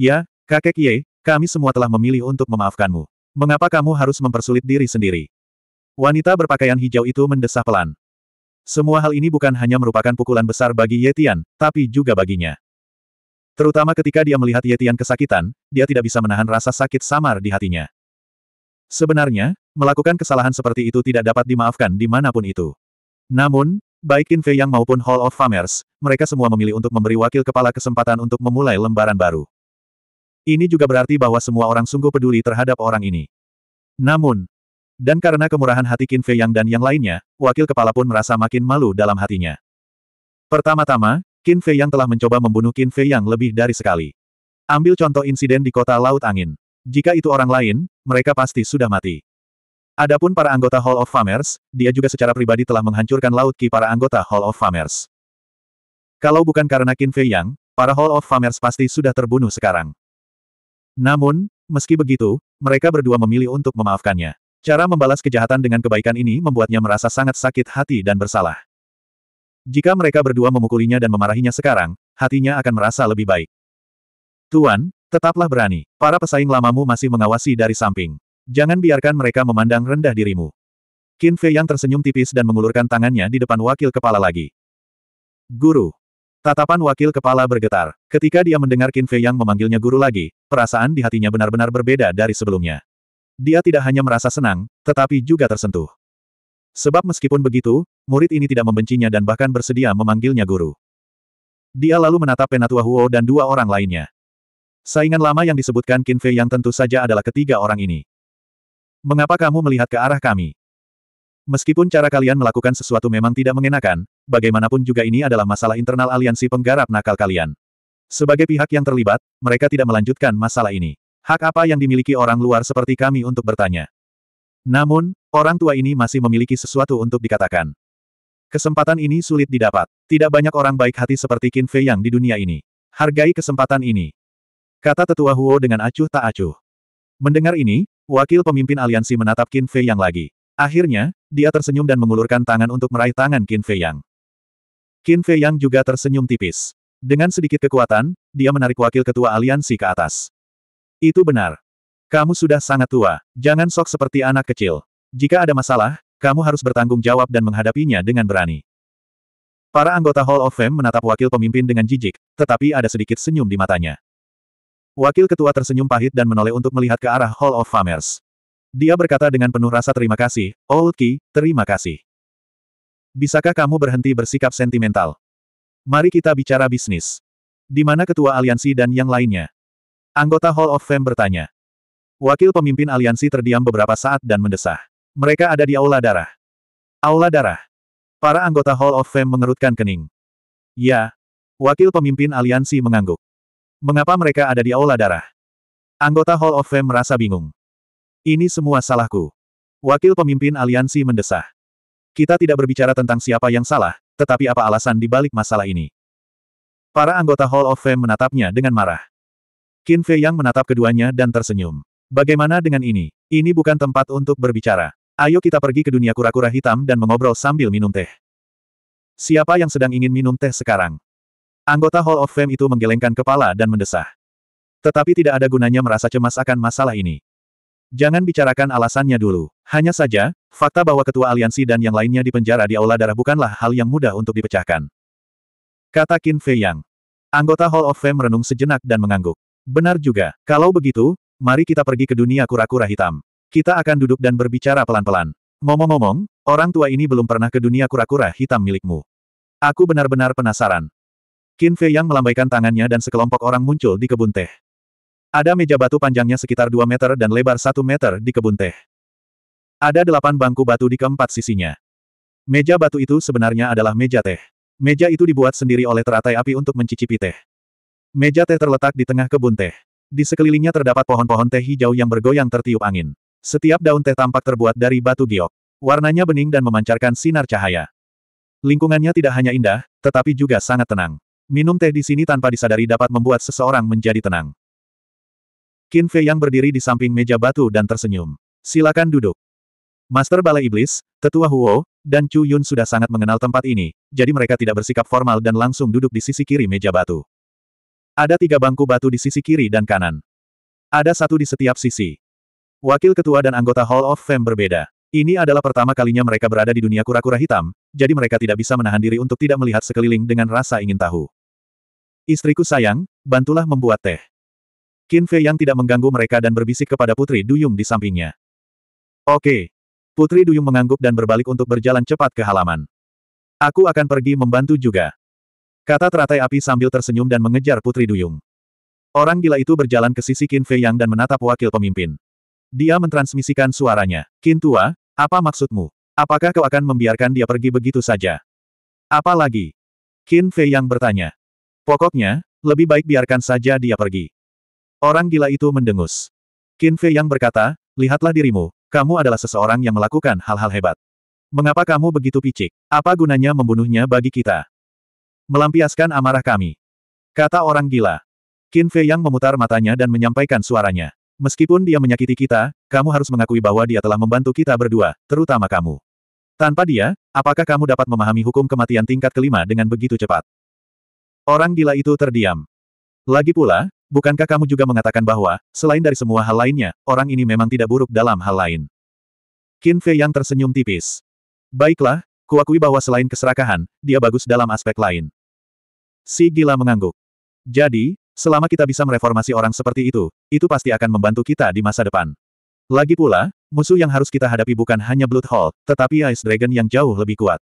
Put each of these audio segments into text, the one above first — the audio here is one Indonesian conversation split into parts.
Ya, kakek Ye, kami semua telah memilih untuk memaafkanmu. Mengapa kamu harus mempersulit diri sendiri? Wanita berpakaian hijau itu mendesah pelan. Semua hal ini bukan hanya merupakan pukulan besar bagi Yetian, tapi juga baginya. Terutama ketika dia melihat Yetian kesakitan, dia tidak bisa menahan rasa sakit samar di hatinya. Sebenarnya, melakukan kesalahan seperti itu tidak dapat dimaafkan di dimanapun itu. Namun, baik Qin Yang maupun Hall of Famers, mereka semua memilih untuk memberi wakil kepala kesempatan untuk memulai lembaran baru. Ini juga berarti bahwa semua orang sungguh peduli terhadap orang ini. Namun, dan karena kemurahan hati Qin Fei Yang dan yang lainnya, wakil kepala pun merasa makin malu dalam hatinya. Pertama-tama, Qin Fei Yang telah mencoba membunuh Qin Fei Yang lebih dari sekali. Ambil contoh insiden di kota Laut Angin. Jika itu orang lain, mereka pasti sudah mati. Adapun para anggota Hall of Famers, dia juga secara pribadi telah menghancurkan laut ki para anggota Hall of Famers. Kalau bukan karena Qin Fei Yang, para Hall of Famers pasti sudah terbunuh sekarang. Namun, meski begitu, mereka berdua memilih untuk memaafkannya. Cara membalas kejahatan dengan kebaikan ini membuatnya merasa sangat sakit hati dan bersalah. Jika mereka berdua memukulinya dan memarahinya sekarang, hatinya akan merasa lebih baik. Tuan, tetaplah berani. Para pesaing lamamu masih mengawasi dari samping. Jangan biarkan mereka memandang rendah dirimu. Qin Fei yang tersenyum tipis dan mengulurkan tangannya di depan wakil kepala lagi. Guru, Tatapan wakil kepala bergetar. Ketika dia mendengar Qin Fei yang memanggilnya guru lagi, perasaan di hatinya benar-benar berbeda dari sebelumnya. Dia tidak hanya merasa senang, tetapi juga tersentuh. Sebab meskipun begitu, murid ini tidak membencinya dan bahkan bersedia memanggilnya guru. Dia lalu menatap Penatua Huo dan dua orang lainnya. Saingan lama yang disebutkan Qin Fei yang tentu saja adalah ketiga orang ini. Mengapa kamu melihat ke arah kami? Meskipun cara kalian melakukan sesuatu memang tidak mengenakan, bagaimanapun juga ini adalah masalah internal aliansi penggarap nakal kalian. Sebagai pihak yang terlibat, mereka tidak melanjutkan masalah ini. Hak apa yang dimiliki orang luar seperti kami untuk bertanya? Namun, orang tua ini masih memiliki sesuatu untuk dikatakan. Kesempatan ini sulit didapat. Tidak banyak orang baik hati seperti Qin Fei yang di dunia ini. Hargai kesempatan ini. Kata tetua Huo dengan acuh tak acuh. Mendengar ini, wakil pemimpin aliansi menatap Qin Fei yang lagi. Akhirnya, dia tersenyum dan mengulurkan tangan untuk meraih tangan Qin Fei Yang. Qin Fei Yang juga tersenyum tipis. Dengan sedikit kekuatan, dia menarik wakil ketua aliansi ke atas. Itu benar. Kamu sudah sangat tua, jangan sok seperti anak kecil. Jika ada masalah, kamu harus bertanggung jawab dan menghadapinya dengan berani. Para anggota Hall of Fame menatap wakil pemimpin dengan jijik, tetapi ada sedikit senyum di matanya. Wakil ketua tersenyum pahit dan menoleh untuk melihat ke arah Hall of Famers. Dia berkata dengan penuh rasa terima kasih, Old oh, Ki, terima kasih. Bisakah kamu berhenti bersikap sentimental? Mari kita bicara bisnis. Di mana ketua aliansi dan yang lainnya? Anggota Hall of Fame bertanya. Wakil pemimpin aliansi terdiam beberapa saat dan mendesah. Mereka ada di Aula Darah. Aula Darah. Para anggota Hall of Fame mengerutkan kening. Ya. Wakil pemimpin aliansi mengangguk. Mengapa mereka ada di Aula Darah? Anggota Hall of Fame merasa bingung. Ini semua salahku. Wakil pemimpin aliansi mendesah. Kita tidak berbicara tentang siapa yang salah, tetapi apa alasan dibalik masalah ini. Para anggota Hall of Fame menatapnya dengan marah. Qin Fei Yang menatap keduanya dan tersenyum. Bagaimana dengan ini? Ini bukan tempat untuk berbicara. Ayo kita pergi ke dunia kura-kura hitam dan mengobrol sambil minum teh. Siapa yang sedang ingin minum teh sekarang? Anggota Hall of Fame itu menggelengkan kepala dan mendesah. Tetapi tidak ada gunanya merasa cemas akan masalah ini. Jangan bicarakan alasannya dulu. Hanya saja, fakta bahwa ketua aliansi dan yang lainnya dipenjara di Aula Darah bukanlah hal yang mudah untuk dipecahkan. Kata Qin Fei Yang. Anggota Hall of Fame merenung sejenak dan mengangguk. Benar juga, kalau begitu, mari kita pergi ke dunia kura-kura hitam. Kita akan duduk dan berbicara pelan-pelan. Ngomong-ngomong, orang tua ini belum pernah ke dunia kura-kura hitam milikmu. Aku benar-benar penasaran. Qin Fei Yang melambaikan tangannya dan sekelompok orang muncul di kebun teh. Ada meja batu panjangnya sekitar 2 meter dan lebar 1 meter di kebun teh. Ada delapan bangku batu di keempat sisinya. Meja batu itu sebenarnya adalah meja teh. Meja itu dibuat sendiri oleh teratai api untuk mencicipi teh. Meja teh terletak di tengah kebun teh. Di sekelilingnya terdapat pohon-pohon teh hijau yang bergoyang tertiup angin. Setiap daun teh tampak terbuat dari batu giok. Warnanya bening dan memancarkan sinar cahaya. Lingkungannya tidak hanya indah, tetapi juga sangat tenang. Minum teh di sini tanpa disadari dapat membuat seseorang menjadi tenang. Qin Fei yang berdiri di samping meja batu dan tersenyum. Silakan duduk. Master Balai Iblis, Tetua Huo, dan Chu Yun sudah sangat mengenal tempat ini, jadi mereka tidak bersikap formal dan langsung duduk di sisi kiri meja batu. Ada tiga bangku batu di sisi kiri dan kanan. Ada satu di setiap sisi. Wakil ketua dan anggota Hall of Fame berbeda. Ini adalah pertama kalinya mereka berada di dunia kura-kura hitam, jadi mereka tidak bisa menahan diri untuk tidak melihat sekeliling dengan rasa ingin tahu. Istriku sayang, bantulah membuat teh. Qin Fei yang tidak mengganggu mereka dan berbisik kepada Putri Duyung di sampingnya. Oke. Putri Duyung mengangguk dan berbalik untuk berjalan cepat ke halaman. Aku akan pergi membantu juga. Kata teratai api sambil tersenyum dan mengejar Putri Duyung. Orang gila itu berjalan ke sisi Qin Fei Yang dan menatap wakil pemimpin. Dia mentransmisikan suaranya. Qin Tua, apa maksudmu? Apakah kau akan membiarkan dia pergi begitu saja? Apalagi, Kin Qin Fei Yang bertanya. Pokoknya, lebih baik biarkan saja dia pergi. Orang gila itu mendengus. Qin Fei yang berkata, lihatlah dirimu, kamu adalah seseorang yang melakukan hal-hal hebat. Mengapa kamu begitu picik? Apa gunanya membunuhnya bagi kita? Melampiaskan amarah kami. Kata orang gila. Qin Fei yang memutar matanya dan menyampaikan suaranya. Meskipun dia menyakiti kita, kamu harus mengakui bahwa dia telah membantu kita berdua, terutama kamu. Tanpa dia, apakah kamu dapat memahami hukum kematian tingkat kelima dengan begitu cepat? Orang gila itu terdiam. Lagi pula, Bukankah kamu juga mengatakan bahwa, selain dari semua hal lainnya, orang ini memang tidak buruk dalam hal lain? Qin Fei yang tersenyum tipis. Baiklah, kuakui bahwa selain keserakahan, dia bagus dalam aspek lain. Si gila mengangguk. Jadi, selama kita bisa mereformasi orang seperti itu, itu pasti akan membantu kita di masa depan. Lagi pula, musuh yang harus kita hadapi bukan hanya Blood Hall, tetapi Ice Dragon yang jauh lebih kuat.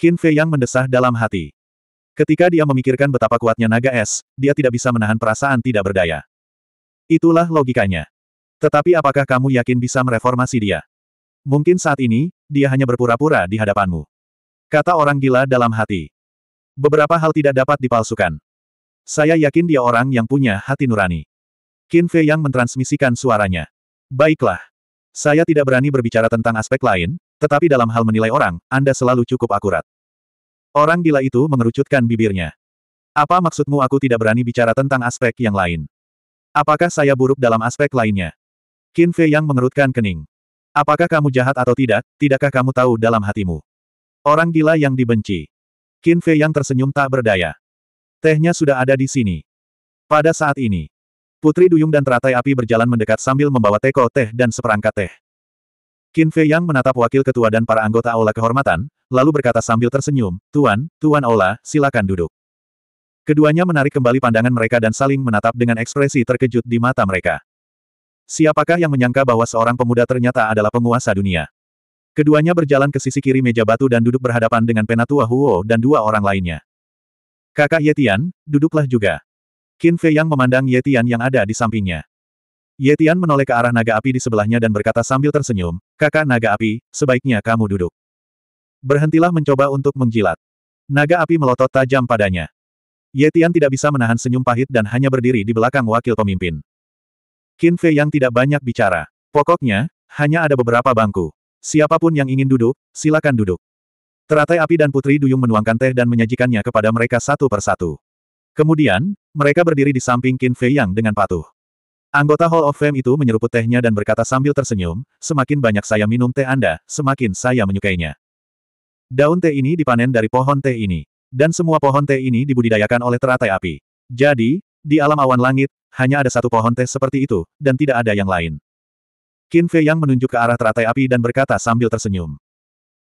Qin Fei yang mendesah dalam hati. Ketika dia memikirkan betapa kuatnya naga es, dia tidak bisa menahan perasaan tidak berdaya. Itulah logikanya. Tetapi apakah kamu yakin bisa mereformasi dia? Mungkin saat ini, dia hanya berpura-pura di hadapanmu. Kata orang gila dalam hati. Beberapa hal tidak dapat dipalsukan. Saya yakin dia orang yang punya hati nurani. Qin Fei yang mentransmisikan suaranya. Baiklah. Saya tidak berani berbicara tentang aspek lain, tetapi dalam hal menilai orang, Anda selalu cukup akurat. Orang gila itu mengerucutkan bibirnya. Apa maksudmu aku tidak berani bicara tentang aspek yang lain? Apakah saya buruk dalam aspek lainnya? Qin Fei yang mengerutkan kening. Apakah kamu jahat atau tidak, tidakkah kamu tahu dalam hatimu? Orang gila yang dibenci. Qin Fei yang tersenyum tak berdaya. Tehnya sudah ada di sini. Pada saat ini, Putri Duyung dan teratai api berjalan mendekat sambil membawa teko teh dan seperangkat teh. Qin Fei Yang menatap wakil ketua dan para anggota aula kehormatan, lalu berkata sambil tersenyum, Tuan, Tuan Aula, silakan duduk. Keduanya menarik kembali pandangan mereka dan saling menatap dengan ekspresi terkejut di mata mereka. Siapakah yang menyangka bahwa seorang pemuda ternyata adalah penguasa dunia? Keduanya berjalan ke sisi kiri meja batu dan duduk berhadapan dengan Penatua Huo dan dua orang lainnya. Kakak Yetian, duduklah juga. Qin Fei Yang memandang Yetian yang ada di sampingnya. Yetian menoleh ke arah naga api di sebelahnya dan berkata sambil tersenyum, kakak naga api, sebaiknya kamu duduk. Berhentilah mencoba untuk menjilat. Naga api melotot tajam padanya. Yetian tidak bisa menahan senyum pahit dan hanya berdiri di belakang wakil pemimpin. Qin Fei yang tidak banyak bicara. Pokoknya, hanya ada beberapa bangku. Siapapun yang ingin duduk, silakan duduk. Teratai api dan Putri Duyung menuangkan teh dan menyajikannya kepada mereka satu persatu. Kemudian, mereka berdiri di samping Qin Fei Yang dengan patuh. Anggota Hall of Fame itu menyeruput tehnya dan berkata sambil tersenyum, semakin banyak saya minum teh Anda, semakin saya menyukainya. Daun teh ini dipanen dari pohon teh ini. Dan semua pohon teh ini dibudidayakan oleh teratai api. Jadi, di alam awan langit, hanya ada satu pohon teh seperti itu, dan tidak ada yang lain. Qin Fei yang menunjuk ke arah teratai api dan berkata sambil tersenyum.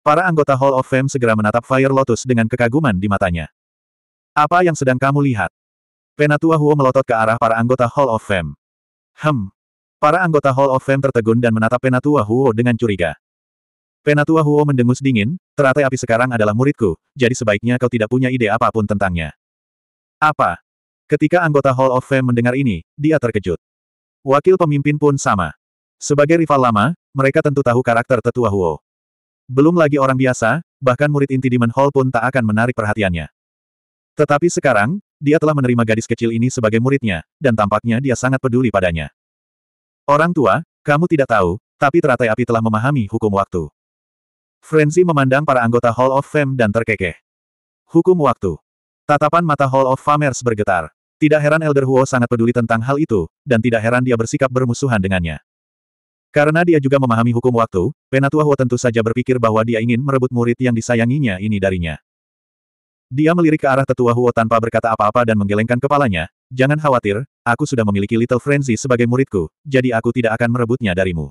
Para anggota Hall of Fame segera menatap Fire Lotus dengan kekaguman di matanya. Apa yang sedang kamu lihat? Penatua Huo melotot ke arah para anggota Hall of Fame. Hem. Para anggota Hall of Fame tertegun dan menatap Penatua Huo dengan curiga. Penatua Huo mendengus dingin, teratai api sekarang adalah muridku, jadi sebaiknya kau tidak punya ide apapun tentangnya. Apa? Ketika anggota Hall of Fame mendengar ini, dia terkejut. Wakil pemimpin pun sama. Sebagai rival lama, mereka tentu tahu karakter tetua Huo. Belum lagi orang biasa, bahkan murid inti Demon Hall pun tak akan menarik perhatiannya. Tetapi sekarang, dia telah menerima gadis kecil ini sebagai muridnya, dan tampaknya dia sangat peduli padanya. Orang tua, kamu tidak tahu, tapi teratai api telah memahami hukum waktu. Frenzy memandang para anggota Hall of Fame dan terkekeh. Hukum waktu. Tatapan mata Hall of Famers bergetar. Tidak heran Elder Huo sangat peduli tentang hal itu, dan tidak heran dia bersikap bermusuhan dengannya. Karena dia juga memahami hukum waktu, Penatua Huo tentu saja berpikir bahwa dia ingin merebut murid yang disayanginya ini darinya. Dia melirik ke arah tetua Huo tanpa berkata apa-apa dan menggelengkan kepalanya. Jangan khawatir, aku sudah memiliki Little Frenzy sebagai muridku, jadi aku tidak akan merebutnya darimu.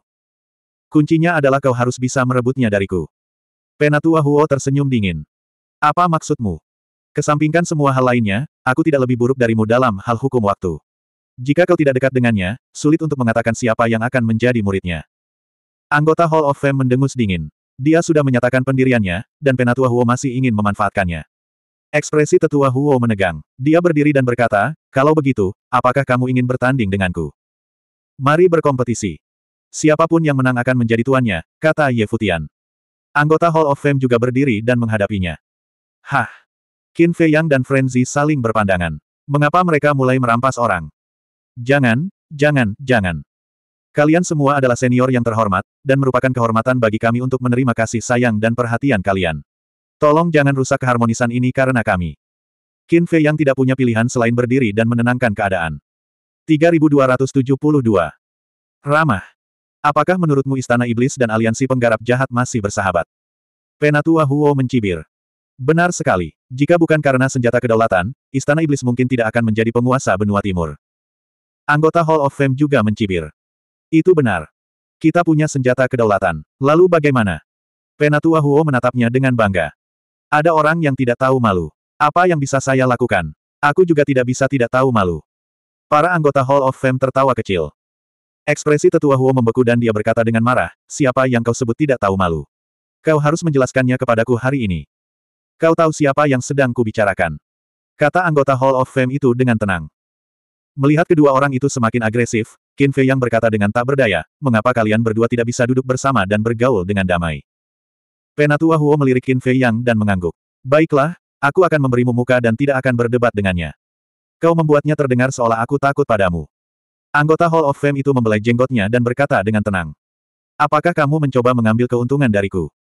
Kuncinya adalah kau harus bisa merebutnya dariku. Penatua Huo tersenyum dingin. Apa maksudmu? Kesampingkan semua hal lainnya, aku tidak lebih buruk darimu dalam hal hukum waktu. Jika kau tidak dekat dengannya, sulit untuk mengatakan siapa yang akan menjadi muridnya. Anggota Hall of Fame mendengus dingin. Dia sudah menyatakan pendiriannya, dan Penatua Huo masih ingin memanfaatkannya. Ekspresi tetua Huo menegang. Dia berdiri dan berkata, kalau begitu, apakah kamu ingin bertanding denganku? Mari berkompetisi. Siapapun yang menang akan menjadi tuannya, kata Ye Futian. Anggota Hall of Fame juga berdiri dan menghadapinya. Hah! Qin Fei Yang dan Frenzy saling berpandangan. Mengapa mereka mulai merampas orang? Jangan, jangan, jangan. Kalian semua adalah senior yang terhormat, dan merupakan kehormatan bagi kami untuk menerima kasih sayang dan perhatian kalian. Tolong jangan rusak keharmonisan ini karena kami. Qin Fei yang tidak punya pilihan selain berdiri dan menenangkan keadaan. 3272. Ramah. Apakah menurutmu Istana Iblis dan aliansi penggarap jahat masih bersahabat? Penatua Huo mencibir. Benar sekali. Jika bukan karena senjata kedaulatan, Istana Iblis mungkin tidak akan menjadi penguasa benua timur. Anggota Hall of Fame juga mencibir. Itu benar. Kita punya senjata kedaulatan. Lalu bagaimana? Penatua Huo menatapnya dengan bangga. Ada orang yang tidak tahu malu. Apa yang bisa saya lakukan? Aku juga tidak bisa tidak tahu malu. Para anggota Hall of Fame tertawa kecil. Ekspresi tetua Huo membeku dan dia berkata dengan marah, siapa yang kau sebut tidak tahu malu? Kau harus menjelaskannya kepadaku hari ini. Kau tahu siapa yang sedang kubicarakan. Kata anggota Hall of Fame itu dengan tenang. Melihat kedua orang itu semakin agresif, Qin Fei yang berkata dengan tak berdaya, mengapa kalian berdua tidak bisa duduk bersama dan bergaul dengan damai? Penatua Huo melirik Qin Fei Yang dan mengangguk. Baiklah, aku akan memberimu muka dan tidak akan berdebat dengannya. Kau membuatnya terdengar seolah aku takut padamu. Anggota Hall of Fame itu membelai jenggotnya dan berkata dengan tenang. Apakah kamu mencoba mengambil keuntungan dariku?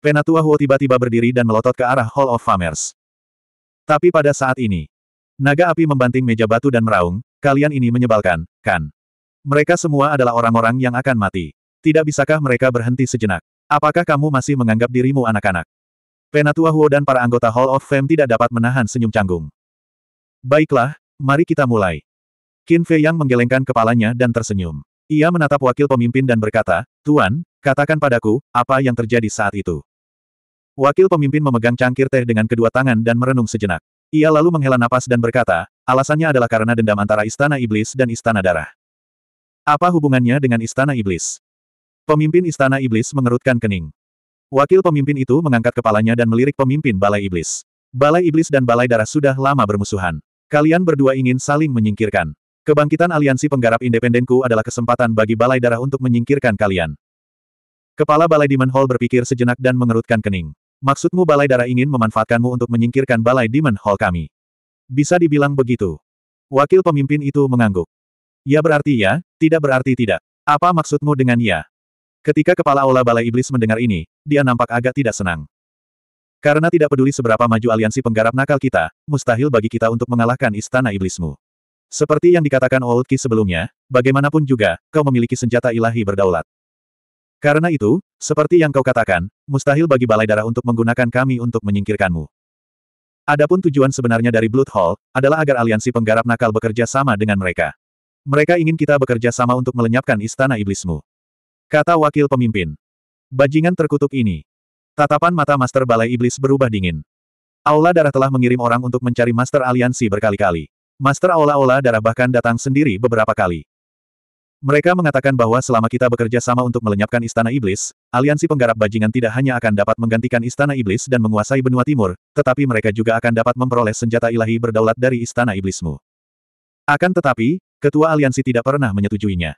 Penatua Huo tiba-tiba berdiri dan melotot ke arah Hall of Famers. Tapi pada saat ini, naga api membanting meja batu dan meraung, kalian ini menyebalkan, kan? Mereka semua adalah orang-orang yang akan mati. Tidak bisakah mereka berhenti sejenak? Apakah kamu masih menganggap dirimu anak-anak? Penatua Huo dan para anggota Hall of Fame tidak dapat menahan senyum canggung. Baiklah, mari kita mulai. Qin Fei Yang menggelengkan kepalanya dan tersenyum. Ia menatap wakil pemimpin dan berkata, Tuan, katakan padaku, apa yang terjadi saat itu? Wakil pemimpin memegang cangkir teh dengan kedua tangan dan merenung sejenak. Ia lalu menghela napas dan berkata, alasannya adalah karena dendam antara Istana Iblis dan Istana Darah. Apa hubungannya dengan Istana Iblis? Pemimpin Istana Iblis mengerutkan kening. Wakil pemimpin itu mengangkat kepalanya dan melirik pemimpin Balai Iblis. Balai Iblis dan Balai Darah sudah lama bermusuhan. Kalian berdua ingin saling menyingkirkan. Kebangkitan aliansi penggarap independenku adalah kesempatan bagi Balai Darah untuk menyingkirkan kalian. Kepala Balai Demon Hall berpikir sejenak dan mengerutkan kening. Maksudmu Balai Darah ingin memanfaatkanmu untuk menyingkirkan Balai Demon Hall kami? Bisa dibilang begitu. Wakil pemimpin itu mengangguk. Ya berarti ya, tidak berarti tidak. Apa maksudmu dengan ya? Ketika kepala Aula Balai Iblis mendengar ini, dia nampak agak tidak senang. Karena tidak peduli seberapa maju aliansi penggarap nakal kita, mustahil bagi kita untuk mengalahkan istana iblismu. Seperti yang dikatakan Old Ki sebelumnya, bagaimanapun juga, kau memiliki senjata ilahi berdaulat. Karena itu, seperti yang kau katakan, mustahil bagi Balai Darah untuk menggunakan kami untuk menyingkirkanmu. Adapun tujuan sebenarnya dari Blood Hall, adalah agar aliansi penggarap nakal bekerja sama dengan mereka. Mereka ingin kita bekerja sama untuk melenyapkan istana iblismu. Kata wakil pemimpin. Bajingan terkutuk ini. Tatapan mata Master Balai Iblis berubah dingin. Aula Darah telah mengirim orang untuk mencari Master Aliansi berkali-kali. Master Aula-Aula Darah bahkan datang sendiri beberapa kali. Mereka mengatakan bahwa selama kita bekerja sama untuk melenyapkan Istana Iblis, aliansi penggarap bajingan tidak hanya akan dapat menggantikan Istana Iblis dan menguasai benua timur, tetapi mereka juga akan dapat memperoleh senjata ilahi berdaulat dari Istana Iblismu. Akan tetapi, Ketua Aliansi tidak pernah menyetujuinya.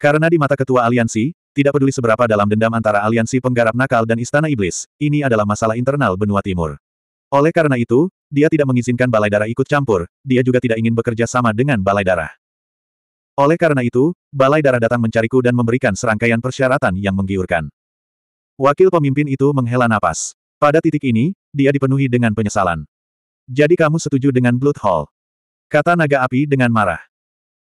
Karena di mata ketua aliansi, tidak peduli seberapa dalam dendam antara aliansi penggarap nakal dan istana iblis, ini adalah masalah internal benua timur. Oleh karena itu, dia tidak mengizinkan balai darah ikut campur, dia juga tidak ingin bekerja sama dengan balai darah. Oleh karena itu, balai darah datang mencariku dan memberikan serangkaian persyaratan yang menggiurkan. Wakil pemimpin itu menghela napas. Pada titik ini, dia dipenuhi dengan penyesalan. Jadi kamu setuju dengan Blood Hall? Kata naga api dengan marah.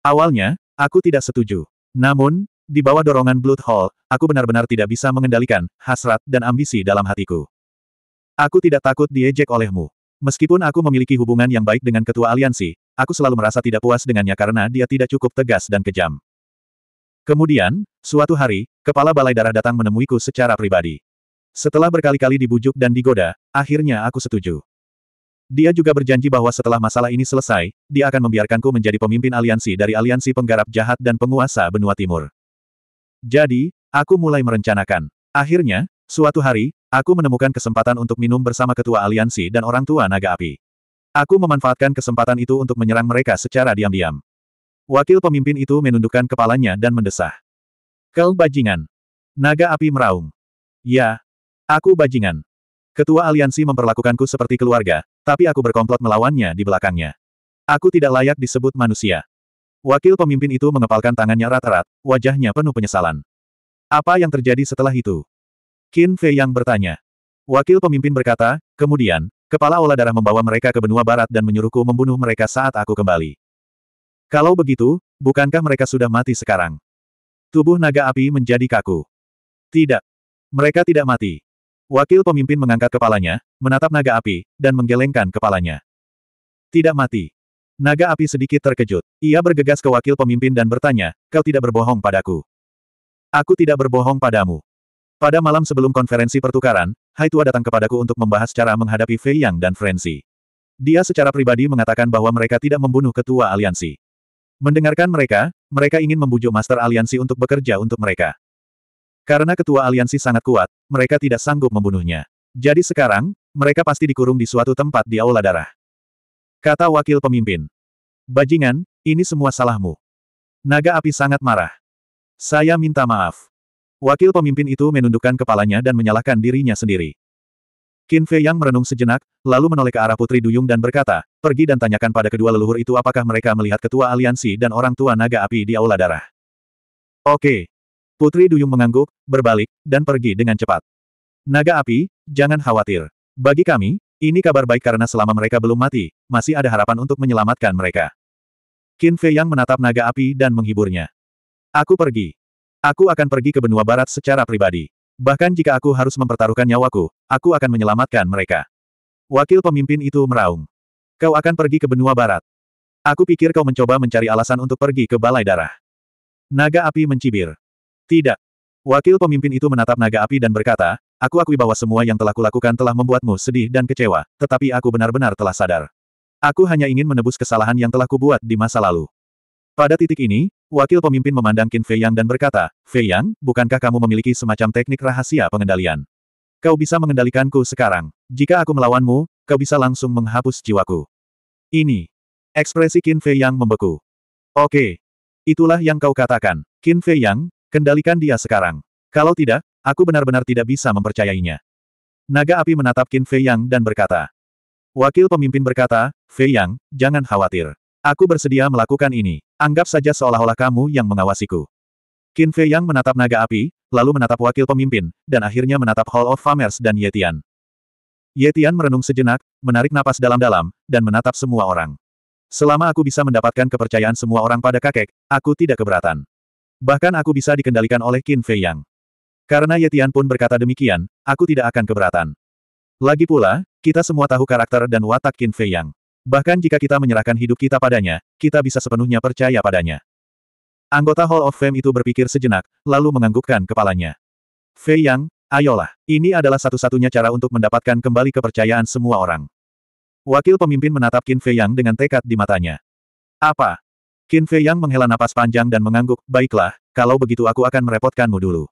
Awalnya, aku tidak setuju. Namun, di bawah dorongan Blood Hall, aku benar-benar tidak bisa mengendalikan hasrat dan ambisi dalam hatiku. Aku tidak takut diejek olehmu. Meskipun aku memiliki hubungan yang baik dengan ketua aliansi, aku selalu merasa tidak puas dengannya karena dia tidak cukup tegas dan kejam. Kemudian, suatu hari, kepala balai darah datang menemuiku secara pribadi. Setelah berkali-kali dibujuk dan digoda, akhirnya aku setuju. Dia juga berjanji bahwa setelah masalah ini selesai, dia akan membiarkanku menjadi pemimpin aliansi dari aliansi penggarap jahat dan penguasa benua timur. Jadi, aku mulai merencanakan. Akhirnya, suatu hari, aku menemukan kesempatan untuk minum bersama ketua aliansi dan orang tua naga api. Aku memanfaatkan kesempatan itu untuk menyerang mereka secara diam-diam. Wakil pemimpin itu menundukkan kepalanya dan mendesah. Kel bajingan. Naga api meraung. Ya, aku bajingan. Ketua aliansi memperlakukanku seperti keluarga, tapi aku berkomplot melawannya di belakangnya. Aku tidak layak disebut manusia. Wakil pemimpin itu mengepalkan tangannya rata-rat, wajahnya penuh penyesalan. Apa yang terjadi setelah itu? Qin Fei yang bertanya. Wakil pemimpin berkata, kemudian, kepala olah darah membawa mereka ke benua barat dan menyuruhku membunuh mereka saat aku kembali. Kalau begitu, bukankah mereka sudah mati sekarang? Tubuh naga api menjadi kaku. Tidak. Mereka tidak mati. Wakil pemimpin mengangkat kepalanya, menatap naga api, dan menggelengkan kepalanya. Tidak mati. Naga api sedikit terkejut. Ia bergegas ke wakil pemimpin dan bertanya, kau tidak berbohong padaku. Aku tidak berbohong padamu. Pada malam sebelum konferensi pertukaran, Hai Tua datang kepadaku untuk membahas cara menghadapi Fei Yang dan Frenzy. Dia secara pribadi mengatakan bahwa mereka tidak membunuh ketua aliansi. Mendengarkan mereka, mereka ingin membujuk Master Aliansi untuk bekerja untuk mereka. Karena ketua aliansi sangat kuat, mereka tidak sanggup membunuhnya. Jadi sekarang, mereka pasti dikurung di suatu tempat di Aula Darah. Kata wakil pemimpin. Bajingan, ini semua salahmu. Naga api sangat marah. Saya minta maaf. Wakil pemimpin itu menundukkan kepalanya dan menyalahkan dirinya sendiri. Qin Fei yang merenung sejenak, lalu menoleh ke arah Putri Duyung dan berkata, pergi dan tanyakan pada kedua leluhur itu apakah mereka melihat ketua aliansi dan orang tua naga api di Aula Darah. Oke, Putri Duyung mengangguk, berbalik, dan pergi dengan cepat. Naga api, jangan khawatir. Bagi kami, ini kabar baik karena selama mereka belum mati, masih ada harapan untuk menyelamatkan mereka. Qin Fei Yang menatap naga api dan menghiburnya. Aku pergi. Aku akan pergi ke benua barat secara pribadi. Bahkan jika aku harus mempertaruhkan nyawaku, aku akan menyelamatkan mereka. Wakil pemimpin itu meraung. Kau akan pergi ke benua barat. Aku pikir kau mencoba mencari alasan untuk pergi ke balai darah. Naga api mencibir. Tidak. Wakil pemimpin itu menatap naga api dan berkata, aku akui bahwa semua yang telah kulakukan telah membuatmu sedih dan kecewa, tetapi aku benar-benar telah sadar. Aku hanya ingin menebus kesalahan yang telah kubuat di masa lalu. Pada titik ini, wakil pemimpin memandang Qin Fei Yang dan berkata, Fei Yang, bukankah kamu memiliki semacam teknik rahasia pengendalian? Kau bisa mengendalikanku sekarang. Jika aku melawanmu, kau bisa langsung menghapus jiwaku. Ini. Ekspresi Qin Fei Yang membeku. Oke. Itulah yang kau katakan. Qin Fei Yang, Kendalikan dia sekarang. Kalau tidak, aku benar-benar tidak bisa mempercayainya. Naga api menatap Qin Fei Yang dan berkata. Wakil pemimpin berkata, Fei Yang, jangan khawatir. Aku bersedia melakukan ini. Anggap saja seolah-olah kamu yang mengawasiku. Qin Fei Yang menatap naga api, lalu menatap wakil pemimpin, dan akhirnya menatap Hall of Famers dan Yetian. Yetian merenung sejenak, menarik napas dalam-dalam, dan menatap semua orang. Selama aku bisa mendapatkan kepercayaan semua orang pada kakek, aku tidak keberatan. Bahkan aku bisa dikendalikan oleh Qin Fei Yang. Karena Yetian pun berkata demikian, aku tidak akan keberatan. Lagi pula, kita semua tahu karakter dan watak Qin Fei Yang. Bahkan jika kita menyerahkan hidup kita padanya, kita bisa sepenuhnya percaya padanya. Anggota Hall of Fame itu berpikir sejenak, lalu menganggukkan kepalanya. Fei Yang, ayolah, ini adalah satu-satunya cara untuk mendapatkan kembali kepercayaan semua orang. Wakil pemimpin menatap Qin Fei Yang dengan tekad di matanya. Apa? Qin Fei Yang menghela napas panjang dan mengangguk, baiklah, kalau begitu aku akan merepotkanmu dulu.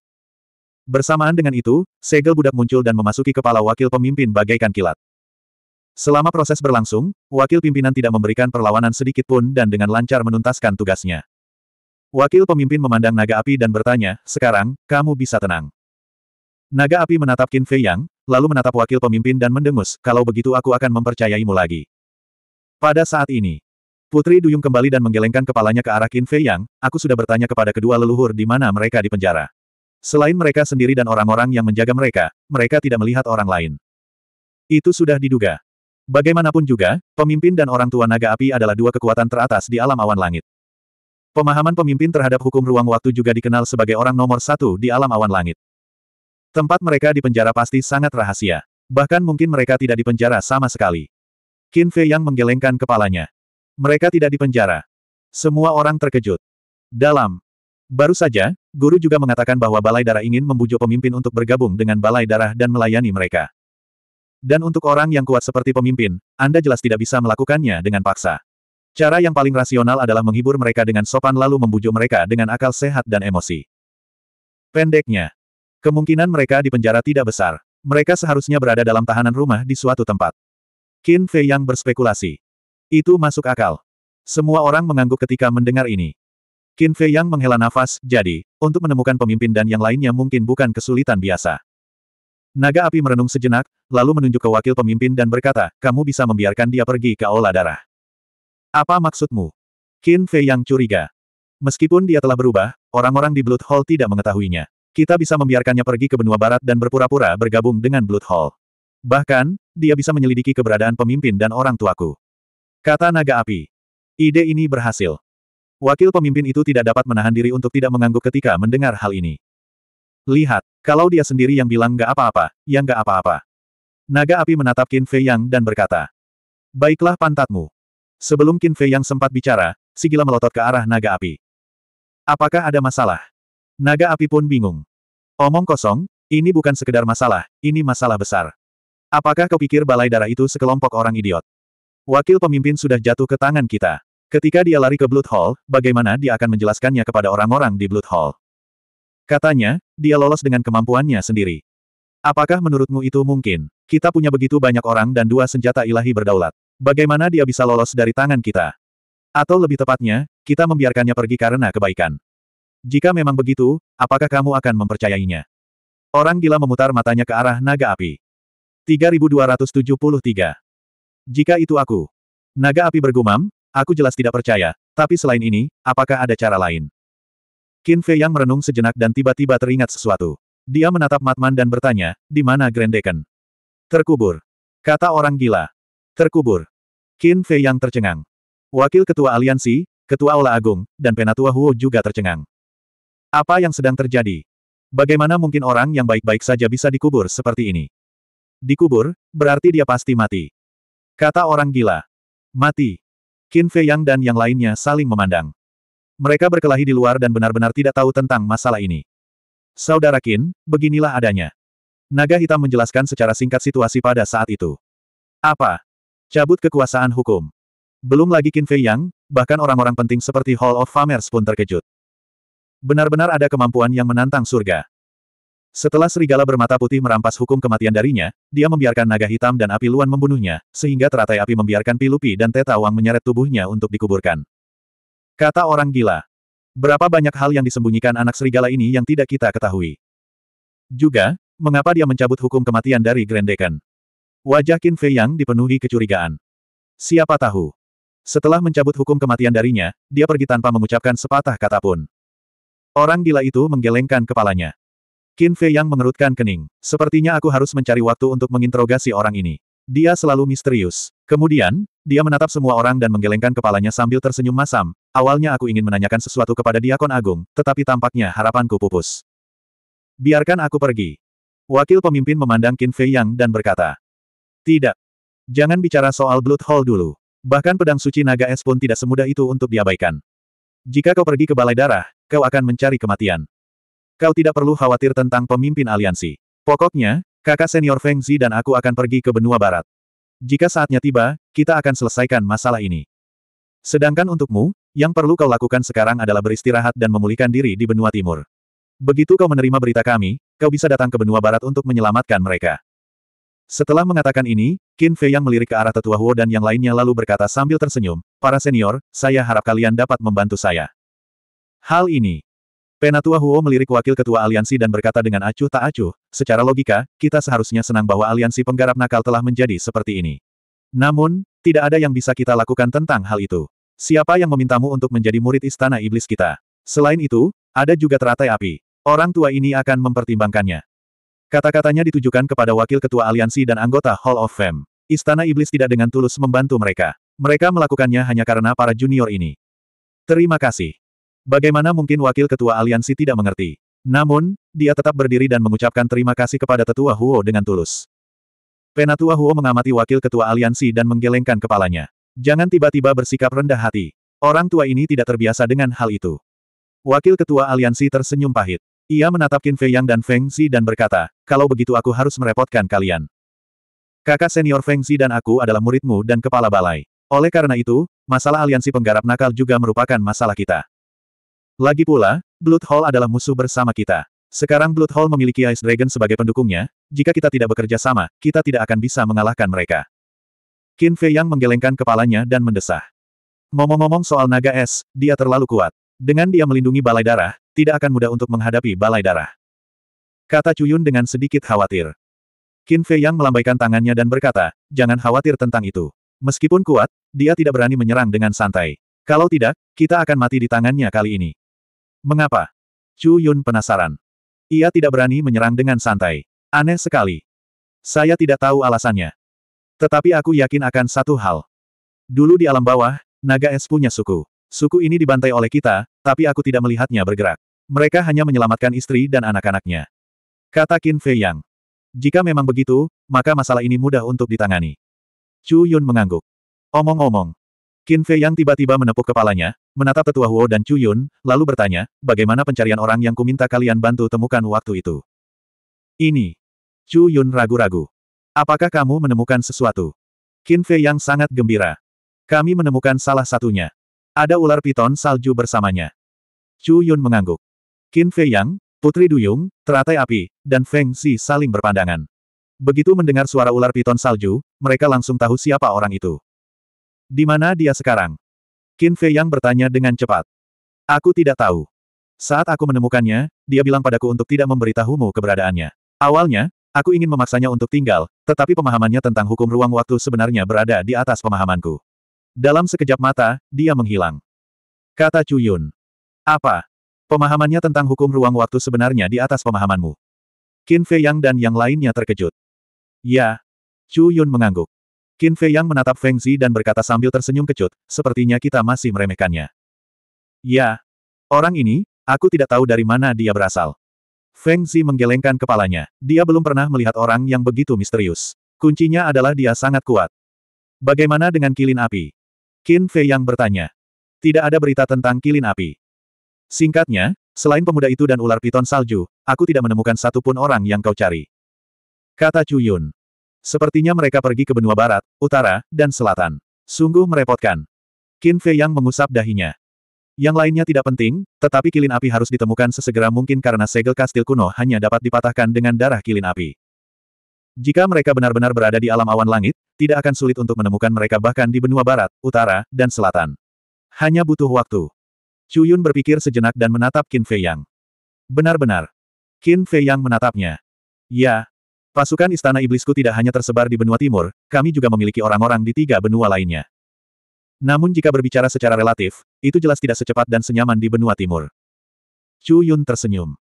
Bersamaan dengan itu, segel budak muncul dan memasuki kepala wakil pemimpin bagaikan kilat. Selama proses berlangsung, wakil pimpinan tidak memberikan perlawanan sedikit pun dan dengan lancar menuntaskan tugasnya. Wakil pemimpin memandang naga api dan bertanya, sekarang, kamu bisa tenang. Naga api menatap Qin Fei Yang, lalu menatap wakil pemimpin dan mendengus, kalau begitu aku akan mempercayaimu lagi. Pada saat ini, Putri Duyung kembali dan menggelengkan kepalanya ke arah Qin Fei Yang, aku sudah bertanya kepada kedua leluhur di mana mereka dipenjara. Selain mereka sendiri dan orang-orang yang menjaga mereka, mereka tidak melihat orang lain. Itu sudah diduga. Bagaimanapun juga, pemimpin dan orang tua naga api adalah dua kekuatan teratas di alam awan langit. Pemahaman pemimpin terhadap hukum ruang waktu juga dikenal sebagai orang nomor satu di alam awan langit. Tempat mereka dipenjara pasti sangat rahasia. Bahkan mungkin mereka tidak dipenjara sama sekali. Qin Fei Yang menggelengkan kepalanya. Mereka tidak dipenjara. Semua orang terkejut. Dalam. Baru saja, guru juga mengatakan bahwa Balai Darah ingin membujuk pemimpin untuk bergabung dengan Balai Darah dan melayani mereka. Dan untuk orang yang kuat seperti pemimpin, Anda jelas tidak bisa melakukannya dengan paksa. Cara yang paling rasional adalah menghibur mereka dengan sopan lalu membujuk mereka dengan akal sehat dan emosi. Pendeknya, kemungkinan mereka di penjara tidak besar. Mereka seharusnya berada dalam tahanan rumah di suatu tempat. Qin Fei yang berspekulasi. Itu masuk akal. Semua orang mengangguk ketika mendengar ini. Qin Fei Yang menghela nafas, jadi, untuk menemukan pemimpin dan yang lainnya mungkin bukan kesulitan biasa. Naga api merenung sejenak, lalu menunjuk ke wakil pemimpin dan berkata, kamu bisa membiarkan dia pergi ke aula darah. Apa maksudmu? Qin Fei Yang curiga. Meskipun dia telah berubah, orang-orang di Blood Hall tidak mengetahuinya. Kita bisa membiarkannya pergi ke benua barat dan berpura-pura bergabung dengan Blood Hall. Bahkan, dia bisa menyelidiki keberadaan pemimpin dan orang tuaku. Kata naga api. Ide ini berhasil. Wakil pemimpin itu tidak dapat menahan diri untuk tidak mengangguk ketika mendengar hal ini. Lihat, kalau dia sendiri yang bilang gak apa-apa, yang gak apa-apa. Naga api menatap Qin Fei Yang dan berkata, Baiklah pantatmu. Sebelum Qin Fei Yang sempat bicara, si melotot ke arah naga api. Apakah ada masalah? Naga api pun bingung. Omong kosong, ini bukan sekedar masalah, ini masalah besar. Apakah kau pikir balai darah itu sekelompok orang idiot? Wakil pemimpin sudah jatuh ke tangan kita. Ketika dia lari ke Blood Hall, bagaimana dia akan menjelaskannya kepada orang-orang di Blood Hall? Katanya, dia lolos dengan kemampuannya sendiri. Apakah menurutmu itu mungkin? Kita punya begitu banyak orang dan dua senjata ilahi berdaulat. Bagaimana dia bisa lolos dari tangan kita? Atau lebih tepatnya, kita membiarkannya pergi karena kebaikan. Jika memang begitu, apakah kamu akan mempercayainya? Orang gila memutar matanya ke arah naga api. 3273 jika itu aku. Naga api bergumam, aku jelas tidak percaya, tapi selain ini, apakah ada cara lain? Qin Fei yang merenung sejenak dan tiba-tiba teringat sesuatu. Dia menatap Matman dan bertanya, di mana Grandeken? Terkubur. Kata orang gila. Terkubur. Qin Fei yang tercengang. Wakil Ketua Aliansi, Ketua Aula Agung, dan Penatua Huo juga tercengang. Apa yang sedang terjadi? Bagaimana mungkin orang yang baik-baik saja bisa dikubur seperti ini? Dikubur, berarti dia pasti mati. Kata orang gila. Mati. Qin Fei Yang dan yang lainnya saling memandang. Mereka berkelahi di luar dan benar-benar tidak tahu tentang masalah ini. Saudara Qin, beginilah adanya. Naga hitam menjelaskan secara singkat situasi pada saat itu. Apa? Cabut kekuasaan hukum. Belum lagi Qin Fei Yang, bahkan orang-orang penting seperti Hall of Famers pun terkejut. Benar-benar ada kemampuan yang menantang surga. Setelah serigala bermata putih merampas hukum kematian darinya, dia membiarkan naga hitam dan api luan membunuhnya, sehingga teratai api membiarkan Pilupi dan Teta Wang menyeret tubuhnya untuk dikuburkan. Kata orang gila. Berapa banyak hal yang disembunyikan anak serigala ini yang tidak kita ketahui. Juga, mengapa dia mencabut hukum kematian dari Grand Deacon? Wajah Qin Fei Yang dipenuhi kecurigaan. Siapa tahu? Setelah mencabut hukum kematian darinya, dia pergi tanpa mengucapkan sepatah kata pun. Orang gila itu menggelengkan kepalanya. Qin Fei yang mengerutkan kening. Sepertinya aku harus mencari waktu untuk menginterogasi orang ini. Dia selalu misterius. Kemudian, dia menatap semua orang dan menggelengkan kepalanya sambil tersenyum masam. Awalnya aku ingin menanyakan sesuatu kepada Diakon Agung, tetapi tampaknya harapanku pupus. Biarkan aku pergi. Wakil pemimpin memandang Qin Fei Yang dan berkata. Tidak. Jangan bicara soal Blood Hall dulu. Bahkan pedang suci naga es pun tidak semudah itu untuk diabaikan. Jika kau pergi ke balai darah, kau akan mencari kematian. Kau tidak perlu khawatir tentang pemimpin aliansi. Pokoknya, kakak senior Feng Zi dan aku akan pergi ke benua barat. Jika saatnya tiba, kita akan selesaikan masalah ini. Sedangkan untukmu, yang perlu kau lakukan sekarang adalah beristirahat dan memulihkan diri di benua timur. Begitu kau menerima berita kami, kau bisa datang ke benua barat untuk menyelamatkan mereka. Setelah mengatakan ini, Qin Fei yang melirik ke arah tetua Huo dan yang lainnya lalu berkata sambil tersenyum, Para senior, saya harap kalian dapat membantu saya. Hal ini Penatua Huo melirik wakil ketua aliansi dan berkata dengan acuh tak acuh, secara logika, kita seharusnya senang bahwa aliansi penggarap nakal telah menjadi seperti ini. Namun, tidak ada yang bisa kita lakukan tentang hal itu. Siapa yang memintamu untuk menjadi murid istana iblis kita? Selain itu, ada juga teratai api. Orang tua ini akan mempertimbangkannya. Kata-katanya ditujukan kepada wakil ketua aliansi dan anggota Hall of Fame. Istana iblis tidak dengan tulus membantu mereka. Mereka melakukannya hanya karena para junior ini. Terima kasih. Bagaimana mungkin wakil ketua aliansi tidak mengerti? Namun, dia tetap berdiri dan mengucapkan terima kasih kepada tetua Huo dengan tulus. Penatua Huo mengamati wakil ketua aliansi dan menggelengkan kepalanya. Jangan tiba-tiba bersikap rendah hati. Orang tua ini tidak terbiasa dengan hal itu. Wakil ketua aliansi tersenyum pahit. Ia menatap Qin Fei Yang dan Feng Xi dan berkata, kalau begitu aku harus merepotkan kalian. Kakak senior Feng Xi dan aku adalah muridmu dan kepala balai. Oleh karena itu, masalah aliansi penggarap nakal juga merupakan masalah kita. Lagi pula, Blood Hall adalah musuh bersama kita. Sekarang Blood Hall memiliki Ice Dragon sebagai pendukungnya, jika kita tidak bekerja sama, kita tidak akan bisa mengalahkan mereka. Qin Fei Yang menggelengkan kepalanya dan mendesah. Ngomong-ngomong soal naga es, dia terlalu kuat. Dengan dia melindungi balai darah, tidak akan mudah untuk menghadapi balai darah. Kata Cuyun dengan sedikit khawatir. Qin Fei Yang melambaikan tangannya dan berkata, jangan khawatir tentang itu. Meskipun kuat, dia tidak berani menyerang dengan santai. Kalau tidak, kita akan mati di tangannya kali ini. Mengapa? Chu Yun penasaran. Ia tidak berani menyerang dengan santai. Aneh sekali. Saya tidak tahu alasannya. Tetapi aku yakin akan satu hal. Dulu di alam bawah, naga es punya suku. Suku ini dibantai oleh kita, tapi aku tidak melihatnya bergerak. Mereka hanya menyelamatkan istri dan anak-anaknya. Kata Qin Fei Yang. Jika memang begitu, maka masalah ini mudah untuk ditangani. Chu Yun mengangguk. Omong-omong, Qin Fei yang tiba-tiba menepuk kepalanya, menatap tetua Huo dan Chu Yun, lalu bertanya, bagaimana pencarian orang yang kuminta kalian bantu temukan waktu itu? Ini. Chu Yun ragu-ragu. Apakah kamu menemukan sesuatu? Qin Fei yang sangat gembira. Kami menemukan salah satunya. Ada ular piton salju bersamanya. Chu Yun mengangguk. Qin Fei yang, Putri Duyung, Teratai Api, dan Feng Xi saling berpandangan. Begitu mendengar suara ular piton salju, mereka langsung tahu siapa orang itu. Di mana dia sekarang? Qin Fei Yang bertanya dengan cepat. Aku tidak tahu. Saat aku menemukannya, dia bilang padaku untuk tidak memberitahumu keberadaannya. Awalnya, aku ingin memaksanya untuk tinggal, tetapi pemahamannya tentang hukum ruang waktu sebenarnya berada di atas pemahamanku. Dalam sekejap mata, dia menghilang. Kata Yun. Apa? Pemahamannya tentang hukum ruang waktu sebenarnya di atas pemahamanmu. Qin Fei Yang dan yang lainnya terkejut. Ya. Chu Yun mengangguk. Qin Fei Yang menatap Feng Zi dan berkata sambil tersenyum kecut, sepertinya kita masih meremehkannya. Ya. Orang ini, aku tidak tahu dari mana dia berasal. Feng Zi menggelengkan kepalanya. Dia belum pernah melihat orang yang begitu misterius. Kuncinya adalah dia sangat kuat. Bagaimana dengan kilin api? Qin Fei Yang bertanya. Tidak ada berita tentang kilin api. Singkatnya, Selain pemuda itu dan ular piton salju, aku tidak menemukan satupun orang yang kau cari. Kata Chu Yun. Sepertinya mereka pergi ke benua barat, utara, dan selatan. Sungguh merepotkan. Qin Fei yang mengusap dahinya. Yang lainnya tidak penting, tetapi kilin api harus ditemukan sesegera mungkin karena segel kastil kuno hanya dapat dipatahkan dengan darah kilin api. Jika mereka benar-benar berada di alam awan langit, tidak akan sulit untuk menemukan mereka bahkan di benua barat, utara, dan selatan. Hanya butuh waktu. Chu Yun berpikir sejenak dan menatap Qin Fei Yang. Benar-benar. Qin Fei Yang menatapnya. Ya, Pasukan Istana Iblisku tidak hanya tersebar di benua timur, kami juga memiliki orang-orang di tiga benua lainnya. Namun jika berbicara secara relatif, itu jelas tidak secepat dan senyaman di benua timur. Chu Yun tersenyum.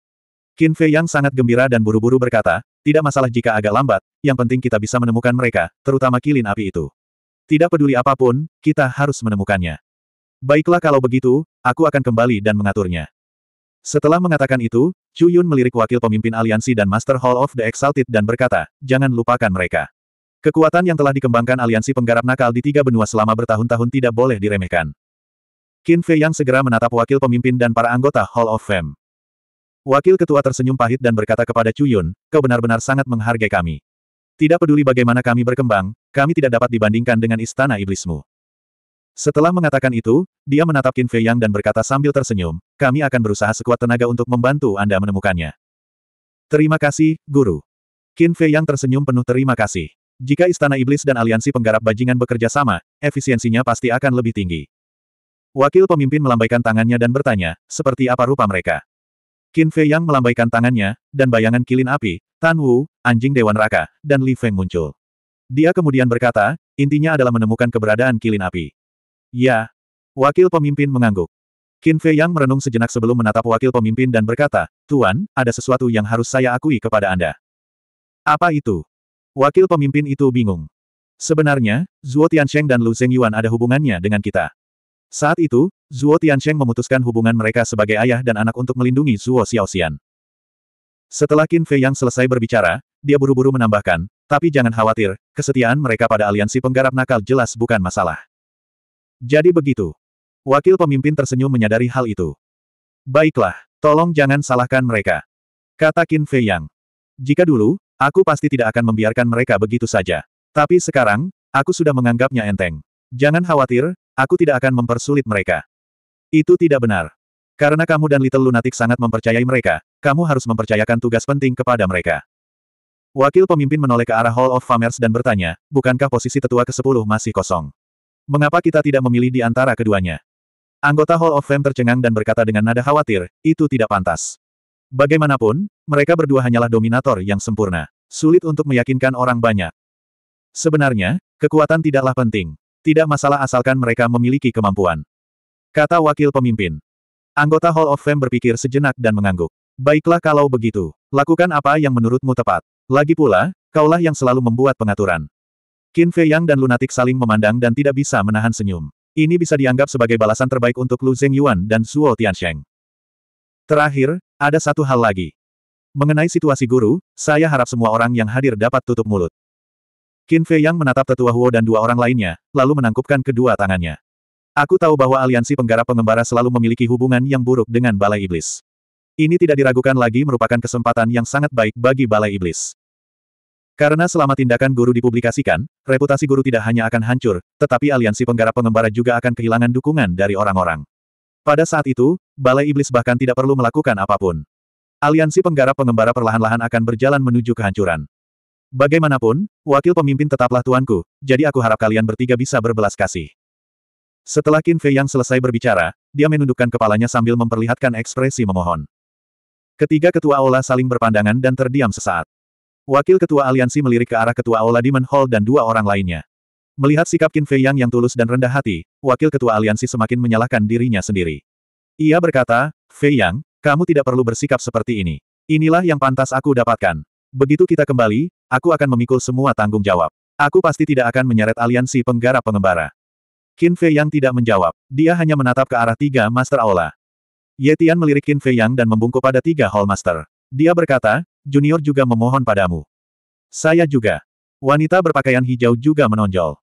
Qin Fei yang sangat gembira dan buru-buru berkata, tidak masalah jika agak lambat, yang penting kita bisa menemukan mereka, terutama kilin api itu. Tidak peduli apapun, kita harus menemukannya. Baiklah kalau begitu, aku akan kembali dan mengaturnya. Setelah mengatakan itu, Chu Yun melirik wakil pemimpin aliansi dan Master Hall of the Exalted dan berkata, jangan lupakan mereka. Kekuatan yang telah dikembangkan aliansi penggarap nakal di tiga benua selama bertahun-tahun tidak boleh diremehkan. Qin Fei yang segera menatap wakil pemimpin dan para anggota Hall of Fame. Wakil ketua tersenyum pahit dan berkata kepada Chu Yun, kau benar-benar sangat menghargai kami. Tidak peduli bagaimana kami berkembang, kami tidak dapat dibandingkan dengan istana iblismu. Setelah mengatakan itu, dia menatap Qin Fei Yang dan berkata sambil tersenyum, kami akan berusaha sekuat tenaga untuk membantu Anda menemukannya. Terima kasih, Guru. Qin Fei yang tersenyum penuh terima kasih. Jika Istana Iblis dan Aliansi Penggarap Bajingan bekerja sama, efisiensinya pasti akan lebih tinggi. Wakil pemimpin melambaikan tangannya dan bertanya, seperti apa rupa mereka? Qin Fei yang melambaikan tangannya, dan bayangan kilin api, Tan Wu, anjing Dewan Raka, dan Li Feng muncul. Dia kemudian berkata, intinya adalah menemukan keberadaan kilin api. Ya. Wakil pemimpin mengangguk. Qin Fei Yang merenung sejenak sebelum menatap wakil pemimpin dan berkata, Tuan, ada sesuatu yang harus saya akui kepada Anda. Apa itu? Wakil pemimpin itu bingung. Sebenarnya, Zhuo Tiansheng dan Lu Zeng Yuan ada hubungannya dengan kita. Saat itu, Zhuo Tiansheng memutuskan hubungan mereka sebagai ayah dan anak untuk melindungi Zhuo Xiaoxian. Setelah Qin Fei Yang selesai berbicara, dia buru-buru menambahkan, tapi jangan khawatir, kesetiaan mereka pada aliansi penggarap nakal jelas bukan masalah. Jadi begitu. Wakil pemimpin tersenyum menyadari hal itu. Baiklah, tolong jangan salahkan mereka. Kata Qin Fei Yang. Jika dulu, aku pasti tidak akan membiarkan mereka begitu saja. Tapi sekarang, aku sudah menganggapnya enteng. Jangan khawatir, aku tidak akan mempersulit mereka. Itu tidak benar. Karena kamu dan Little Lunatic sangat mempercayai mereka, kamu harus mempercayakan tugas penting kepada mereka. Wakil pemimpin menoleh ke arah Hall of Famers dan bertanya, bukankah posisi tetua ke-10 masih kosong? Mengapa kita tidak memilih di antara keduanya? Anggota Hall of Fame tercengang dan berkata dengan nada khawatir, itu tidak pantas. Bagaimanapun, mereka berdua hanyalah dominator yang sempurna. Sulit untuk meyakinkan orang banyak. Sebenarnya, kekuatan tidaklah penting. Tidak masalah asalkan mereka memiliki kemampuan. Kata wakil pemimpin. Anggota Hall of Fame berpikir sejenak dan mengangguk. Baiklah kalau begitu, lakukan apa yang menurutmu tepat. Lagi pula, kaulah yang selalu membuat pengaturan. Qin Fei Yang dan Lunatik saling memandang dan tidak bisa menahan senyum. Ini bisa dianggap sebagai balasan terbaik untuk Lu Zeng Yuan dan Zuo Tiansheng. Terakhir, ada satu hal lagi. Mengenai situasi guru, saya harap semua orang yang hadir dapat tutup mulut. Qin Fei yang menatap tetua Huo dan dua orang lainnya, lalu menangkupkan kedua tangannya. Aku tahu bahwa aliansi penggarap pengembara selalu memiliki hubungan yang buruk dengan Balai Iblis. Ini tidak diragukan lagi merupakan kesempatan yang sangat baik bagi Balai Iblis. Karena selama tindakan guru dipublikasikan, reputasi guru tidak hanya akan hancur, tetapi aliansi penggarap pengembara juga akan kehilangan dukungan dari orang-orang. Pada saat itu, Balai Iblis bahkan tidak perlu melakukan apapun. Aliansi penggarap pengembara perlahan-lahan akan berjalan menuju kehancuran. Bagaimanapun, wakil pemimpin tetaplah tuanku, jadi aku harap kalian bertiga bisa berbelas kasih. Setelah Qin Fei yang selesai berbicara, dia menundukkan kepalanya sambil memperlihatkan ekspresi memohon. Ketiga ketua aula saling berpandangan dan terdiam sesaat. Wakil Ketua Aliansi melirik ke arah Ketua Aula Demon Hall dan dua orang lainnya. Melihat sikap Qin Fei Yang yang tulus dan rendah hati, Wakil Ketua Aliansi semakin menyalahkan dirinya sendiri. Ia berkata, Fei Yang, kamu tidak perlu bersikap seperti ini. Inilah yang pantas aku dapatkan. Begitu kita kembali, aku akan memikul semua tanggung jawab. Aku pasti tidak akan menyeret aliansi penggarap pengembara. Qin Fei Yang tidak menjawab. Dia hanya menatap ke arah tiga Master Aula. Ye Tian melirik Qin Fei Yang dan membungkuk pada tiga Hall Master. Dia berkata, Junior juga memohon padamu. Saya juga. Wanita berpakaian hijau juga menonjol.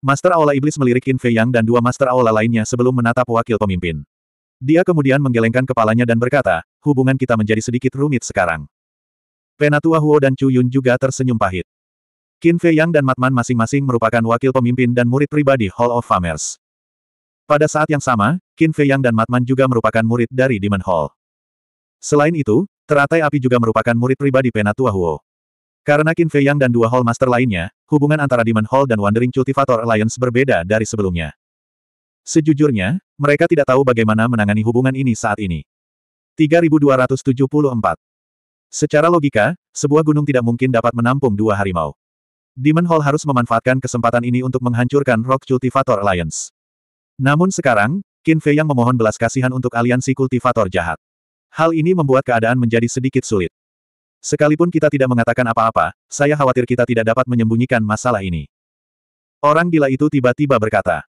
Master Aula Iblis melirik Qin Fei Yang dan dua Master Aula lainnya sebelum menatap wakil pemimpin. Dia kemudian menggelengkan kepalanya dan berkata, hubungan kita menjadi sedikit rumit sekarang. Penatua Huo dan Chu Yun juga tersenyum pahit. Qin Fei Yang dan Matman masing-masing merupakan wakil pemimpin dan murid pribadi Hall of Famers. Pada saat yang sama, Qin Fei Yang dan Matman juga merupakan murid dari Demon Hall. Selain itu, Teratai api juga merupakan murid pribadi Penatua Huo. Karena Qin Fei Yang dan dua Hall Master lainnya, hubungan antara Demon Hall dan Wandering Cultivator Alliance berbeda dari sebelumnya. Sejujurnya, mereka tidak tahu bagaimana menangani hubungan ini saat ini. 3274 Secara logika, sebuah gunung tidak mungkin dapat menampung dua harimau. Demon Hall harus memanfaatkan kesempatan ini untuk menghancurkan Rock Cultivator Alliance. Namun sekarang, Qin Fei Yang memohon belas kasihan untuk aliansi kultivator jahat. Hal ini membuat keadaan menjadi sedikit sulit. Sekalipun kita tidak mengatakan apa-apa, saya khawatir kita tidak dapat menyembunyikan masalah ini. Orang gila itu tiba-tiba berkata.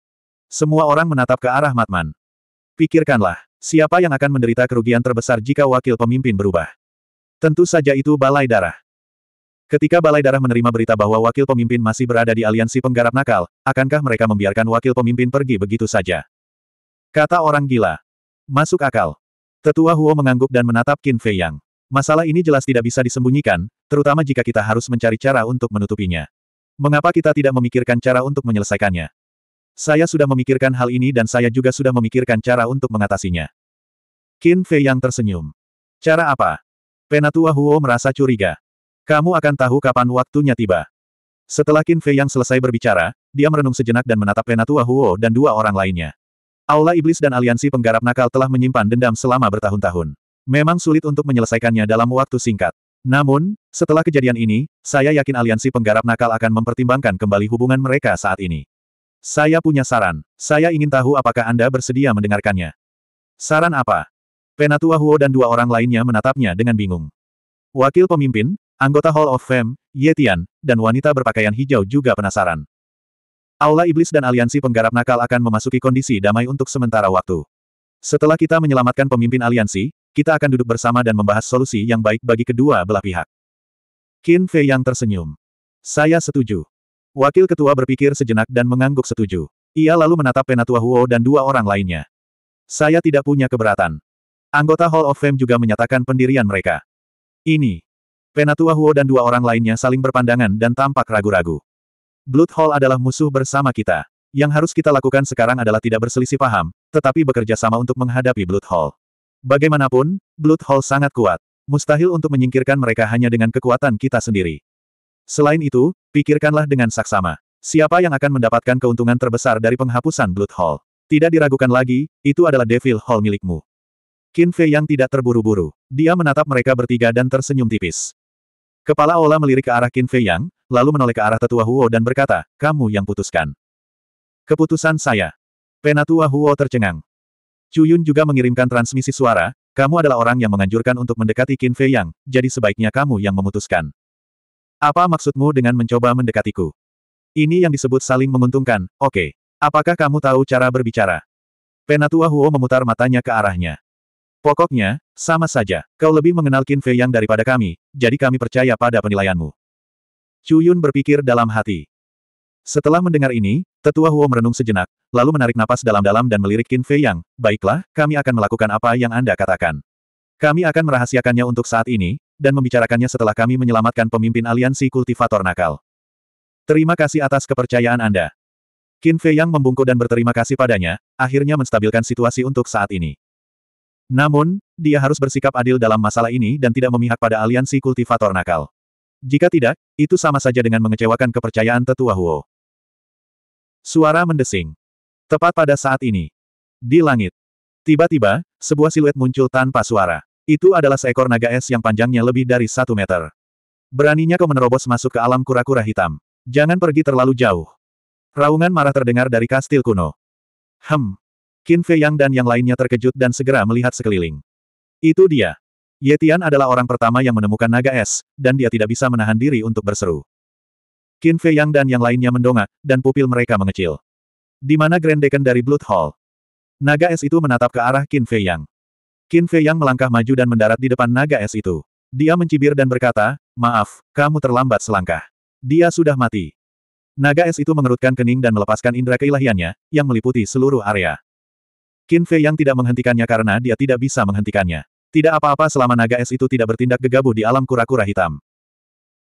Semua orang menatap ke arah Matman. Pikirkanlah, siapa yang akan menderita kerugian terbesar jika wakil pemimpin berubah? Tentu saja itu Balai Darah. Ketika Balai Darah menerima berita bahwa wakil pemimpin masih berada di aliansi penggarap nakal, akankah mereka membiarkan wakil pemimpin pergi begitu saja? Kata orang gila. Masuk akal. Tetua Huo mengangguk dan menatap Qin Fei Yang. Masalah ini jelas tidak bisa disembunyikan, terutama jika kita harus mencari cara untuk menutupinya. Mengapa kita tidak memikirkan cara untuk menyelesaikannya? Saya sudah memikirkan hal ini dan saya juga sudah memikirkan cara untuk mengatasinya. Qin Fei Yang tersenyum. Cara apa? Penatua Huo merasa curiga. Kamu akan tahu kapan waktunya tiba. Setelah Qin Fei Yang selesai berbicara, dia merenung sejenak dan menatap Penatua Huo dan dua orang lainnya. Aula Iblis dan aliansi penggarap nakal telah menyimpan dendam selama bertahun-tahun. Memang sulit untuk menyelesaikannya dalam waktu singkat. Namun, setelah kejadian ini, saya yakin aliansi penggarap nakal akan mempertimbangkan kembali hubungan mereka saat ini. Saya punya saran. Saya ingin tahu apakah Anda bersedia mendengarkannya. Saran apa? Penatua Huo dan dua orang lainnya menatapnya dengan bingung. Wakil pemimpin, anggota Hall of Fame, Ye Tian, dan wanita berpakaian hijau juga penasaran. Aula Iblis dan aliansi penggarap nakal akan memasuki kondisi damai untuk sementara waktu. Setelah kita menyelamatkan pemimpin aliansi, kita akan duduk bersama dan membahas solusi yang baik bagi kedua belah pihak. Qin Fei yang tersenyum. Saya setuju. Wakil ketua berpikir sejenak dan mengangguk setuju. Ia lalu menatap Penatua Huo dan dua orang lainnya. Saya tidak punya keberatan. Anggota Hall of Fame juga menyatakan pendirian mereka. Ini. Penatua Huo dan dua orang lainnya saling berpandangan dan tampak ragu-ragu. Blood Hall adalah musuh bersama kita. Yang harus kita lakukan sekarang adalah tidak berselisih paham, tetapi bekerja sama untuk menghadapi Blood Hall. Bagaimanapun, Blood Hall sangat kuat. Mustahil untuk menyingkirkan mereka hanya dengan kekuatan kita sendiri. Selain itu, pikirkanlah dengan saksama. Siapa yang akan mendapatkan keuntungan terbesar dari penghapusan Blood Hall? Tidak diragukan lagi, itu adalah Devil Hall milikmu. Qin Fei yang tidak terburu-buru. Dia menatap mereka bertiga dan tersenyum tipis. Kepala Ola melirik ke arah Qin Fei Yang, lalu menoleh ke arah tetua Huo dan berkata, kamu yang putuskan. Keputusan saya. Penatua Huo tercengang. Cuyun juga mengirimkan transmisi suara, kamu adalah orang yang menganjurkan untuk mendekati Qin Fei Yang, jadi sebaiknya kamu yang memutuskan. Apa maksudmu dengan mencoba mendekatiku? Ini yang disebut saling menguntungkan, oke. Okay. Apakah kamu tahu cara berbicara? Penatua Huo memutar matanya ke arahnya. Pokoknya, sama saja, kau lebih mengenal Qin Fei Yang daripada kami, jadi kami percaya pada penilaianmu. Chu Yun berpikir dalam hati. Setelah mendengar ini, Tetua Huo merenung sejenak, lalu menarik napas dalam-dalam dan melirik Qin Fei Yang, baiklah, kami akan melakukan apa yang Anda katakan. Kami akan merahasiakannya untuk saat ini, dan membicarakannya setelah kami menyelamatkan pemimpin aliansi kultivator nakal. Terima kasih atas kepercayaan Anda. Qin Fei Yang membungkuk dan berterima kasih padanya, akhirnya menstabilkan situasi untuk saat ini. Namun, dia harus bersikap adil dalam masalah ini dan tidak memihak pada aliansi kultivator nakal. Jika tidak, itu sama saja dengan mengecewakan kepercayaan tetua Huo. Suara mendesing. Tepat pada saat ini. Di langit. Tiba-tiba, sebuah siluet muncul tanpa suara. Itu adalah seekor naga es yang panjangnya lebih dari satu meter. Beraninya kau menerobos masuk ke alam kura-kura hitam. Jangan pergi terlalu jauh. Raungan marah terdengar dari kastil kuno. Hem. Qin Fei Yang dan yang lainnya terkejut dan segera melihat sekeliling. Itu dia. Yetian adalah orang pertama yang menemukan naga es, dan dia tidak bisa menahan diri untuk berseru. Qin Fei Yang dan yang lainnya mendongak, dan pupil mereka mengecil. Di mana Grand Deacon dari Blood Hall? Naga es itu menatap ke arah Qin Fei Yang. Qin Fei Yang melangkah maju dan mendarat di depan naga es itu. Dia mencibir dan berkata, maaf, kamu terlambat selangkah. Dia sudah mati. Naga es itu mengerutkan kening dan melepaskan indera keilahiannya, yang meliputi seluruh area. Qin Fei Yang tidak menghentikannya karena dia tidak bisa menghentikannya. Tidak apa-apa selama naga es itu tidak bertindak gegabah di alam kura-kura hitam.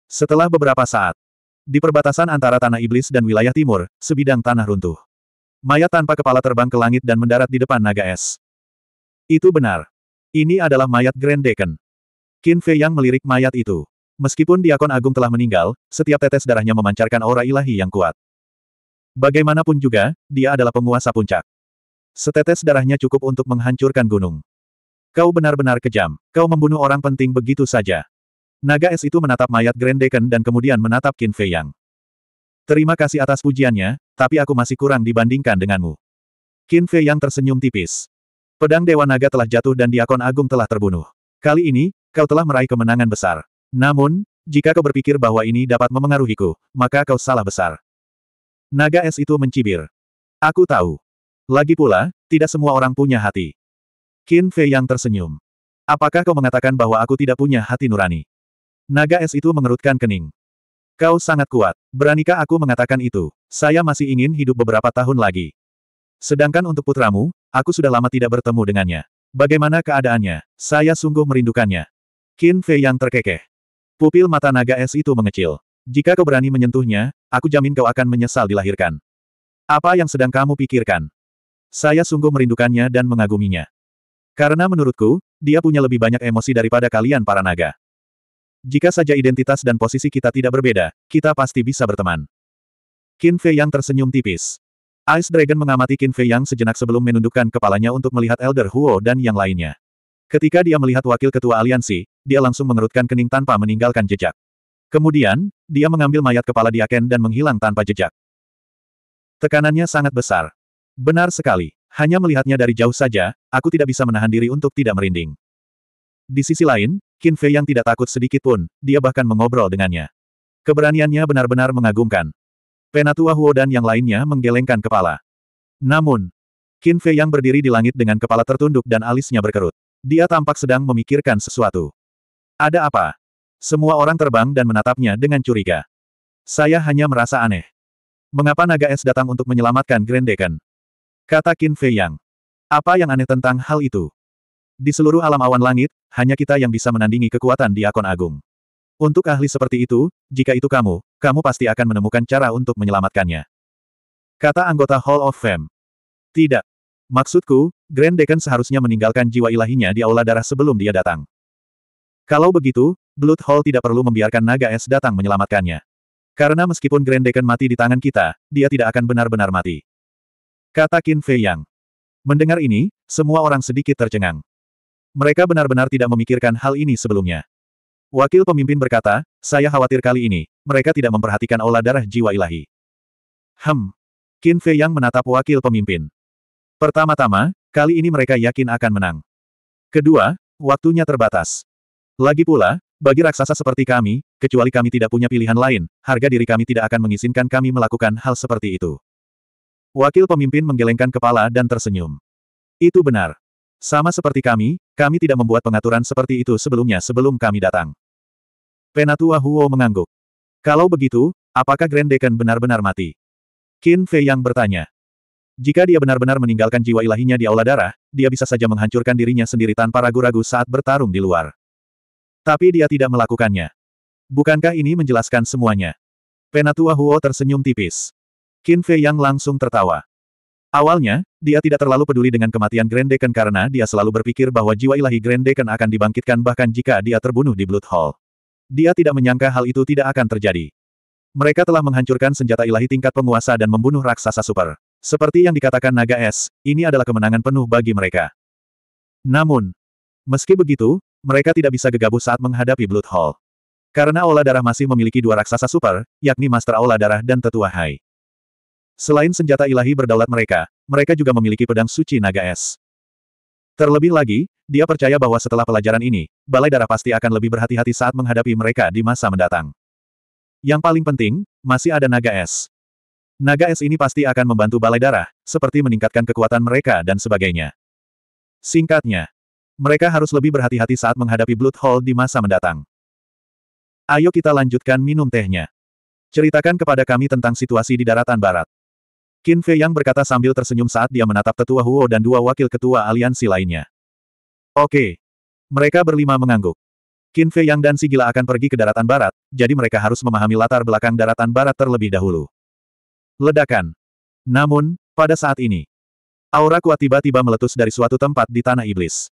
Setelah beberapa saat, di perbatasan antara Tanah Iblis dan wilayah timur, sebidang tanah runtuh. Mayat tanpa kepala terbang ke langit dan mendarat di depan naga es. Itu benar. Ini adalah mayat Grand Deacon. Qin Fei yang melirik mayat itu. Meskipun Diakon Agung telah meninggal, setiap tetes darahnya memancarkan aura ilahi yang kuat. Bagaimanapun juga, dia adalah penguasa puncak. Setetes darahnya cukup untuk menghancurkan gunung. Kau benar-benar kejam. Kau membunuh orang penting begitu saja. Naga es itu menatap mayat Grand Deacon dan kemudian menatap Qin Fei Yang. Terima kasih atas pujiannya, tapi aku masih kurang dibandingkan denganmu. Qin Fei Yang tersenyum tipis. Pedang Dewa Naga telah jatuh dan Diakon Agung telah terbunuh. Kali ini, kau telah meraih kemenangan besar. Namun, jika kau berpikir bahwa ini dapat memengaruhiku, maka kau salah besar. Naga es itu mencibir. Aku tahu. Lagi pula, tidak semua orang punya hati. Qin Fei yang tersenyum. Apakah kau mengatakan bahwa aku tidak punya hati nurani? Naga es itu mengerutkan kening. Kau sangat kuat. Beranikah aku mengatakan itu? Saya masih ingin hidup beberapa tahun lagi. Sedangkan untuk putramu, aku sudah lama tidak bertemu dengannya. Bagaimana keadaannya? Saya sungguh merindukannya. Qin Fei yang terkekeh. Pupil mata naga es itu mengecil. Jika kau berani menyentuhnya, aku jamin kau akan menyesal dilahirkan. Apa yang sedang kamu pikirkan? Saya sungguh merindukannya dan mengaguminya. Karena menurutku, dia punya lebih banyak emosi daripada kalian para naga. Jika saja identitas dan posisi kita tidak berbeda, kita pasti bisa berteman. Qin Fei Yang tersenyum tipis. Ice Dragon mengamati Qin Fei Yang sejenak sebelum menundukkan kepalanya untuk melihat Elder Huo dan yang lainnya. Ketika dia melihat wakil ketua aliansi, dia langsung mengerutkan kening tanpa meninggalkan jejak. Kemudian, dia mengambil mayat kepala Diaken dan menghilang tanpa jejak. Tekanannya sangat besar. Benar sekali. Hanya melihatnya dari jauh saja, aku tidak bisa menahan diri untuk tidak merinding. Di sisi lain, Qin Fei yang tidak takut sedikit pun, dia bahkan mengobrol dengannya. Keberaniannya benar-benar mengagumkan. Penatua Huo dan yang lainnya menggelengkan kepala. Namun, Qin Fei yang berdiri di langit dengan kepala tertunduk dan alisnya berkerut. Dia tampak sedang memikirkan sesuatu. Ada apa? Semua orang terbang dan menatapnya dengan curiga. Saya hanya merasa aneh. Mengapa naga es datang untuk menyelamatkan Grand Deacon? Kata Qin Fei Yang. Apa yang aneh tentang hal itu? Di seluruh alam awan langit, hanya kita yang bisa menandingi kekuatan di Diakon Agung. Untuk ahli seperti itu, jika itu kamu, kamu pasti akan menemukan cara untuk menyelamatkannya. Kata anggota Hall of Fame. Tidak. Maksudku, Grand Deacon seharusnya meninggalkan jiwa ilahinya di Aula Darah sebelum dia datang. Kalau begitu, Blood Hall tidak perlu membiarkan naga es datang menyelamatkannya. Karena meskipun Grand Deacon mati di tangan kita, dia tidak akan benar-benar mati. Kata Qin Fei Yang. Mendengar ini, semua orang sedikit tercengang. Mereka benar-benar tidak memikirkan hal ini sebelumnya. Wakil pemimpin berkata, saya khawatir kali ini, mereka tidak memperhatikan olah darah jiwa ilahi. Hem. Qin Fei Yang menatap wakil pemimpin. Pertama-tama, kali ini mereka yakin akan menang. Kedua, waktunya terbatas. Lagi pula, bagi raksasa seperti kami, kecuali kami tidak punya pilihan lain, harga diri kami tidak akan mengizinkan kami melakukan hal seperti itu. Wakil pemimpin menggelengkan kepala dan tersenyum. Itu benar. Sama seperti kami, kami tidak membuat pengaturan seperti itu sebelumnya sebelum kami datang. Penatua Huo mengangguk. Kalau begitu, apakah Grand Deacon benar-benar mati? Qin Fei yang bertanya. Jika dia benar-benar meninggalkan jiwa ilahinya di aula darah, dia bisa saja menghancurkan dirinya sendiri tanpa ragu-ragu saat bertarung di luar. Tapi dia tidak melakukannya. Bukankah ini menjelaskan semuanya? Penatua Huo tersenyum tipis. Qin Fei Yang langsung tertawa. Awalnya, dia tidak terlalu peduli dengan kematian Grand Deacon karena dia selalu berpikir bahwa jiwa ilahi Grand Deacon akan dibangkitkan bahkan jika dia terbunuh di Blood Hall. Dia tidak menyangka hal itu tidak akan terjadi. Mereka telah menghancurkan senjata ilahi tingkat penguasa dan membunuh raksasa super. Seperti yang dikatakan Naga Es, ini adalah kemenangan penuh bagi mereka. Namun, meski begitu, mereka tidak bisa gegabah saat menghadapi Blood Hall. Karena Aula Darah masih memiliki dua raksasa super, yakni Master Aula Darah dan Tetua Hai. Selain senjata ilahi berdaulat mereka, mereka juga memiliki pedang suci naga es. Terlebih lagi, dia percaya bahwa setelah pelajaran ini, Balai Darah pasti akan lebih berhati-hati saat menghadapi mereka di masa mendatang. Yang paling penting, masih ada naga es. Naga es ini pasti akan membantu Balai Darah, seperti meningkatkan kekuatan mereka dan sebagainya. Singkatnya, mereka harus lebih berhati-hati saat menghadapi Blood Hall di masa mendatang. Ayo kita lanjutkan minum tehnya. Ceritakan kepada kami tentang situasi di daratan barat. Qin Fei Yang berkata sambil tersenyum saat dia menatap tetua Huo dan dua wakil ketua aliansi lainnya. Oke. Mereka berlima mengangguk. Qin Fei Yang dan si gila akan pergi ke daratan barat, jadi mereka harus memahami latar belakang daratan barat terlebih dahulu. Ledakan. Namun, pada saat ini, aura kuat tiba-tiba meletus dari suatu tempat di tanah iblis.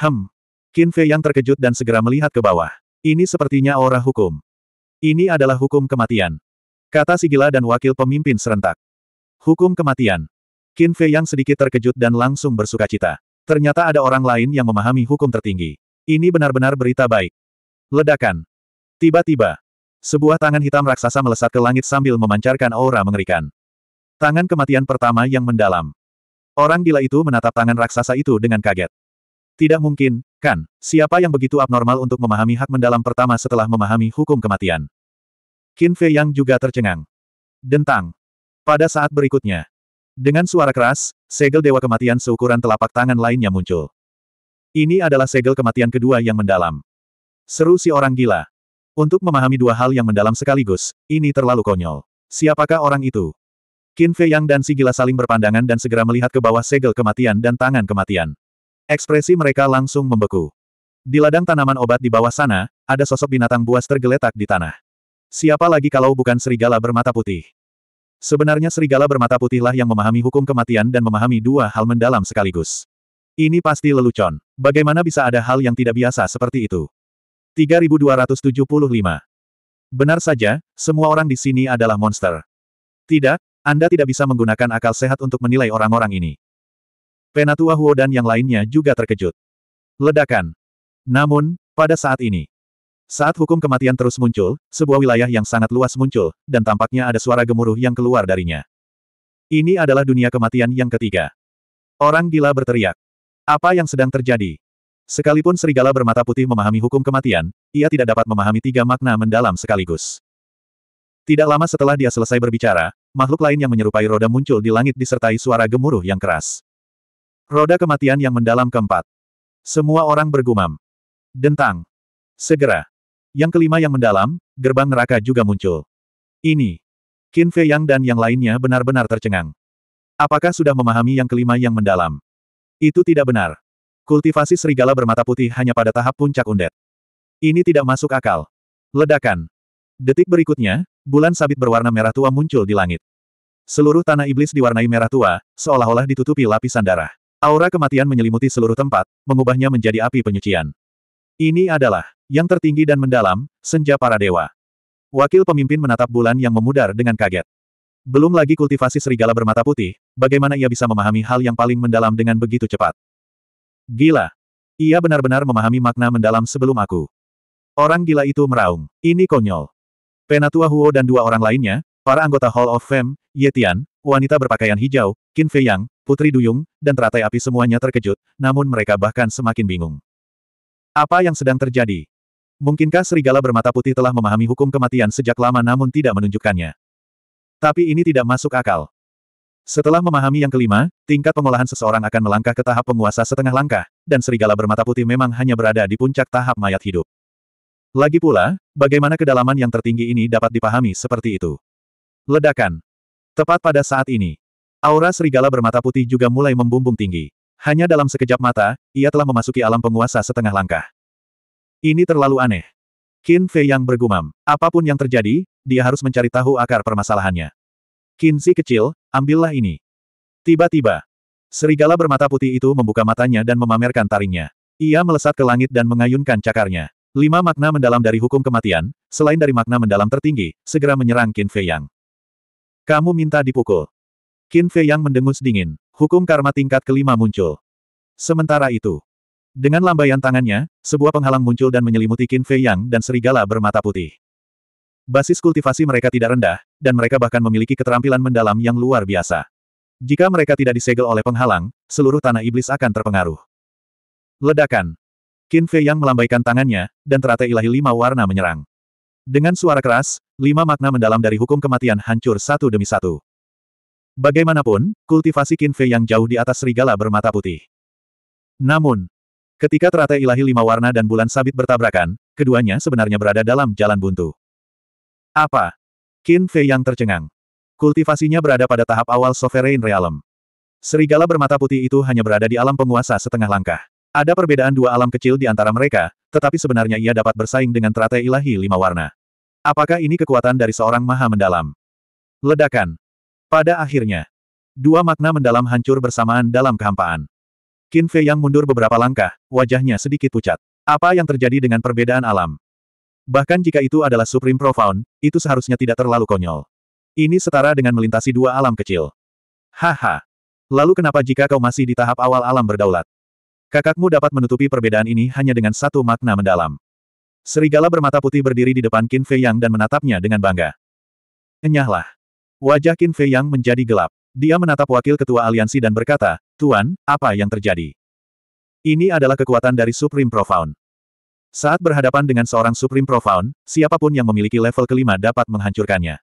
Hem. Qin Fei Yang terkejut dan segera melihat ke bawah. Ini sepertinya aura hukum. Ini adalah hukum kematian. Kata si gila dan wakil pemimpin serentak. Hukum kematian. Qin Fei yang sedikit terkejut dan langsung bersuka cita. Ternyata ada orang lain yang memahami hukum tertinggi. Ini benar-benar berita baik. Ledakan. Tiba-tiba, sebuah tangan hitam raksasa melesat ke langit sambil memancarkan aura mengerikan. Tangan kematian pertama yang mendalam. Orang gila itu menatap tangan raksasa itu dengan kaget. Tidak mungkin, kan, siapa yang begitu abnormal untuk memahami hak mendalam pertama setelah memahami hukum kematian. Qin Fei Yang juga tercengang. Dentang. Pada saat berikutnya, dengan suara keras, segel dewa kematian seukuran telapak tangan lainnya muncul. Ini adalah segel kematian kedua yang mendalam. Seru si orang gila. Untuk memahami dua hal yang mendalam sekaligus, ini terlalu konyol. Siapakah orang itu? Qin Fei Yang dan si gila saling berpandangan dan segera melihat ke bawah segel kematian dan tangan kematian. Ekspresi mereka langsung membeku. Di ladang tanaman obat di bawah sana, ada sosok binatang buas tergeletak di tanah. Siapa lagi kalau bukan serigala bermata putih? Sebenarnya serigala bermata putihlah yang memahami hukum kematian dan memahami dua hal mendalam sekaligus. Ini pasti lelucon. Bagaimana bisa ada hal yang tidak biasa seperti itu? 3275. Benar saja, semua orang di sini adalah monster. Tidak, Anda tidak bisa menggunakan akal sehat untuk menilai orang-orang ini. Penatua Huo dan yang lainnya juga terkejut. Ledakan. Namun, pada saat ini, saat hukum kematian terus muncul, sebuah wilayah yang sangat luas muncul, dan tampaknya ada suara gemuruh yang keluar darinya. Ini adalah dunia kematian yang ketiga. Orang gila berteriak. Apa yang sedang terjadi? Sekalipun serigala bermata putih memahami hukum kematian, ia tidak dapat memahami tiga makna mendalam sekaligus. Tidak lama setelah dia selesai berbicara, makhluk lain yang menyerupai roda muncul di langit disertai suara gemuruh yang keras. Roda kematian yang mendalam keempat. Semua orang bergumam. Dentang. Segera, yang kelima yang mendalam, gerbang neraka juga muncul. Ini. Qin Fei Yang dan yang lainnya benar-benar tercengang. Apakah sudah memahami yang kelima yang mendalam? Itu tidak benar. Kultivasi serigala bermata putih hanya pada tahap puncak undet. Ini tidak masuk akal. Ledakan. Detik berikutnya, bulan sabit berwarna merah tua muncul di langit. Seluruh tanah iblis diwarnai merah tua, seolah-olah ditutupi lapisan darah. Aura kematian menyelimuti seluruh tempat, mengubahnya menjadi api penyucian. Ini adalah yang tertinggi dan mendalam, senja para dewa. Wakil pemimpin menatap bulan yang memudar dengan kaget. Belum lagi kultivasi serigala bermata putih, bagaimana ia bisa memahami hal yang paling mendalam dengan begitu cepat. Gila. Ia benar-benar memahami makna mendalam sebelum aku. Orang gila itu meraung. Ini konyol. Penatua Huo dan dua orang lainnya, para anggota Hall of Fame, Yetian, wanita berpakaian hijau, Qin Fei Yang, Putri Duyung, dan teratai api semuanya terkejut, namun mereka bahkan semakin bingung. Apa yang sedang terjadi? Mungkinkah serigala bermata putih telah memahami hukum kematian sejak lama namun tidak menunjukkannya? Tapi ini tidak masuk akal. Setelah memahami yang kelima, tingkat pengolahan seseorang akan melangkah ke tahap penguasa setengah langkah, dan serigala bermata putih memang hanya berada di puncak tahap mayat hidup. Lagi pula, bagaimana kedalaman yang tertinggi ini dapat dipahami seperti itu? Ledakan. Tepat pada saat ini, aura serigala bermata putih juga mulai membumbung tinggi. Hanya dalam sekejap mata, ia telah memasuki alam penguasa setengah langkah. Ini terlalu aneh. Qin Fei yang bergumam. Apapun yang terjadi, dia harus mencari tahu akar permasalahannya. Qin Si kecil, ambillah ini. Tiba-tiba, serigala bermata putih itu membuka matanya dan memamerkan taringnya. Ia melesat ke langit dan mengayunkan cakarnya. Lima makna mendalam dari hukum kematian, selain dari makna mendalam tertinggi, segera menyerang Qin Fei Yang. Kamu minta dipukul. Qin Fei Yang mendengus dingin. Hukum karma tingkat kelima muncul. Sementara itu, dengan lambaian tangannya, sebuah penghalang muncul dan menyelimuti Qin Fei Yang dan serigala bermata putih. Basis kultivasi mereka tidak rendah, dan mereka bahkan memiliki keterampilan mendalam yang luar biasa. Jika mereka tidak disegel oleh penghalang, seluruh tanah iblis akan terpengaruh. Ledakan. Qin Fei Yang melambaikan tangannya, dan teratai ilahi lima warna menyerang. Dengan suara keras, lima makna mendalam dari hukum kematian hancur satu demi satu. Bagaimanapun, kultivasi Qinfei yang jauh di atas serigala bermata putih. Namun, ketika teratai ilahi lima warna dan bulan sabit bertabrakan, keduanya sebenarnya berada dalam jalan buntu. Apa? Qinfei yang tercengang. Kultivasinya berada pada tahap awal Sovereign Realm. Serigala bermata putih itu hanya berada di alam penguasa setengah langkah. Ada perbedaan dua alam kecil di antara mereka, tetapi sebenarnya ia dapat bersaing dengan teratai ilahi lima warna. Apakah ini kekuatan dari seorang maha mendalam? Ledakan. Pada akhirnya, dua makna mendalam hancur bersamaan dalam kehampaan. Qin Fei yang mundur beberapa langkah, wajahnya sedikit pucat. Apa yang terjadi dengan perbedaan alam? Bahkan jika itu adalah Supreme Profound, itu seharusnya tidak terlalu konyol. Ini setara dengan melintasi dua alam kecil. Haha. Lalu kenapa jika kau masih di tahap awal alam berdaulat? Kakakmu dapat menutupi perbedaan ini hanya dengan satu makna mendalam. Serigala bermata putih berdiri di depan Qin Fei Yang dan menatapnya dengan bangga. Enyahlah. Wajah Qin Fei Yang menjadi gelap. Dia menatap wakil ketua aliansi dan berkata, Tuan, apa yang terjadi? Ini adalah kekuatan dari Supreme Profound. Saat berhadapan dengan seorang Supreme Profound, siapapun yang memiliki level kelima dapat menghancurkannya.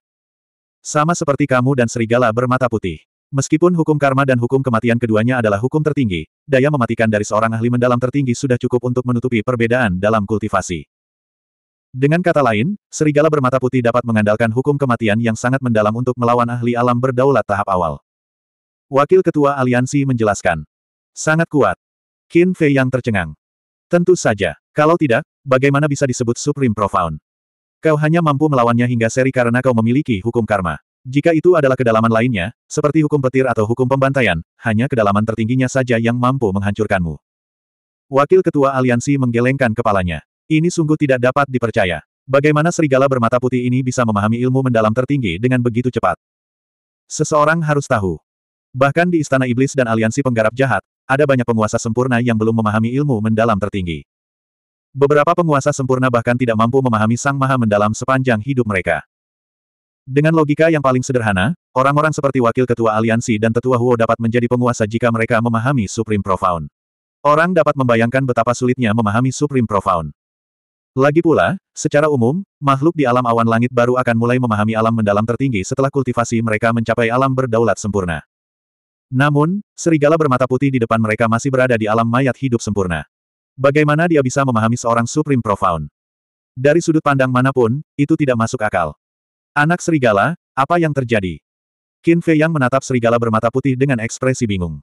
Sama seperti kamu dan serigala bermata putih. Meskipun hukum karma dan hukum kematian keduanya adalah hukum tertinggi, daya mematikan dari seorang ahli mendalam tertinggi sudah cukup untuk menutupi perbedaan dalam kultivasi. Dengan kata lain, serigala bermata putih dapat mengandalkan hukum kematian yang sangat mendalam untuk melawan ahli alam berdaulat tahap awal. Wakil Ketua Aliansi menjelaskan. Sangat kuat. Qin Fei yang tercengang. Tentu saja. Kalau tidak, bagaimana bisa disebut Supreme Profound? Kau hanya mampu melawannya hingga seri karena kau memiliki hukum karma. Jika itu adalah kedalaman lainnya, seperti hukum petir atau hukum pembantaian, hanya kedalaman tertingginya saja yang mampu menghancurkanmu. Wakil Ketua Aliansi menggelengkan kepalanya. Ini sungguh tidak dapat dipercaya. Bagaimana serigala bermata putih ini bisa memahami ilmu mendalam tertinggi dengan begitu cepat? Seseorang harus tahu. Bahkan di Istana Iblis dan Aliansi Penggarap Jahat, ada banyak penguasa sempurna yang belum memahami ilmu mendalam tertinggi. Beberapa penguasa sempurna bahkan tidak mampu memahami Sang Maha Mendalam sepanjang hidup mereka. Dengan logika yang paling sederhana, orang-orang seperti Wakil Ketua Aliansi dan Tetua Huo dapat menjadi penguasa jika mereka memahami Supreme Profound. Orang dapat membayangkan betapa sulitnya memahami Supreme Profound. Lagi pula, secara umum, makhluk di alam awan langit baru akan mulai memahami alam mendalam tertinggi setelah kultivasi mereka mencapai alam berdaulat sempurna. Namun, serigala bermata putih di depan mereka masih berada di alam mayat hidup sempurna. Bagaimana dia bisa memahami seorang suprim Profound? Dari sudut pandang manapun, itu tidak masuk akal. Anak serigala, apa yang terjadi? Qin Fei yang menatap serigala bermata putih dengan ekspresi bingung.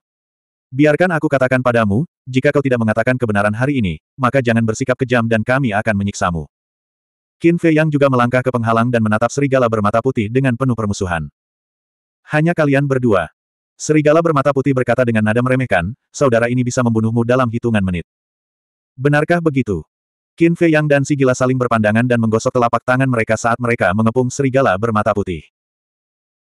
Biarkan aku katakan padamu, jika kau tidak mengatakan kebenaran hari ini, maka jangan bersikap kejam dan kami akan menyiksamu. Qin Fei Yang juga melangkah ke penghalang dan menatap serigala bermata putih dengan penuh permusuhan. Hanya kalian berdua. Serigala bermata putih berkata dengan nada meremehkan, saudara ini bisa membunuhmu dalam hitungan menit. Benarkah begitu? Qin Fei Yang dan si gila saling berpandangan dan menggosok telapak tangan mereka saat mereka mengepung serigala bermata putih.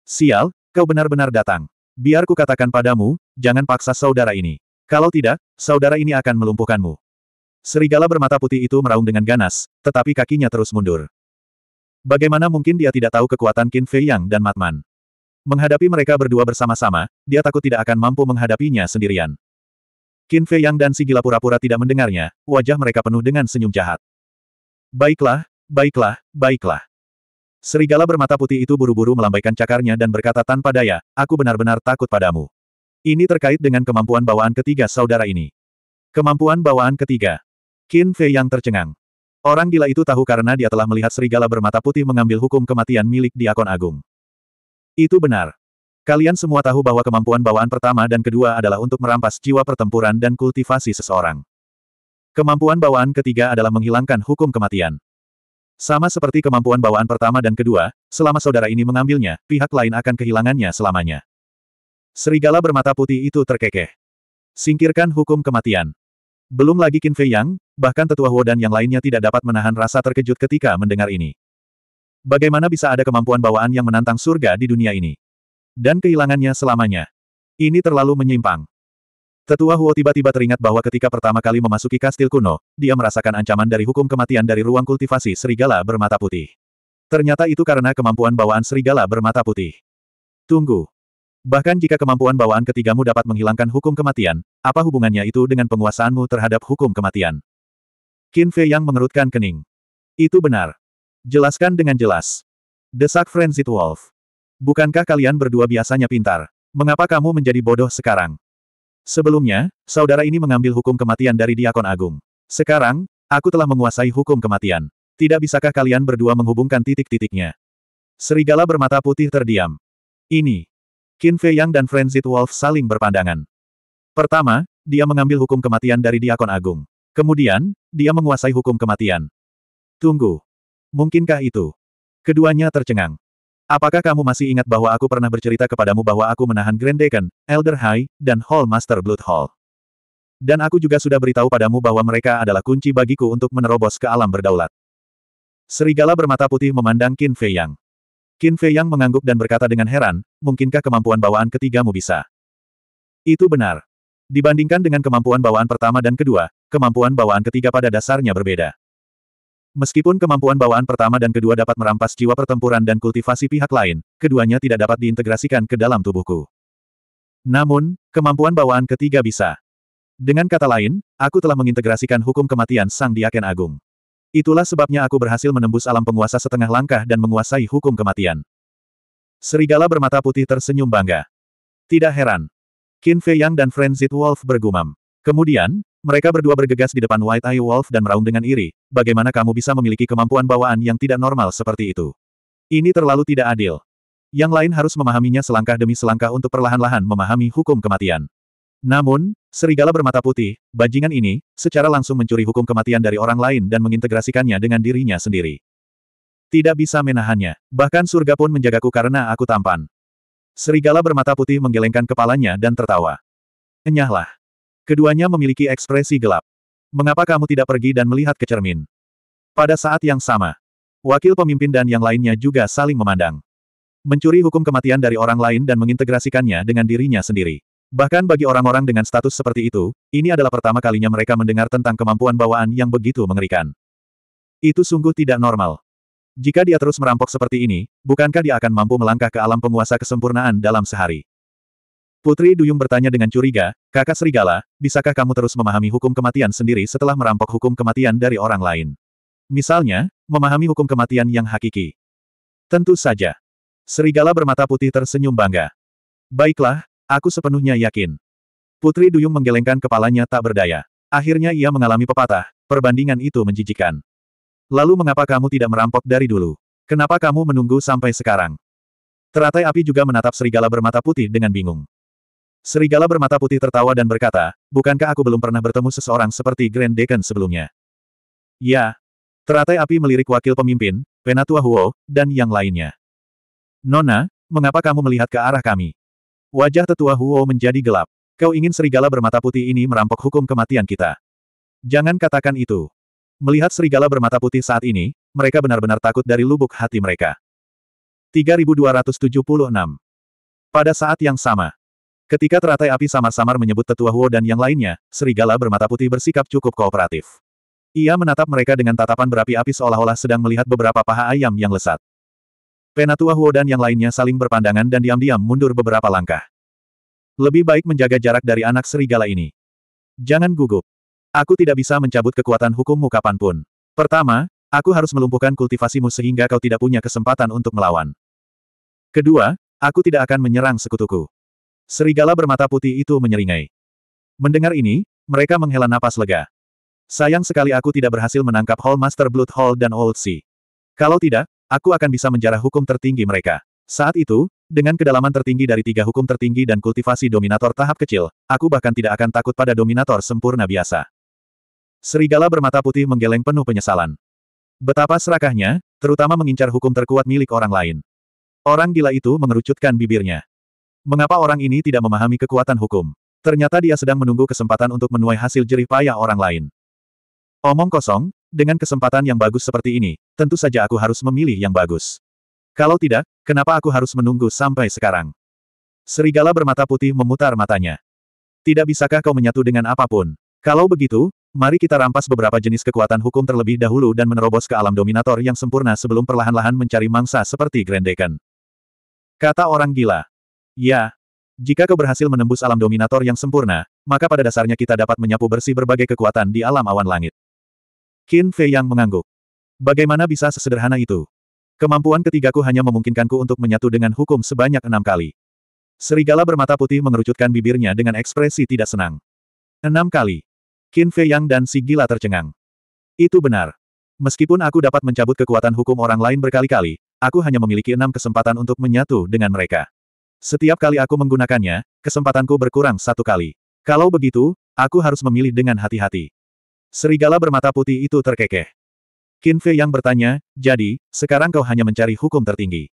Sial, kau benar-benar datang. Biar ku katakan padamu, jangan paksa saudara ini. Kalau tidak, saudara ini akan melumpuhkanmu. Serigala bermata putih itu meraung dengan ganas, tetapi kakinya terus mundur. Bagaimana mungkin dia tidak tahu kekuatan Qin Fei Yang dan Matman? Menghadapi mereka berdua bersama-sama, dia takut tidak akan mampu menghadapinya sendirian. Qin Fei Yang dan si gila pura-pura tidak mendengarnya, wajah mereka penuh dengan senyum jahat. Baiklah, baiklah, baiklah. Serigala bermata putih itu buru-buru melambaikan cakarnya dan berkata tanpa daya, aku benar-benar takut padamu. Ini terkait dengan kemampuan bawaan ketiga saudara ini. Kemampuan bawaan ketiga. Qin Fei yang tercengang. Orang gila itu tahu karena dia telah melihat serigala bermata putih mengambil hukum kematian milik Diakon Agung. Itu benar. Kalian semua tahu bahwa kemampuan bawaan pertama dan kedua adalah untuk merampas jiwa pertempuran dan kultivasi seseorang. Kemampuan bawaan ketiga adalah menghilangkan hukum kematian. Sama seperti kemampuan bawaan pertama dan kedua, selama saudara ini mengambilnya, pihak lain akan kehilangannya selamanya. Serigala bermata putih itu terkekeh. Singkirkan hukum kematian. Belum lagi Qin Fei Yang, bahkan tetua Huo dan yang lainnya tidak dapat menahan rasa terkejut ketika mendengar ini. Bagaimana bisa ada kemampuan bawaan yang menantang surga di dunia ini? Dan kehilangannya selamanya. Ini terlalu menyimpang. Tetua Huo tiba-tiba teringat bahwa ketika pertama kali memasuki kastil kuno, dia merasakan ancaman dari hukum kematian dari ruang kultivasi serigala bermata putih. Ternyata itu karena kemampuan bawaan serigala bermata putih. Tunggu. Bahkan jika kemampuan bawaan ketigamu dapat menghilangkan hukum kematian, apa hubungannya itu dengan penguasaanmu terhadap hukum kematian? Qin Fei yang mengerutkan kening. Itu benar. Jelaskan dengan jelas. Desak Frenzied Wolf. Bukankah kalian berdua biasanya pintar? Mengapa kamu menjadi bodoh sekarang? Sebelumnya, saudara ini mengambil hukum kematian dari Diakon Agung. Sekarang, aku telah menguasai hukum kematian. Tidak bisakah kalian berdua menghubungkan titik-titiknya? Serigala bermata putih terdiam. Ini, Qin Fei Yang dan Frenzied Wolf saling berpandangan. Pertama, dia mengambil hukum kematian dari Diakon Agung. Kemudian, dia menguasai hukum kematian. Tunggu. Mungkinkah itu? Keduanya tercengang. Apakah kamu masih ingat bahwa aku pernah bercerita kepadamu bahwa aku menahan Grand Deacon, Elder High, dan Hall Master Blood Hall? Dan aku juga sudah beritahu padamu bahwa mereka adalah kunci bagiku untuk menerobos ke alam berdaulat. Serigala bermata putih memandang Qin Fei Yang. Qin Fei Yang mengangguk dan berkata dengan heran, mungkinkah kemampuan bawaan ketigamu bisa? Itu benar. Dibandingkan dengan kemampuan bawaan pertama dan kedua, kemampuan bawaan ketiga pada dasarnya berbeda. Meskipun kemampuan bawaan pertama dan kedua dapat merampas jiwa pertempuran dan kultivasi pihak lain, keduanya tidak dapat diintegrasikan ke dalam tubuhku. Namun, kemampuan bawaan ketiga bisa. Dengan kata lain, aku telah mengintegrasikan hukum kematian Sang Diaken Agung. Itulah sebabnya aku berhasil menembus alam penguasa setengah langkah dan menguasai hukum kematian. Serigala bermata putih tersenyum bangga. Tidak heran. Qin Fei Yang dan Frenzied Wolf bergumam. Kemudian, mereka berdua bergegas di depan White Eye Wolf dan meraung dengan iri, bagaimana kamu bisa memiliki kemampuan bawaan yang tidak normal seperti itu. Ini terlalu tidak adil. Yang lain harus memahaminya selangkah demi selangkah untuk perlahan-lahan memahami hukum kematian. Namun, Serigala bermata putih, bajingan ini, secara langsung mencuri hukum kematian dari orang lain dan mengintegrasikannya dengan dirinya sendiri. Tidak bisa menahannya. Bahkan surga pun menjagaku karena aku tampan. Serigala bermata putih menggelengkan kepalanya dan tertawa. Enyahlah. Keduanya memiliki ekspresi gelap. Mengapa kamu tidak pergi dan melihat ke cermin? Pada saat yang sama, wakil pemimpin dan yang lainnya juga saling memandang. Mencuri hukum kematian dari orang lain dan mengintegrasikannya dengan dirinya sendiri. Bahkan bagi orang-orang dengan status seperti itu, ini adalah pertama kalinya mereka mendengar tentang kemampuan bawaan yang begitu mengerikan. Itu sungguh tidak normal. Jika dia terus merampok seperti ini, bukankah dia akan mampu melangkah ke alam penguasa kesempurnaan dalam sehari? Putri Duyung bertanya dengan curiga, kakak serigala, bisakah kamu terus memahami hukum kematian sendiri setelah merampok hukum kematian dari orang lain? Misalnya, memahami hukum kematian yang hakiki. Tentu saja. Serigala bermata putih tersenyum bangga. Baiklah, Aku sepenuhnya yakin. Putri Duyung menggelengkan kepalanya tak berdaya. Akhirnya ia mengalami pepatah, perbandingan itu menjijikan. Lalu mengapa kamu tidak merampok dari dulu? Kenapa kamu menunggu sampai sekarang? Teratai api juga menatap serigala bermata putih dengan bingung. Serigala bermata putih tertawa dan berkata, bukankah aku belum pernah bertemu seseorang seperti Grand Deacon sebelumnya? Ya. Teratai api melirik wakil pemimpin, Penatua Huo, dan yang lainnya. Nona, mengapa kamu melihat ke arah kami? Wajah tetua Huo menjadi gelap. Kau ingin serigala bermata putih ini merampok hukum kematian kita. Jangan katakan itu. Melihat serigala bermata putih saat ini, mereka benar-benar takut dari lubuk hati mereka. 3276 Pada saat yang sama, ketika teratai api samar-samar menyebut tetua Huo dan yang lainnya, serigala bermata putih bersikap cukup kooperatif. Ia menatap mereka dengan tatapan berapi-api seolah-olah sedang melihat beberapa paha ayam yang lesat. Penatua Huo dan yang lainnya saling berpandangan dan diam-diam mundur beberapa langkah. Lebih baik menjaga jarak dari anak serigala ini. Jangan gugup. Aku tidak bisa mencabut kekuatan hukummu kapanpun. Pertama, aku harus melumpuhkan kultivasimu sehingga kau tidak punya kesempatan untuk melawan. Kedua, aku tidak akan menyerang sekutuku. Serigala bermata putih itu menyeringai. Mendengar ini, mereka menghela napas lega. Sayang sekali aku tidak berhasil menangkap Hall Master Blood Hall dan Old Sea. Kalau tidak, Aku akan bisa menjarah hukum tertinggi mereka. Saat itu, dengan kedalaman tertinggi dari tiga hukum tertinggi dan kultivasi dominator tahap kecil, aku bahkan tidak akan takut pada dominator sempurna biasa. Serigala bermata putih menggeleng penuh penyesalan. Betapa serakahnya, terutama mengincar hukum terkuat milik orang lain. Orang gila itu mengerucutkan bibirnya. Mengapa orang ini tidak memahami kekuatan hukum? Ternyata dia sedang menunggu kesempatan untuk menuai hasil jerih payah orang lain. Omong kosong, dengan kesempatan yang bagus seperti ini, tentu saja aku harus memilih yang bagus. Kalau tidak, kenapa aku harus menunggu sampai sekarang? Serigala bermata putih memutar matanya. Tidak bisakah kau menyatu dengan apapun? Kalau begitu, mari kita rampas beberapa jenis kekuatan hukum terlebih dahulu dan menerobos ke alam dominator yang sempurna sebelum perlahan-lahan mencari mangsa seperti Grand Grandekan. Kata orang gila. Ya, jika kau berhasil menembus alam dominator yang sempurna, maka pada dasarnya kita dapat menyapu bersih berbagai kekuatan di alam awan langit. Qin Fei yang mengangguk. Bagaimana bisa sesederhana itu? Kemampuan ketigaku hanya memungkinkanku untuk menyatu dengan hukum sebanyak enam kali. Serigala bermata putih mengerucutkan bibirnya dengan ekspresi tidak senang. Enam kali. Qin Fei Yang dan si gila tercengang. Itu benar. Meskipun aku dapat mencabut kekuatan hukum orang lain berkali-kali, aku hanya memiliki enam kesempatan untuk menyatu dengan mereka. Setiap kali aku menggunakannya, kesempatanku berkurang satu kali. Kalau begitu, aku harus memilih dengan hati-hati. Serigala bermata putih itu terkekeh. Qin Fei yang bertanya, jadi, sekarang kau hanya mencari hukum tertinggi.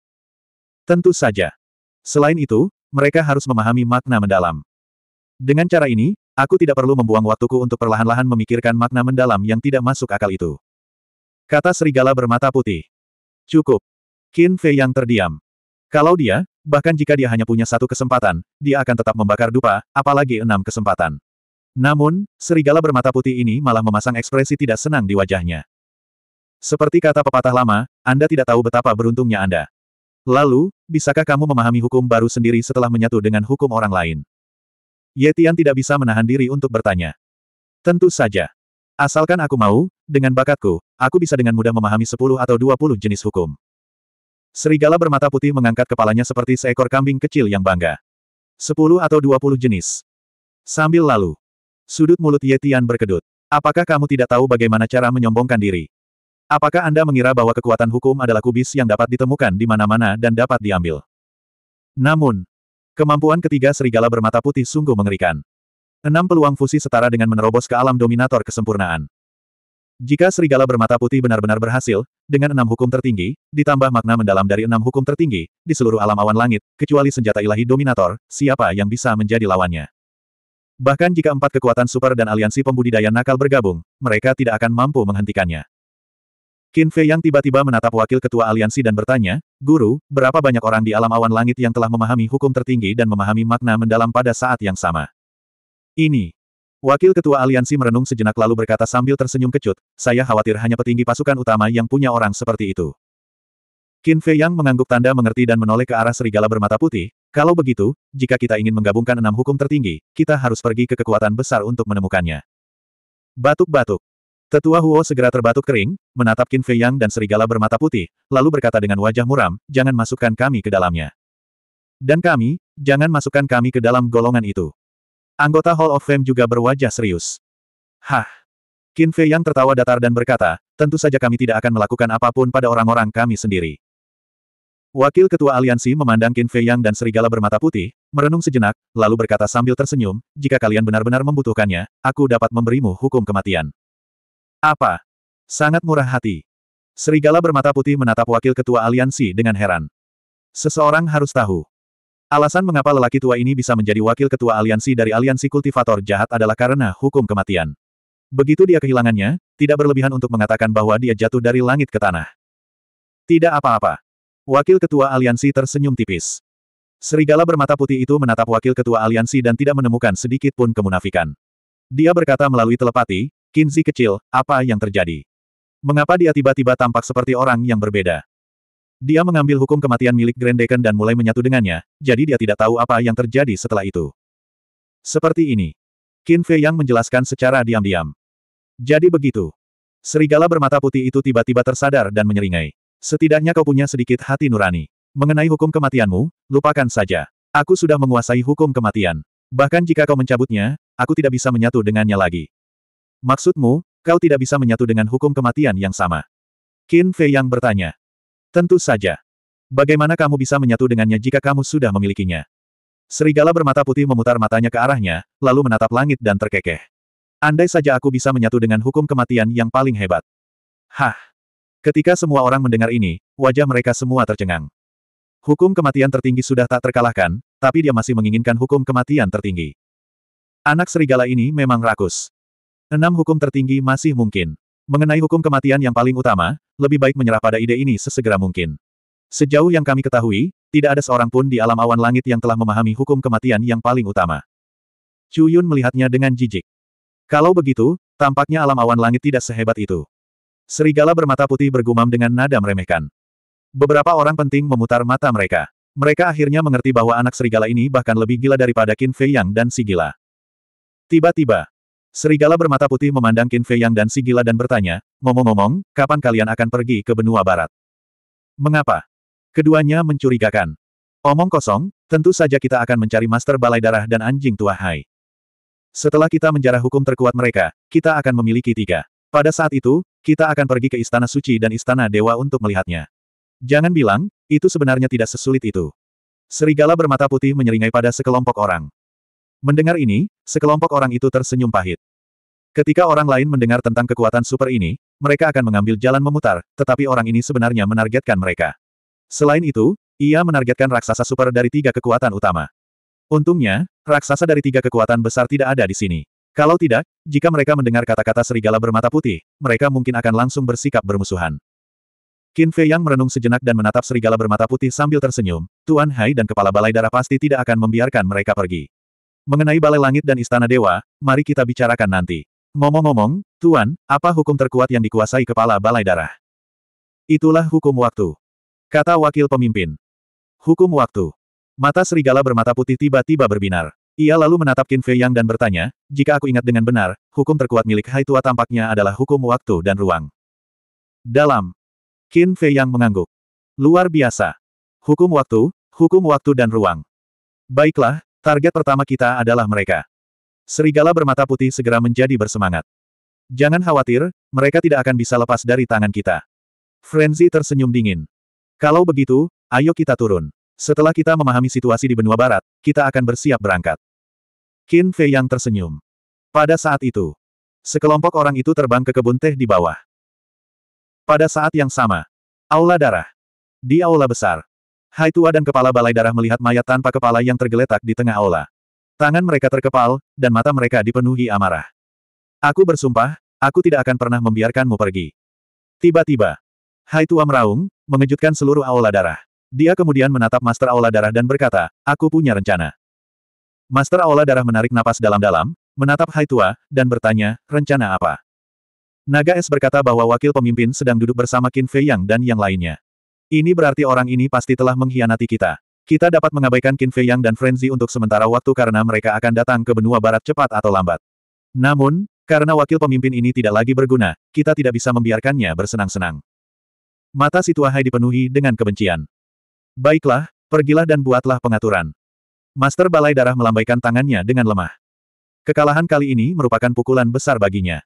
Tentu saja. Selain itu, mereka harus memahami makna mendalam. Dengan cara ini, aku tidak perlu membuang waktuku untuk perlahan-lahan memikirkan makna mendalam yang tidak masuk akal itu. Kata serigala bermata putih. Cukup. Qin Fei yang terdiam. Kalau dia, bahkan jika dia hanya punya satu kesempatan, dia akan tetap membakar dupa, apalagi enam kesempatan. Namun, serigala bermata putih ini malah memasang ekspresi tidak senang di wajahnya. Seperti kata pepatah lama, Anda tidak tahu betapa beruntungnya Anda. Lalu, bisakah kamu memahami hukum baru sendiri setelah menyatu dengan hukum orang lain? Yetian tidak bisa menahan diri untuk bertanya. Tentu saja. Asalkan aku mau, dengan bakatku, aku bisa dengan mudah memahami 10 atau 20 jenis hukum. Serigala bermata putih mengangkat kepalanya seperti seekor kambing kecil yang bangga. 10 atau 20 jenis. Sambil lalu, Sudut mulut Ye Tian berkedut. Apakah kamu tidak tahu bagaimana cara menyombongkan diri? Apakah Anda mengira bahwa kekuatan hukum adalah kubis yang dapat ditemukan di mana-mana dan dapat diambil? Namun, kemampuan ketiga serigala bermata putih sungguh mengerikan. Enam peluang fusi setara dengan menerobos ke alam dominator kesempurnaan. Jika serigala bermata putih benar-benar berhasil, dengan enam hukum tertinggi, ditambah makna mendalam dari enam hukum tertinggi, di seluruh alam awan langit, kecuali senjata ilahi dominator, siapa yang bisa menjadi lawannya? Bahkan jika empat kekuatan super dan aliansi pembudidaya nakal bergabung, mereka tidak akan mampu menghentikannya. Qin Fei yang tiba-tiba menatap wakil ketua aliansi dan bertanya, Guru, berapa banyak orang di alam awan langit yang telah memahami hukum tertinggi dan memahami makna mendalam pada saat yang sama? Ini. Wakil ketua aliansi merenung sejenak lalu berkata sambil tersenyum kecut, saya khawatir hanya petinggi pasukan utama yang punya orang seperti itu. Qin Fei yang mengangguk tanda mengerti dan menoleh ke arah serigala bermata putih, kalau begitu, jika kita ingin menggabungkan enam hukum tertinggi, kita harus pergi ke kekuatan besar untuk menemukannya. Batuk-batuk. Tetua Huo segera terbatuk kering, menatap Qin Fei Yang dan serigala bermata putih, lalu berkata dengan wajah muram, jangan masukkan kami ke dalamnya. Dan kami, jangan masukkan kami ke dalam golongan itu. Anggota Hall of Fame juga berwajah serius. Hah. Qin Fei Yang tertawa datar dan berkata, tentu saja kami tidak akan melakukan apapun pada orang-orang kami sendiri. Wakil Ketua Aliansi memandang Qin Fei Yang dan serigala bermata putih, merenung sejenak, lalu berkata sambil tersenyum, jika kalian benar-benar membutuhkannya, aku dapat memberimu hukum kematian. Apa? Sangat murah hati. Serigala bermata putih menatap Wakil Ketua Aliansi dengan heran. Seseorang harus tahu. Alasan mengapa lelaki tua ini bisa menjadi Wakil Ketua Aliansi dari Aliansi Kultivator Jahat adalah karena hukum kematian. Begitu dia kehilangannya, tidak berlebihan untuk mengatakan bahwa dia jatuh dari langit ke tanah. Tidak apa-apa. Wakil Ketua Aliansi tersenyum tipis. Serigala bermata putih itu menatap Wakil Ketua Aliansi dan tidak menemukan sedikit pun kemunafikan. Dia berkata melalui telepati, Kinzi kecil, apa yang terjadi? Mengapa dia tiba-tiba tampak seperti orang yang berbeda? Dia mengambil hukum kematian milik Grandeken dan mulai menyatu dengannya, jadi dia tidak tahu apa yang terjadi setelah itu. Seperti ini. Qin Fei Yang menjelaskan secara diam-diam. Jadi begitu. Serigala bermata putih itu tiba-tiba tersadar dan menyeringai. Setidaknya kau punya sedikit hati nurani. Mengenai hukum kematianmu, lupakan saja. Aku sudah menguasai hukum kematian. Bahkan jika kau mencabutnya, aku tidak bisa menyatu dengannya lagi. Maksudmu, kau tidak bisa menyatu dengan hukum kematian yang sama? Qin Fei yang bertanya. Tentu saja. Bagaimana kamu bisa menyatu dengannya jika kamu sudah memilikinya? Serigala bermata putih memutar matanya ke arahnya, lalu menatap langit dan terkekeh. Andai saja aku bisa menyatu dengan hukum kematian yang paling hebat. Hah! Ketika semua orang mendengar ini, wajah mereka semua tercengang. Hukum kematian tertinggi sudah tak terkalahkan, tapi dia masih menginginkan hukum kematian tertinggi. Anak serigala ini memang rakus. Enam hukum tertinggi masih mungkin. Mengenai hukum kematian yang paling utama, lebih baik menyerah pada ide ini sesegera mungkin. Sejauh yang kami ketahui, tidak ada seorang pun di alam awan langit yang telah memahami hukum kematian yang paling utama. Chu Yun melihatnya dengan jijik. Kalau begitu, tampaknya alam awan langit tidak sehebat itu. Serigala bermata putih bergumam dengan nada meremehkan. Beberapa orang penting memutar mata mereka. Mereka akhirnya mengerti bahwa anak serigala ini bahkan lebih gila daripada Qin Fei Yang dan si gila. Tiba-tiba, serigala bermata putih memandang Qin Fei Yang dan si gila dan bertanya, ngomong-ngomong, kapan kalian akan pergi ke benua barat? Mengapa? Keduanya mencurigakan. Omong kosong, tentu saja kita akan mencari master balai darah dan anjing tua Hai. Setelah kita menjarah hukum terkuat mereka, kita akan memiliki tiga. Pada saat itu, kita akan pergi ke Istana Suci dan Istana Dewa untuk melihatnya. Jangan bilang, itu sebenarnya tidak sesulit itu. Serigala bermata putih menyeringai pada sekelompok orang. Mendengar ini, sekelompok orang itu tersenyum pahit. Ketika orang lain mendengar tentang kekuatan super ini, mereka akan mengambil jalan memutar, tetapi orang ini sebenarnya menargetkan mereka. Selain itu, ia menargetkan raksasa super dari tiga kekuatan utama. Untungnya, raksasa dari tiga kekuatan besar tidak ada di sini. Kalau tidak, jika mereka mendengar kata-kata serigala bermata putih, mereka mungkin akan langsung bersikap bermusuhan. Qin Fei Yang merenung sejenak dan menatap serigala bermata putih sambil tersenyum, Tuan Hai dan Kepala Balai Darah pasti tidak akan membiarkan mereka pergi. Mengenai Balai Langit dan Istana Dewa, mari kita bicarakan nanti. Ngomong-ngomong, Tuan, apa hukum terkuat yang dikuasai Kepala Balai Darah? Itulah hukum waktu. Kata wakil pemimpin. Hukum waktu. Mata serigala bermata putih tiba-tiba berbinar. Ia lalu menatap Qin Fei Yang dan bertanya, jika aku ingat dengan benar, hukum terkuat milik Hai Tua tampaknya adalah hukum waktu dan ruang. Dalam. Qin Fei Yang mengangguk. Luar biasa. Hukum waktu, hukum waktu dan ruang. Baiklah, target pertama kita adalah mereka. Serigala bermata putih segera menjadi bersemangat. Jangan khawatir, mereka tidak akan bisa lepas dari tangan kita. Frenzy tersenyum dingin. Kalau begitu, ayo kita turun. Setelah kita memahami situasi di benua barat, kita akan bersiap berangkat. Qin Fei yang tersenyum. Pada saat itu, sekelompok orang itu terbang ke kebun teh di bawah. Pada saat yang sama, Aula Darah. Di Aula Besar, Hai Tua dan Kepala Balai Darah melihat mayat tanpa kepala yang tergeletak di tengah Aula. Tangan mereka terkepal, dan mata mereka dipenuhi amarah. Aku bersumpah, aku tidak akan pernah membiarkanmu pergi. Tiba-tiba, Hai Tua meraung, mengejutkan seluruh Aula Darah. Dia kemudian menatap Master Aula Darah dan berkata, aku punya rencana. Master Aula Darah menarik napas dalam-dalam, menatap Hai Tua, dan bertanya, rencana apa? Naga Es berkata bahwa wakil pemimpin sedang duduk bersama Qin Fei Yang dan yang lainnya. Ini berarti orang ini pasti telah mengkhianati kita. Kita dapat mengabaikan Qin Fei Yang dan Frenzy untuk sementara waktu karena mereka akan datang ke benua barat cepat atau lambat. Namun, karena wakil pemimpin ini tidak lagi berguna, kita tidak bisa membiarkannya bersenang-senang. Mata si Hai dipenuhi dengan kebencian. Baiklah, pergilah dan buatlah pengaturan. Master Balai Darah melambaikan tangannya dengan lemah. Kekalahan kali ini merupakan pukulan besar baginya.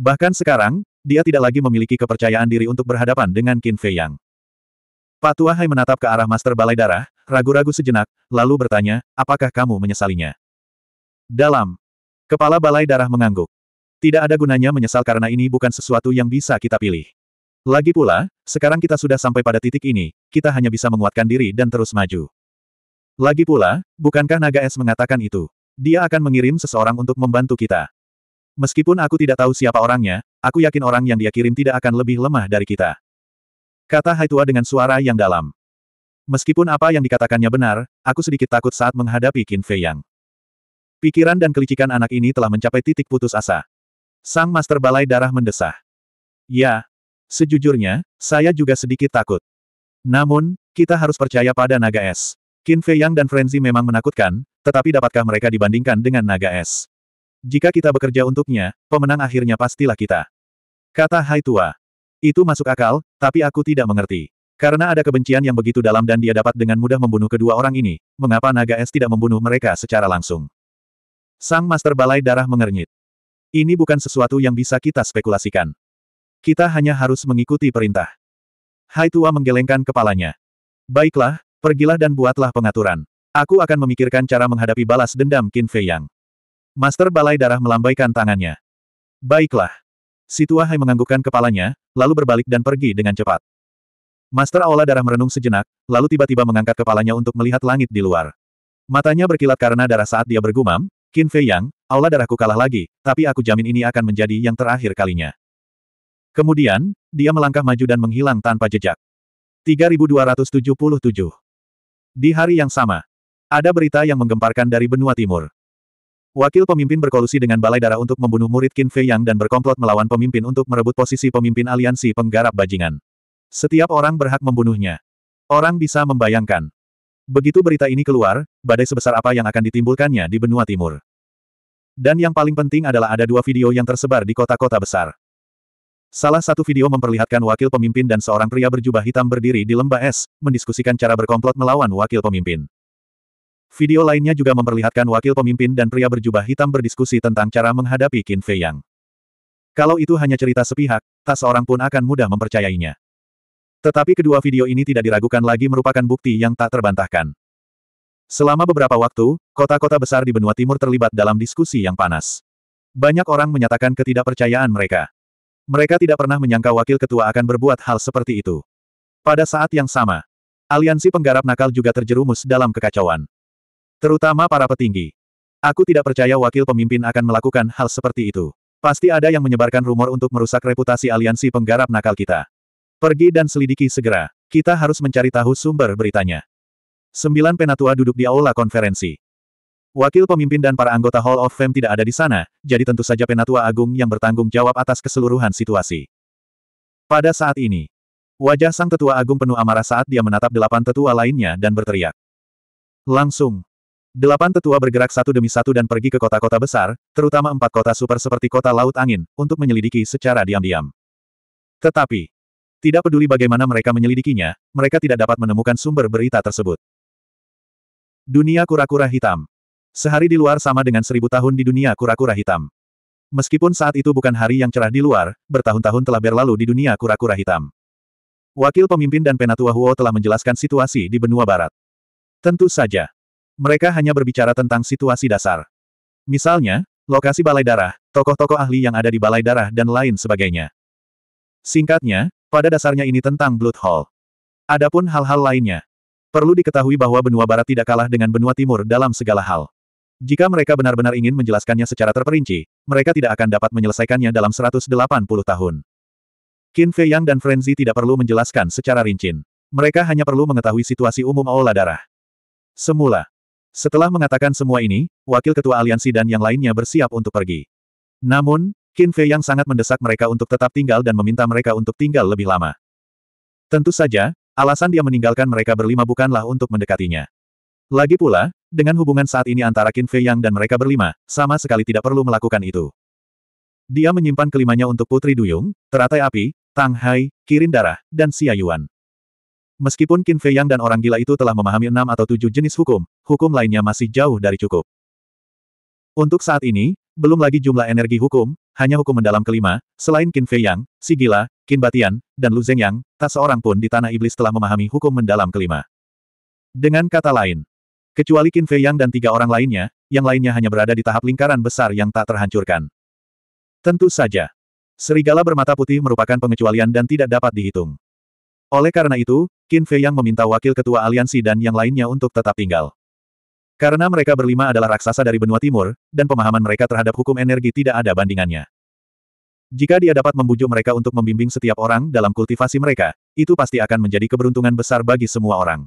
Bahkan sekarang, dia tidak lagi memiliki kepercayaan diri untuk berhadapan dengan Qin Fei Yang. Pak Hai menatap ke arah Master Balai Darah, ragu-ragu sejenak, lalu bertanya, apakah kamu menyesalinya? Dalam. Kepala Balai Darah mengangguk. Tidak ada gunanya menyesal karena ini bukan sesuatu yang bisa kita pilih. Lagi pula, sekarang kita sudah sampai pada titik ini, kita hanya bisa menguatkan diri dan terus maju. Lagi pula, bukankah naga es mengatakan itu? Dia akan mengirim seseorang untuk membantu kita. Meskipun aku tidak tahu siapa orangnya, aku yakin orang yang dia kirim tidak akan lebih lemah dari kita. Kata Hai Tua dengan suara yang dalam. Meskipun apa yang dikatakannya benar, aku sedikit takut saat menghadapi Qin Fei Yang. Pikiran dan kelicikan anak ini telah mencapai titik putus asa. Sang Master Balai Darah mendesah. Ya, sejujurnya, saya juga sedikit takut. Namun, kita harus percaya pada naga es. Qin Fei Yang dan Frenzy memang menakutkan, tetapi dapatkah mereka dibandingkan dengan naga es? Jika kita bekerja untuknya, pemenang akhirnya pastilah kita. Kata Hai Tua. Itu masuk akal, tapi aku tidak mengerti. Karena ada kebencian yang begitu dalam dan dia dapat dengan mudah membunuh kedua orang ini, mengapa naga es tidak membunuh mereka secara langsung? Sang Master Balai Darah mengernyit. Ini bukan sesuatu yang bisa kita spekulasikan. Kita hanya harus mengikuti perintah. Hai Tua menggelengkan kepalanya. Baiklah, Pergilah dan buatlah pengaturan. Aku akan memikirkan cara menghadapi balas dendam Qin Fei Yang. Master Balai Darah melambaikan tangannya. Baiklah. Situa Hai menganggukkan kepalanya, lalu berbalik dan pergi dengan cepat. Master Aula Darah merenung sejenak, lalu tiba-tiba mengangkat kepalanya untuk melihat langit di luar. Matanya berkilat karena darah saat dia bergumam, Qin Fei Yang, Aula Darahku kalah lagi, tapi aku jamin ini akan menjadi yang terakhir kalinya. Kemudian, dia melangkah maju dan menghilang tanpa jejak. 3277 di hari yang sama, ada berita yang menggemparkan dari benua timur. Wakil pemimpin berkolusi dengan Balai Darah untuk membunuh murid Qin Fei Yang dan berkomplot melawan pemimpin untuk merebut posisi pemimpin aliansi penggarap bajingan. Setiap orang berhak membunuhnya. Orang bisa membayangkan. Begitu berita ini keluar, badai sebesar apa yang akan ditimbulkannya di benua timur. Dan yang paling penting adalah ada dua video yang tersebar di kota-kota besar. Salah satu video memperlihatkan wakil pemimpin dan seorang pria berjubah hitam berdiri di lembah es, mendiskusikan cara berkomplot melawan wakil pemimpin. Video lainnya juga memperlihatkan wakil pemimpin dan pria berjubah hitam berdiskusi tentang cara menghadapi Qin Fei Yang. Kalau itu hanya cerita sepihak, tak seorang pun akan mudah mempercayainya. Tetapi kedua video ini tidak diragukan lagi merupakan bukti yang tak terbantahkan. Selama beberapa waktu, kota-kota besar di benua timur terlibat dalam diskusi yang panas. Banyak orang menyatakan ketidakpercayaan mereka. Mereka tidak pernah menyangka wakil ketua akan berbuat hal seperti itu. Pada saat yang sama, aliansi penggarap nakal juga terjerumus dalam kekacauan. Terutama para petinggi. Aku tidak percaya wakil pemimpin akan melakukan hal seperti itu. Pasti ada yang menyebarkan rumor untuk merusak reputasi aliansi penggarap nakal kita. Pergi dan selidiki segera. Kita harus mencari tahu sumber beritanya. Sembilan penatua duduk di aula konferensi. Wakil pemimpin dan para anggota Hall of Fame tidak ada di sana, jadi tentu saja Penatua Agung yang bertanggung jawab atas keseluruhan situasi. Pada saat ini, wajah sang tetua agung penuh amarah saat dia menatap delapan tetua lainnya dan berteriak. Langsung, delapan tetua bergerak satu demi satu dan pergi ke kota-kota besar, terutama empat kota super seperti kota Laut Angin, untuk menyelidiki secara diam-diam. Tetapi, tidak peduli bagaimana mereka menyelidikinya, mereka tidak dapat menemukan sumber berita tersebut. Dunia kura-kura hitam Sehari di luar sama dengan seribu tahun di dunia kura-kura hitam. Meskipun saat itu bukan hari yang cerah di luar, bertahun-tahun telah berlalu di dunia kura-kura hitam. Wakil pemimpin dan Penatua Huo telah menjelaskan situasi di benua barat. Tentu saja. Mereka hanya berbicara tentang situasi dasar. Misalnya, lokasi balai darah, tokoh-tokoh ahli yang ada di balai darah dan lain sebagainya. Singkatnya, pada dasarnya ini tentang Blood Hall. Adapun hal-hal lainnya. Perlu diketahui bahwa benua barat tidak kalah dengan benua timur dalam segala hal. Jika mereka benar-benar ingin menjelaskannya secara terperinci, mereka tidak akan dapat menyelesaikannya dalam 180 tahun. Qin Fei Yang dan Frenzy tidak perlu menjelaskan secara rinci. Mereka hanya perlu mengetahui situasi umum Aula Darah. Semula. Setelah mengatakan semua ini, Wakil Ketua Aliansi dan yang lainnya bersiap untuk pergi. Namun, Qin Fei Yang sangat mendesak mereka untuk tetap tinggal dan meminta mereka untuk tinggal lebih lama. Tentu saja, alasan dia meninggalkan mereka berlima bukanlah untuk mendekatinya. Lagi pula, dengan hubungan saat ini antara Qin Fei Yang dan mereka berlima, sama sekali tidak perlu melakukan itu. Dia menyimpan kelimanya untuk Putri Duyung, Teratai Api, Tang Hai, Kirin Darah, dan Xia Yuan. Meskipun Qin Fei Yang dan orang gila itu telah memahami enam atau tujuh jenis hukum, hukum lainnya masih jauh dari cukup. Untuk saat ini, belum lagi jumlah energi hukum, hanya hukum mendalam kelima, selain Qin Fei Yang, Si Gila, Qin Batian, dan Lu Zeng Yang, tak seorang pun di Tanah Iblis telah memahami hukum mendalam kelima. Dengan kata lain, Kecuali Qin Fei Yang dan tiga orang lainnya, yang lainnya hanya berada di tahap lingkaran besar yang tak terhancurkan. Tentu saja. Serigala bermata putih merupakan pengecualian dan tidak dapat dihitung. Oleh karena itu, Qin Fei Yang meminta wakil ketua aliansi dan yang lainnya untuk tetap tinggal. Karena mereka berlima adalah raksasa dari benua timur, dan pemahaman mereka terhadap hukum energi tidak ada bandingannya. Jika dia dapat membujuk mereka untuk membimbing setiap orang dalam kultivasi mereka, itu pasti akan menjadi keberuntungan besar bagi semua orang.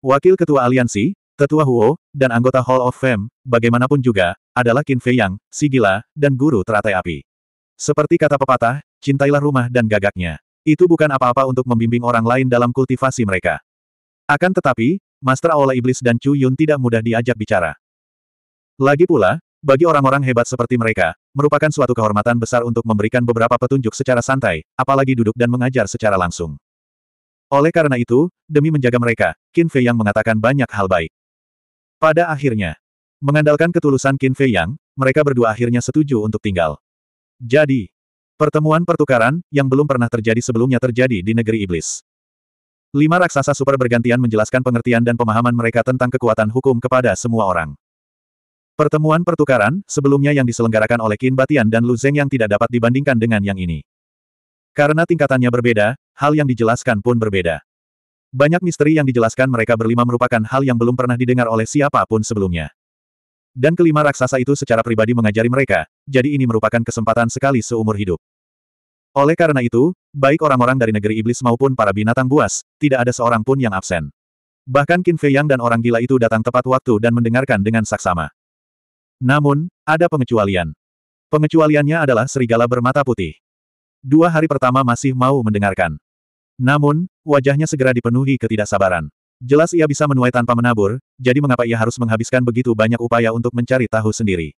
Wakil Ketua Aliansi, Tetua Huo, dan anggota Hall of Fame, bagaimanapun juga, adalah Qin Fei Yang, si gila, dan guru teratai api. Seperti kata pepatah, cintailah rumah dan gagaknya. Itu bukan apa-apa untuk membimbing orang lain dalam kultivasi mereka. Akan tetapi, Master Aula Iblis dan Chu Yun tidak mudah diajak bicara. Lagi pula, bagi orang-orang hebat seperti mereka, merupakan suatu kehormatan besar untuk memberikan beberapa petunjuk secara santai, apalagi duduk dan mengajar secara langsung. Oleh karena itu, demi menjaga mereka, Qin Fei Yang mengatakan banyak hal baik. Pada akhirnya, mengandalkan ketulusan Qin Fei Yang, mereka berdua akhirnya setuju untuk tinggal. Jadi, pertemuan pertukaran yang belum pernah terjadi sebelumnya terjadi di negeri iblis. Lima raksasa super bergantian menjelaskan pengertian dan pemahaman mereka tentang kekuatan hukum kepada semua orang. Pertemuan pertukaran, sebelumnya yang diselenggarakan oleh Qin Batian dan Lu Zeng yang tidak dapat dibandingkan dengan yang ini. Karena tingkatannya berbeda, hal yang dijelaskan pun berbeda. Banyak misteri yang dijelaskan mereka berlima merupakan hal yang belum pernah didengar oleh siapapun sebelumnya. Dan kelima raksasa itu secara pribadi mengajari mereka, jadi ini merupakan kesempatan sekali seumur hidup. Oleh karena itu, baik orang-orang dari negeri iblis maupun para binatang buas, tidak ada seorang pun yang absen. Bahkan Qin Fei Yang dan orang gila itu datang tepat waktu dan mendengarkan dengan saksama. Namun, ada pengecualian. Pengecualiannya adalah serigala bermata putih. Dua hari pertama masih mau mendengarkan. Namun, wajahnya segera dipenuhi ketidaksabaran. Jelas ia bisa menuai tanpa menabur, jadi mengapa ia harus menghabiskan begitu banyak upaya untuk mencari tahu sendiri.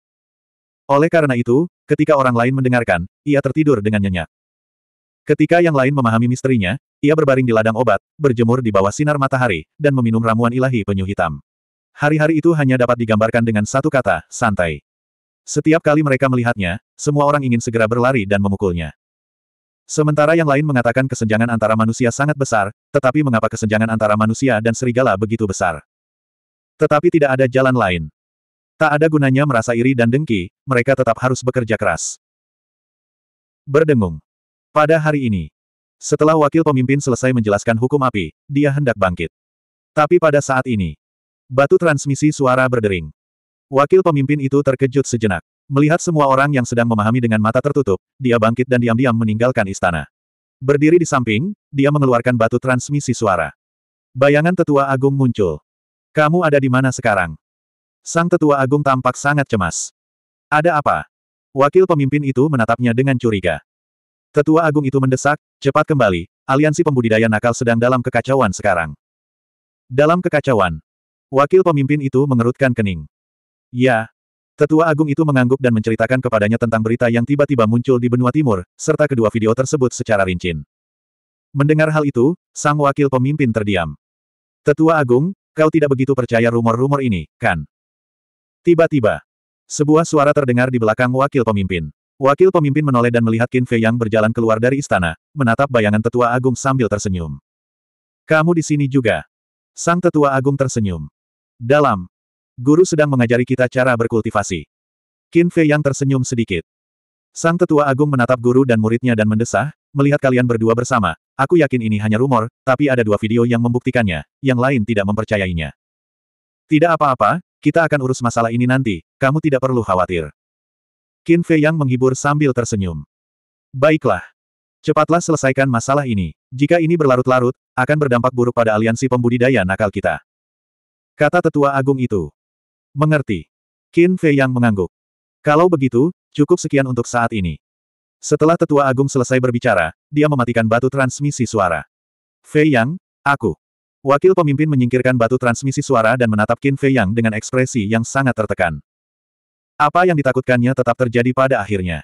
Oleh karena itu, ketika orang lain mendengarkan, ia tertidur dengan nyenyak. Ketika yang lain memahami misterinya, ia berbaring di ladang obat, berjemur di bawah sinar matahari, dan meminum ramuan ilahi penyu hitam. Hari-hari itu hanya dapat digambarkan dengan satu kata, santai. Setiap kali mereka melihatnya, semua orang ingin segera berlari dan memukulnya. Sementara yang lain mengatakan kesenjangan antara manusia sangat besar, tetapi mengapa kesenjangan antara manusia dan serigala begitu besar? Tetapi tidak ada jalan lain. Tak ada gunanya merasa iri dan dengki, mereka tetap harus bekerja keras. Berdengung. Pada hari ini, setelah wakil pemimpin selesai menjelaskan hukum api, dia hendak bangkit. Tapi pada saat ini, batu transmisi suara berdering. Wakil pemimpin itu terkejut sejenak. Melihat semua orang yang sedang memahami dengan mata tertutup, dia bangkit dan diam-diam meninggalkan istana. Berdiri di samping, dia mengeluarkan batu transmisi suara. Bayangan tetua agung muncul. Kamu ada di mana sekarang? Sang tetua agung tampak sangat cemas. Ada apa? Wakil pemimpin itu menatapnya dengan curiga. Tetua agung itu mendesak, cepat kembali, aliansi pembudidaya nakal sedang dalam kekacauan sekarang. Dalam kekacauan. Wakil pemimpin itu mengerutkan kening. Ya, Tetua Agung itu mengangguk dan menceritakan kepadanya tentang berita yang tiba-tiba muncul di benua timur, serta kedua video tersebut secara rinci. Mendengar hal itu, sang wakil pemimpin terdiam. Tetua Agung, kau tidak begitu percaya rumor-rumor ini, kan? Tiba-tiba, sebuah suara terdengar di belakang wakil pemimpin. Wakil pemimpin menoleh dan melihat Qin Fei yang berjalan keluar dari istana, menatap bayangan tetua agung sambil tersenyum. Kamu di sini juga. Sang tetua agung tersenyum. Dalam Guru sedang mengajari kita cara berkultivasi. Qin Fei yang tersenyum sedikit. Sang tetua agung menatap guru dan muridnya dan mendesah, melihat kalian berdua bersama. Aku yakin ini hanya rumor, tapi ada dua video yang membuktikannya, yang lain tidak mempercayainya. Tidak apa-apa, kita akan urus masalah ini nanti, kamu tidak perlu khawatir. Qin Fei yang menghibur sambil tersenyum. Baiklah. Cepatlah selesaikan masalah ini. Jika ini berlarut-larut, akan berdampak buruk pada aliansi pembudidaya nakal kita. Kata tetua agung itu. Mengerti. Qin Fei yang mengangguk. Kalau begitu, cukup sekian untuk saat ini. Setelah tetua agung selesai berbicara, dia mematikan batu transmisi suara. Fei Yang, aku. Wakil pemimpin menyingkirkan batu transmisi suara dan menatap Qin Fei Yang dengan ekspresi yang sangat tertekan. Apa yang ditakutkannya tetap terjadi pada akhirnya.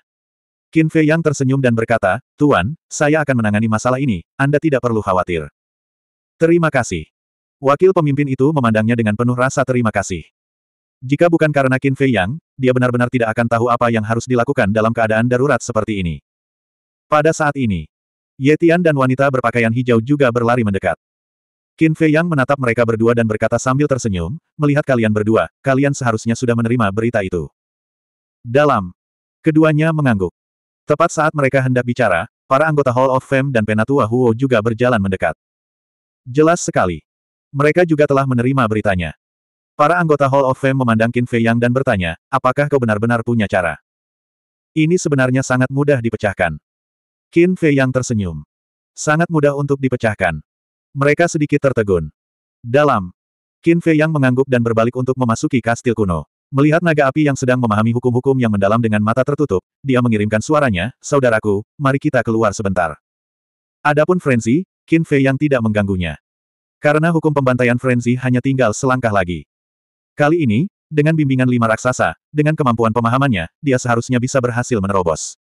Qin Fei Yang tersenyum dan berkata, Tuan, saya akan menangani masalah ini, Anda tidak perlu khawatir. Terima kasih. Wakil pemimpin itu memandangnya dengan penuh rasa terima kasih. Jika bukan karena Qin Fei Yang, dia benar-benar tidak akan tahu apa yang harus dilakukan dalam keadaan darurat seperti ini. Pada saat ini, Ye Tian dan wanita berpakaian hijau juga berlari mendekat. Qin Fei Yang menatap mereka berdua dan berkata sambil tersenyum, melihat kalian berdua, kalian seharusnya sudah menerima berita itu. Dalam. Keduanya mengangguk. Tepat saat mereka hendak bicara, para anggota Hall of Fame dan Penatua Huo juga berjalan mendekat. Jelas sekali. Mereka juga telah menerima beritanya. Para anggota Hall of Fame memandang Qin Fei Yang dan bertanya, apakah kau benar-benar punya cara? Ini sebenarnya sangat mudah dipecahkan. Qin Fei Yang tersenyum. Sangat mudah untuk dipecahkan. Mereka sedikit tertegun. Dalam. Qin Fei Yang mengangguk dan berbalik untuk memasuki kastil kuno. Melihat naga api yang sedang memahami hukum-hukum yang mendalam dengan mata tertutup, dia mengirimkan suaranya, Saudaraku, mari kita keluar sebentar. Adapun Frenzy, Qin Fei yang tidak mengganggunya. Karena hukum pembantaian Frenzy hanya tinggal selangkah lagi. Kali ini, dengan bimbingan lima raksasa, dengan kemampuan pemahamannya, dia seharusnya bisa berhasil menerobos.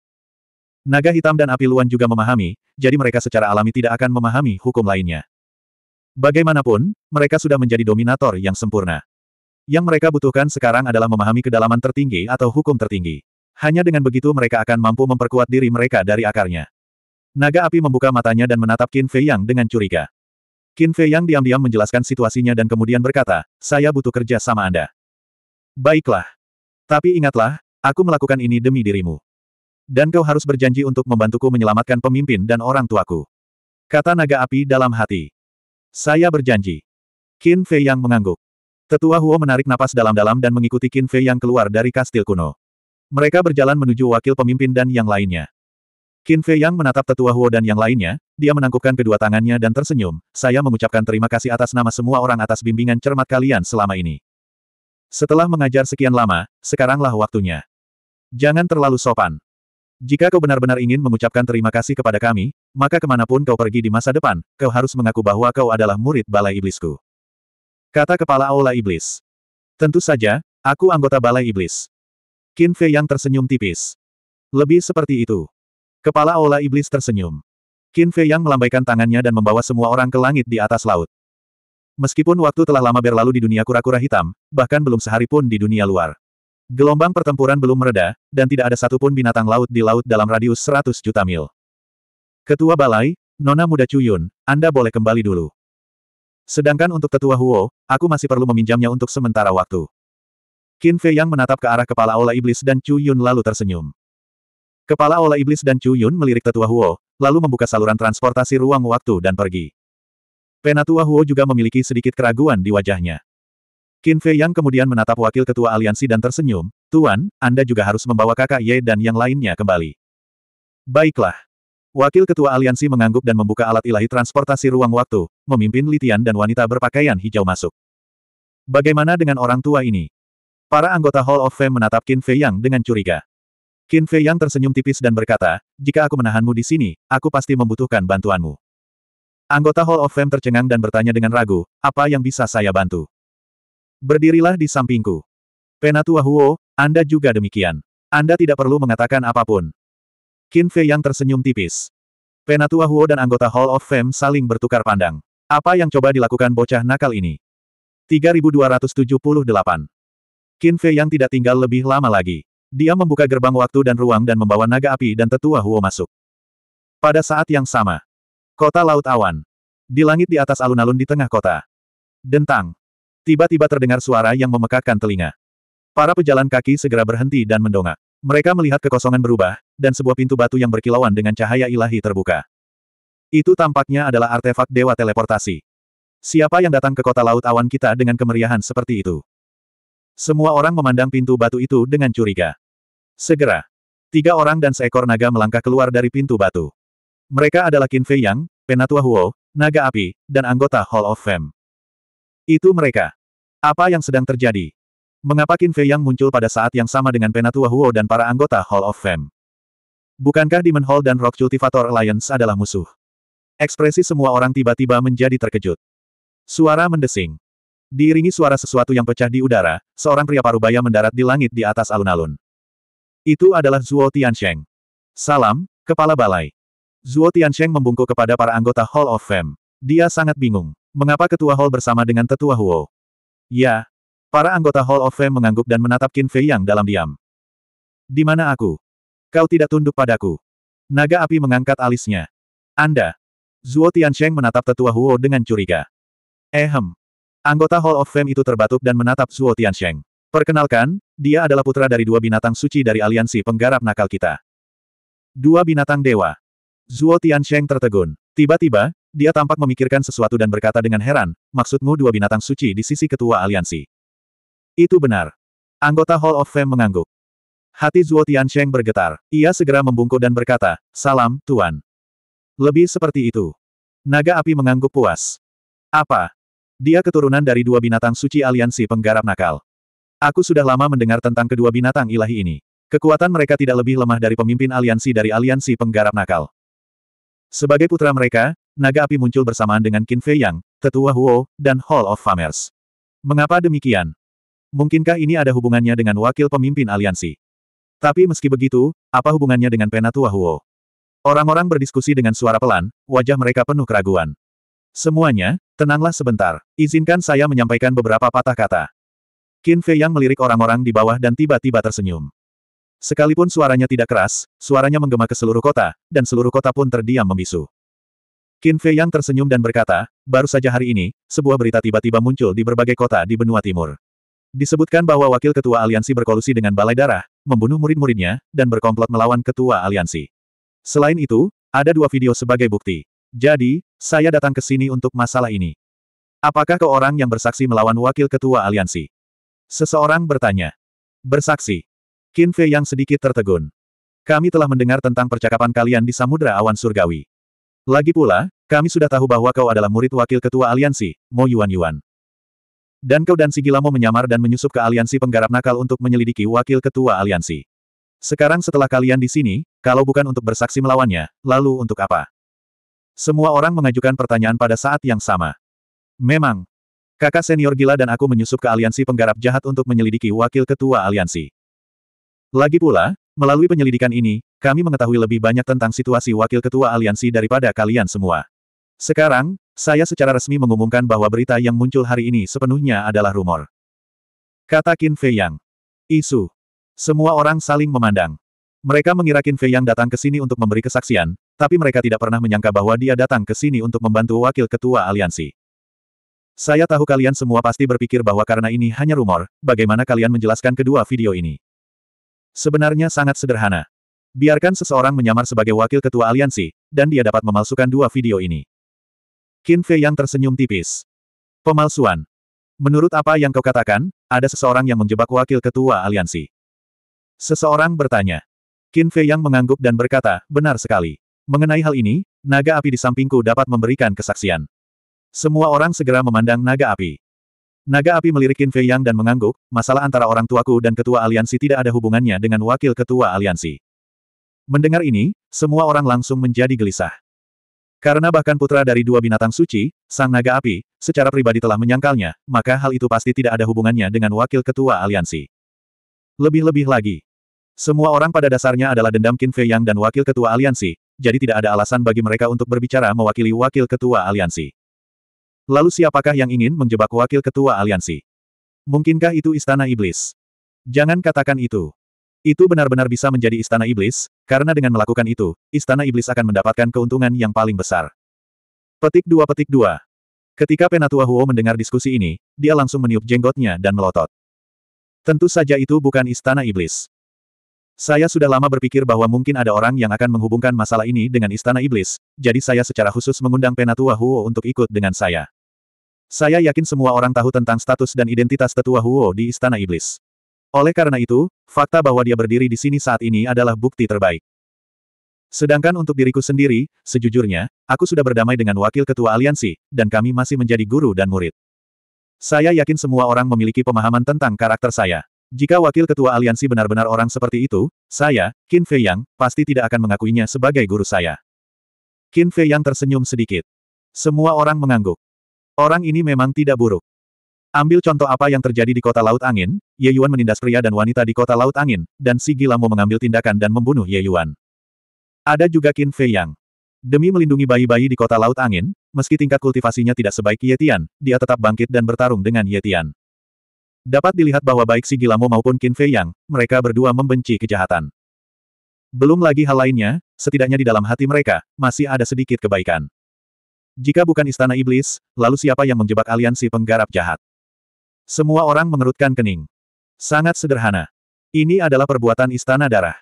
Naga hitam dan api luan juga memahami, jadi mereka secara alami tidak akan memahami hukum lainnya. Bagaimanapun, mereka sudah menjadi dominator yang sempurna. Yang mereka butuhkan sekarang adalah memahami kedalaman tertinggi atau hukum tertinggi. Hanya dengan begitu mereka akan mampu memperkuat diri mereka dari akarnya. Naga api membuka matanya dan menatap Qin Fei Yang dengan curiga. Qin Fei yang diam-diam menjelaskan situasinya dan kemudian berkata, saya butuh kerja sama Anda. Baiklah. Tapi ingatlah, aku melakukan ini demi dirimu. Dan kau harus berjanji untuk membantuku menyelamatkan pemimpin dan orang tuaku. Kata naga api dalam hati. Saya berjanji. Qin Fei yang mengangguk. Tetua Huo menarik napas dalam-dalam dan mengikuti Qin Fei yang keluar dari kastil kuno. Mereka berjalan menuju wakil pemimpin dan yang lainnya. Qin Fei Yang menatap tetua Huo dan yang lainnya, dia menangkupkan kedua tangannya dan tersenyum, saya mengucapkan terima kasih atas nama semua orang atas bimbingan cermat kalian selama ini. Setelah mengajar sekian lama, sekaranglah waktunya. Jangan terlalu sopan. Jika kau benar-benar ingin mengucapkan terima kasih kepada kami, maka kemanapun kau pergi di masa depan, kau harus mengaku bahwa kau adalah murid balai iblisku. Kata kepala Aula Iblis. Tentu saja, aku anggota balai iblis. Qin Fei Yang tersenyum tipis. Lebih seperti itu. Kepala Aula Iblis tersenyum. Qin Fei Yang melambaikan tangannya dan membawa semua orang ke langit di atas laut. Meskipun waktu telah lama berlalu di dunia kura-kura hitam, bahkan belum sehari pun di dunia luar. Gelombang pertempuran belum mereda, dan tidak ada satupun binatang laut di laut dalam radius 100 juta mil. Ketua Balai, Nona Muda Cuyun, Anda boleh kembali dulu. Sedangkan untuk Tetua Huo, aku masih perlu meminjamnya untuk sementara waktu. Qin Fei Yang menatap ke arah kepala Aula Iblis dan Cuyun lalu tersenyum. Kepala Ola iblis dan Chu Yun melirik tetua Huo, lalu membuka saluran transportasi ruang waktu dan pergi. Penatua Huo juga memiliki sedikit keraguan di wajahnya. Qin Fei Yang kemudian menatap wakil ketua aliansi dan tersenyum, Tuan, Anda juga harus membawa kakak Ye dan yang lainnya kembali. Baiklah. Wakil ketua aliansi mengangguk dan membuka alat ilahi transportasi ruang waktu, memimpin Litian dan wanita berpakaian hijau masuk. Bagaimana dengan orang tua ini? Para anggota Hall of Fame menatap Qin Fei Yang dengan curiga. Qin Fei Yang tersenyum tipis dan berkata, jika aku menahanmu di sini, aku pasti membutuhkan bantuanmu. Anggota Hall of Fame tercengang dan bertanya dengan ragu, apa yang bisa saya bantu? Berdirilah di sampingku. Penatua Huo, Anda juga demikian. Anda tidak perlu mengatakan apapun. Qin Fei Yang tersenyum tipis. Penatua Huo dan anggota Hall of Fame saling bertukar pandang. Apa yang coba dilakukan bocah nakal ini? 3278. Qin Fei Yang tidak tinggal lebih lama lagi. Dia membuka gerbang waktu dan ruang dan membawa naga api dan tetua Huo masuk. Pada saat yang sama, kota Laut Awan. Di langit di atas alun-alun di tengah kota. Dentang. Tiba-tiba terdengar suara yang memekakkan telinga. Para pejalan kaki segera berhenti dan mendongak. Mereka melihat kekosongan berubah, dan sebuah pintu batu yang berkilauan dengan cahaya ilahi terbuka. Itu tampaknya adalah artefak Dewa Teleportasi. Siapa yang datang ke kota Laut Awan kita dengan kemeriahan seperti itu? Semua orang memandang pintu batu itu dengan curiga. Segera, tiga orang dan seekor naga melangkah keluar dari pintu batu. Mereka adalah Qin Fei Yang, Penatua Huo, Naga Api, dan anggota Hall of Fame. Itu mereka. Apa yang sedang terjadi? Mengapa Qin Fei Yang muncul pada saat yang sama dengan Penatua Huo dan para anggota Hall of Fame? Bukankah Demon Hall dan Rock Cultivator Alliance adalah musuh? Ekspresi semua orang tiba-tiba menjadi terkejut. Suara mendesing. Diiringi suara sesuatu yang pecah di udara, seorang pria parubaya mendarat di langit di atas alun-alun. Itu adalah Zuo Tiansheng. Salam, Kepala Balai. Zuo Tiansheng membungkuk kepada para anggota Hall of Fame. Dia sangat bingung. Mengapa ketua Hall bersama dengan tetua Huo? Ya. Para anggota Hall of Fame mengangguk dan menatap Qin Fei Yang dalam diam. Di mana aku? Kau tidak tunduk padaku. Naga api mengangkat alisnya. Anda. Zuo Tiansheng menatap tetua Huo dengan curiga. Ehem, eh, Anggota Hall of Fame itu terbatuk dan menatap Zuo Tiansheng. Perkenalkan, dia adalah putra dari dua binatang suci dari aliansi penggarap nakal kita. Dua binatang dewa. Zuo Tiansheng tertegun. Tiba-tiba, dia tampak memikirkan sesuatu dan berkata dengan heran, maksudmu dua binatang suci di sisi ketua aliansi. Itu benar. Anggota Hall of Fame mengangguk. Hati Zuo Tiansheng bergetar. Ia segera membungkuk dan berkata, Salam, Tuan. Lebih seperti itu. Naga api mengangguk puas. Apa? Dia keturunan dari dua binatang suci aliansi penggarap nakal. Aku sudah lama mendengar tentang kedua binatang ilahi ini. Kekuatan mereka tidak lebih lemah dari pemimpin aliansi dari aliansi penggarap nakal. Sebagai putra mereka, naga api muncul bersamaan dengan Qin Fei Yang, tetua Huo, dan Hall of Famers. Mengapa demikian? Mungkinkah ini ada hubungannya dengan wakil pemimpin aliansi? Tapi meski begitu, apa hubungannya dengan penatua Huo? Orang-orang berdiskusi dengan suara pelan, wajah mereka penuh keraguan. Semuanya, tenanglah sebentar, izinkan saya menyampaikan beberapa patah kata. Qin Fei yang melirik orang-orang di bawah dan tiba-tiba tersenyum. Sekalipun suaranya tidak keras, suaranya menggema ke seluruh kota, dan seluruh kota pun terdiam membisu. Qin Fei yang tersenyum dan berkata, baru saja hari ini, sebuah berita tiba-tiba muncul di berbagai kota di benua timur. Disebutkan bahwa wakil ketua aliansi berkolusi dengan Balai Darah, membunuh murid-muridnya, dan berkomplot melawan ketua aliansi. Selain itu, ada dua video sebagai bukti. Jadi, saya datang ke sini untuk masalah ini. Apakah ke orang yang bersaksi melawan wakil ketua aliansi? Seseorang bertanya. Bersaksi. Qin Fei yang sedikit tertegun. Kami telah mendengar tentang percakapan kalian di Samudra Awan Surgawi. Lagi pula, kami sudah tahu bahwa kau adalah murid wakil ketua aliansi, Mo Yuan Yuan. Dan kau dan Sigilamo menyamar dan menyusup ke aliansi penggarap nakal untuk menyelidiki wakil ketua aliansi. Sekarang setelah kalian di sini, kalau bukan untuk bersaksi melawannya, lalu untuk apa? Semua orang mengajukan pertanyaan pada saat yang sama. Memang. Kakak senior gila dan aku menyusup ke aliansi penggarap jahat untuk menyelidiki wakil ketua aliansi. Lagi pula, melalui penyelidikan ini, kami mengetahui lebih banyak tentang situasi wakil ketua aliansi daripada kalian semua. Sekarang, saya secara resmi mengumumkan bahwa berita yang muncul hari ini sepenuhnya adalah rumor. Kata Qin Fei Yang. Isu. Semua orang saling memandang. Mereka mengira Qin Fei Yang datang ke sini untuk memberi kesaksian, tapi mereka tidak pernah menyangka bahwa dia datang ke sini untuk membantu wakil ketua aliansi. Saya tahu kalian semua pasti berpikir bahwa karena ini hanya rumor, bagaimana kalian menjelaskan kedua video ini? Sebenarnya sangat sederhana. Biarkan seseorang menyamar sebagai wakil ketua aliansi, dan dia dapat memalsukan dua video ini. Qin Fei yang tersenyum tipis. Pemalsuan. Menurut apa yang kau katakan, ada seseorang yang menjebak wakil ketua aliansi. Seseorang bertanya. Qin Fei yang mengangguk dan berkata, benar sekali. Mengenai hal ini, naga api di sampingku dapat memberikan kesaksian. Semua orang segera memandang naga api. Naga api melirikin Fei Yang dan mengangguk, masalah antara orang tuaku dan ketua aliansi tidak ada hubungannya dengan wakil ketua aliansi. Mendengar ini, semua orang langsung menjadi gelisah. Karena bahkan putra dari dua binatang suci, sang naga api, secara pribadi telah menyangkalnya, maka hal itu pasti tidak ada hubungannya dengan wakil ketua aliansi. Lebih-lebih lagi. Semua orang pada dasarnya adalah dendam Qin Fei Yang dan wakil ketua aliansi, jadi tidak ada alasan bagi mereka untuk berbicara mewakili wakil ketua aliansi. Lalu siapakah yang ingin menjebak wakil ketua aliansi? Mungkinkah itu istana iblis? Jangan katakan itu. Itu benar-benar bisa menjadi istana iblis, karena dengan melakukan itu, istana iblis akan mendapatkan keuntungan yang paling besar. Petik dua petik dua. Ketika Penatua Huo mendengar diskusi ini, dia langsung meniup jenggotnya dan melotot. Tentu saja itu bukan istana iblis. Saya sudah lama berpikir bahwa mungkin ada orang yang akan menghubungkan masalah ini dengan Istana Iblis, jadi saya secara khusus mengundang Penatua Huo untuk ikut dengan saya. Saya yakin semua orang tahu tentang status dan identitas Tetua Huo di Istana Iblis. Oleh karena itu, fakta bahwa dia berdiri di sini saat ini adalah bukti terbaik. Sedangkan untuk diriku sendiri, sejujurnya, aku sudah berdamai dengan wakil ketua aliansi, dan kami masih menjadi guru dan murid. Saya yakin semua orang memiliki pemahaman tentang karakter saya. Jika wakil ketua aliansi benar-benar orang seperti itu, saya, Qin Fei Yang, pasti tidak akan mengakuinya sebagai guru saya. Qin Fei Yang tersenyum sedikit. Semua orang mengangguk. Orang ini memang tidak buruk. Ambil contoh apa yang terjadi di kota Laut Angin, Ye Yuan menindas pria dan wanita di kota Laut Angin, dan si gila mau mengambil tindakan dan membunuh Ye Yuan. Ada juga Qin Fei Yang. Demi melindungi bayi-bayi di kota Laut Angin, meski tingkat kultivasinya tidak sebaik Ye Tian, dia tetap bangkit dan bertarung dengan Ye Tian. Dapat dilihat bahwa baik si Gilamo maupun Qin Fei Yang, mereka berdua membenci kejahatan. Belum lagi hal lainnya, setidaknya di dalam hati mereka, masih ada sedikit kebaikan. Jika bukan istana iblis, lalu siapa yang menjebak aliansi penggarap jahat? Semua orang mengerutkan kening. Sangat sederhana. Ini adalah perbuatan istana darah.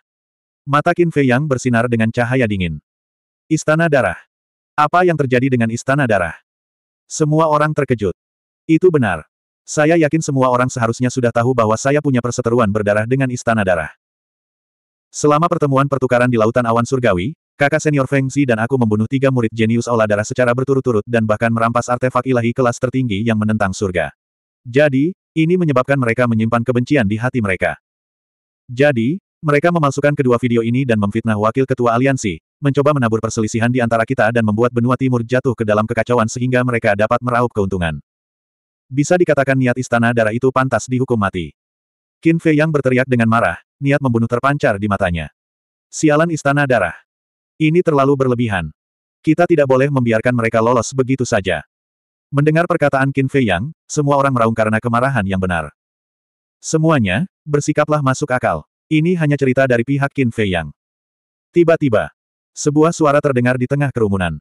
Mata Qin Fei Yang bersinar dengan cahaya dingin. Istana darah. Apa yang terjadi dengan istana darah? Semua orang terkejut. Itu benar. Saya yakin semua orang seharusnya sudah tahu bahwa saya punya perseteruan berdarah dengan Istana Darah. Selama pertemuan pertukaran di Lautan Awan Surgawi, kakak senior Feng Zi dan aku membunuh tiga murid jenius Olah darah secara berturut-turut dan bahkan merampas artefak ilahi kelas tertinggi yang menentang surga. Jadi, ini menyebabkan mereka menyimpan kebencian di hati mereka. Jadi, mereka memalsukan kedua video ini dan memfitnah wakil ketua aliansi, mencoba menabur perselisihan di antara kita dan membuat benua timur jatuh ke dalam kekacauan sehingga mereka dapat meraup keuntungan. Bisa dikatakan niat istana darah itu pantas dihukum mati. Qin Fei yang berteriak dengan marah, niat membunuh terpancar di matanya. Sialan istana darah. Ini terlalu berlebihan. Kita tidak boleh membiarkan mereka lolos begitu saja. Mendengar perkataan Qin Fei Yang, semua orang meraung karena kemarahan yang benar. Semuanya, bersikaplah masuk akal. Ini hanya cerita dari pihak Qin Fei Yang. Tiba-tiba, sebuah suara terdengar di tengah kerumunan.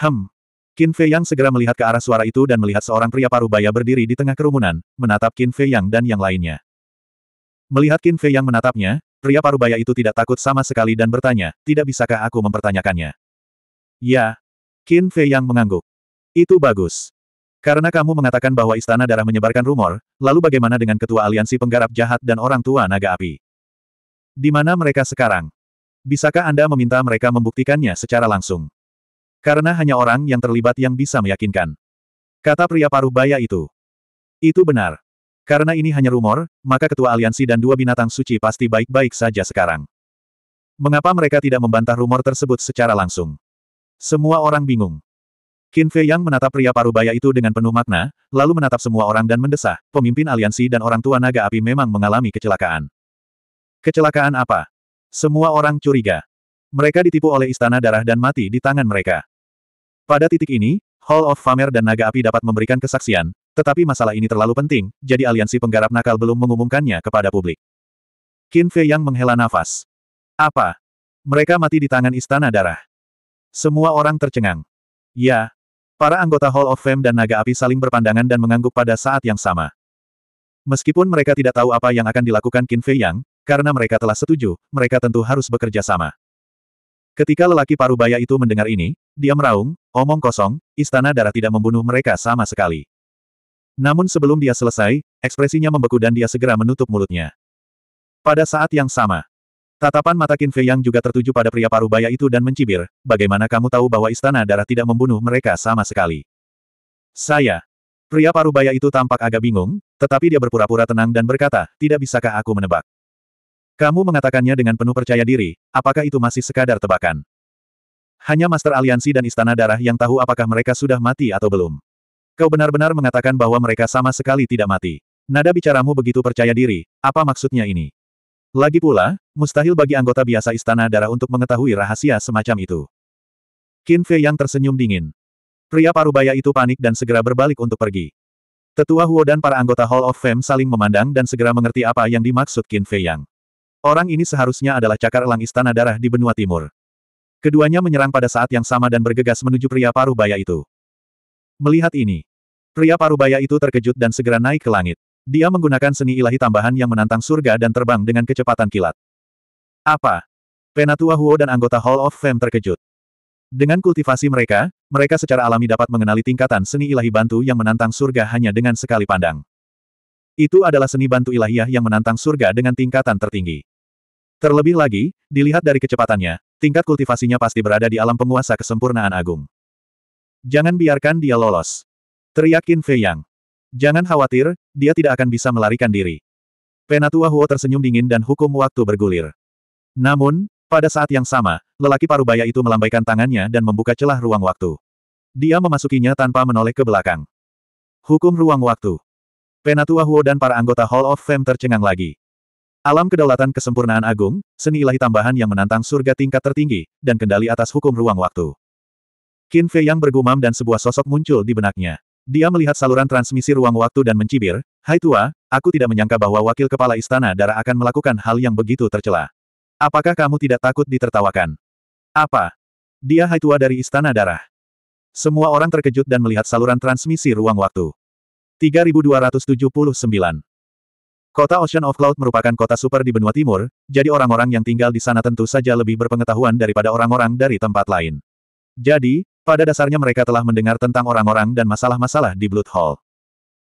Hem, Qin Fei Yang segera melihat ke arah suara itu dan melihat seorang pria paruh baya berdiri di tengah kerumunan, menatap Qin Fei Yang dan yang lainnya. Melihat Qin Fei Yang menatapnya, pria paruh baya itu tidak takut sama sekali dan bertanya, tidak bisakah aku mempertanyakannya? Ya. Qin Fei Yang mengangguk. Itu bagus. Karena kamu mengatakan bahwa Istana Darah menyebarkan rumor, lalu bagaimana dengan Ketua Aliansi Penggarap Jahat dan Orang Tua Naga Api? Di mana mereka sekarang? Bisakah Anda meminta mereka membuktikannya secara langsung? Karena hanya orang yang terlibat yang bisa meyakinkan. Kata pria paruh baya itu. Itu benar. Karena ini hanya rumor, maka ketua aliansi dan dua binatang suci pasti baik-baik saja sekarang. Mengapa mereka tidak membantah rumor tersebut secara langsung? Semua orang bingung. Qin Fei Yang menatap pria paruh baya itu dengan penuh makna, lalu menatap semua orang dan mendesah, pemimpin aliansi dan orang tua naga api memang mengalami kecelakaan. Kecelakaan apa? Semua orang curiga. Mereka ditipu oleh istana darah dan mati di tangan mereka. Pada titik ini, Hall of Famer dan Naga Api dapat memberikan kesaksian, tetapi masalah ini terlalu penting, jadi aliansi penggarap nakal belum mengumumkannya kepada publik. Qin Fei yang menghela nafas. Apa? Mereka mati di tangan Istana Darah. Semua orang tercengang. Ya. Para anggota Hall of Fame dan Naga Api saling berpandangan dan mengangguk pada saat yang sama. Meskipun mereka tidak tahu apa yang akan dilakukan Qin Fei Yang, karena mereka telah setuju, mereka tentu harus bekerja sama. Ketika lelaki parubaya itu mendengar ini, dia meraung, omong kosong, istana darah tidak membunuh mereka sama sekali. Namun sebelum dia selesai, ekspresinya membeku dan dia segera menutup mulutnya. Pada saat yang sama, tatapan mata Qin Fei yang juga tertuju pada pria parubaya itu dan mencibir, bagaimana kamu tahu bahwa istana darah tidak membunuh mereka sama sekali? Saya. Pria parubaya itu tampak agak bingung, tetapi dia berpura-pura tenang dan berkata, tidak bisakah aku menebak. Kamu mengatakannya dengan penuh percaya diri, apakah itu masih sekadar tebakan? Hanya Master Aliansi dan Istana Darah yang tahu apakah mereka sudah mati atau belum. Kau benar-benar mengatakan bahwa mereka sama sekali tidak mati. Nada bicaramu begitu percaya diri, apa maksudnya ini? Lagi pula, mustahil bagi anggota biasa Istana Darah untuk mengetahui rahasia semacam itu. Qin Fei yang tersenyum dingin. Pria parubaya itu panik dan segera berbalik untuk pergi. Tetua Huo dan para anggota Hall of Fame saling memandang dan segera mengerti apa yang dimaksud Qin Fei Yang. Orang ini seharusnya adalah cakar elang istana darah di benua timur. Keduanya menyerang pada saat yang sama dan bergegas menuju pria paruh baya itu. Melihat ini, pria paruh baya itu terkejut dan segera naik ke langit. Dia menggunakan seni ilahi tambahan yang menantang surga dan terbang dengan kecepatan kilat. Apa? Penatua Huo dan anggota Hall of Fame terkejut. Dengan kultivasi mereka, mereka secara alami dapat mengenali tingkatan seni ilahi bantu yang menantang surga hanya dengan sekali pandang. Itu adalah seni bantu ilahiyah yang menantang surga dengan tingkatan tertinggi. Terlebih lagi, dilihat dari kecepatannya, tingkat kultivasinya pasti berada di alam penguasa kesempurnaan agung. Jangan biarkan dia lolos. teriakin Fei Yang. Jangan khawatir, dia tidak akan bisa melarikan diri. Penatua Huo tersenyum dingin dan hukum waktu bergulir. Namun, pada saat yang sama, lelaki parubaya itu melambaikan tangannya dan membuka celah ruang waktu. Dia memasukinya tanpa menoleh ke belakang. Hukum ruang waktu. Penatua Huo dan para anggota Hall of Fame tercengang lagi. Alam kedaulatan kesempurnaan agung, seni ilahi tambahan yang menantang surga tingkat tertinggi, dan kendali atas hukum ruang waktu. Qin Fei yang bergumam dan sebuah sosok muncul di benaknya. Dia melihat saluran transmisi ruang waktu dan mencibir, Hai tua, aku tidak menyangka bahwa wakil kepala istana darah akan melakukan hal yang begitu tercela. Apakah kamu tidak takut ditertawakan? Apa? Dia Hai tua dari istana darah. Semua orang terkejut dan melihat saluran transmisi ruang waktu. 3279 Kota Ocean of Cloud merupakan kota super di benua timur, jadi orang-orang yang tinggal di sana tentu saja lebih berpengetahuan daripada orang-orang dari tempat lain. Jadi, pada dasarnya mereka telah mendengar tentang orang-orang dan masalah-masalah di Blood Hall.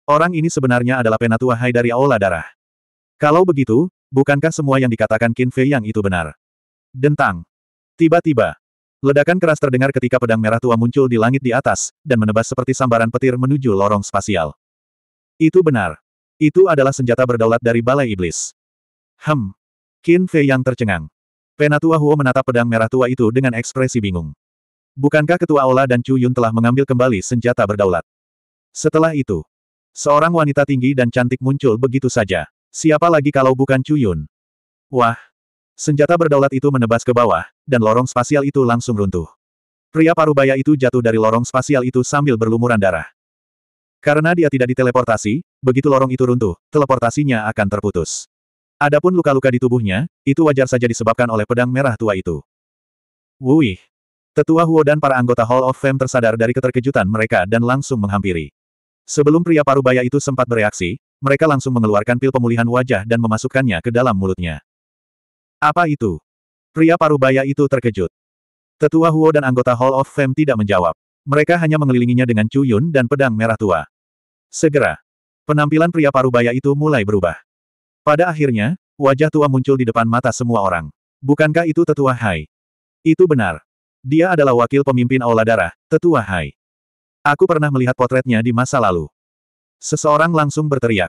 Orang ini sebenarnya adalah Penatua Hai dari Aula Darah. Kalau begitu, bukankah semua yang dikatakan Qin Fei yang itu benar? Dentang. Tiba-tiba, Ledakan keras terdengar ketika pedang merah tua muncul di langit di atas, dan menebas seperti sambaran petir menuju lorong spasial. Itu benar. Itu adalah senjata berdaulat dari Balai Iblis. Hem. Qin Fei yang tercengang. Penatua Huo menatap pedang merah tua itu dengan ekspresi bingung. Bukankah Ketua Aula dan Chu Yun telah mengambil kembali senjata berdaulat? Setelah itu, seorang wanita tinggi dan cantik muncul begitu saja. Siapa lagi kalau bukan Chu Yun? Wah! Senjata berdaulat itu menebas ke bawah, dan lorong spasial itu langsung runtuh. Pria parubaya itu jatuh dari lorong spasial itu sambil berlumuran darah. Karena dia tidak diteleportasi, begitu lorong itu runtuh, teleportasinya akan terputus. Adapun luka-luka di tubuhnya, itu wajar saja disebabkan oleh pedang merah tua itu. Wuih! Tetua Huo dan para anggota Hall of Fame tersadar dari keterkejutan mereka dan langsung menghampiri. Sebelum pria parubaya itu sempat bereaksi, mereka langsung mengeluarkan pil pemulihan wajah dan memasukkannya ke dalam mulutnya. Apa itu? Pria parubaya itu terkejut. Tetua Huo dan anggota Hall of Fame tidak menjawab. Mereka hanya mengelilinginya dengan cuyun dan pedang merah tua. Segera, Penampilan pria parubaya itu mulai berubah. Pada akhirnya, wajah tua muncul di depan mata semua orang. Bukankah itu tetua Hai? Itu benar. Dia adalah wakil pemimpin Aula Darah, tetua Hai. Aku pernah melihat potretnya di masa lalu. Seseorang langsung berteriak.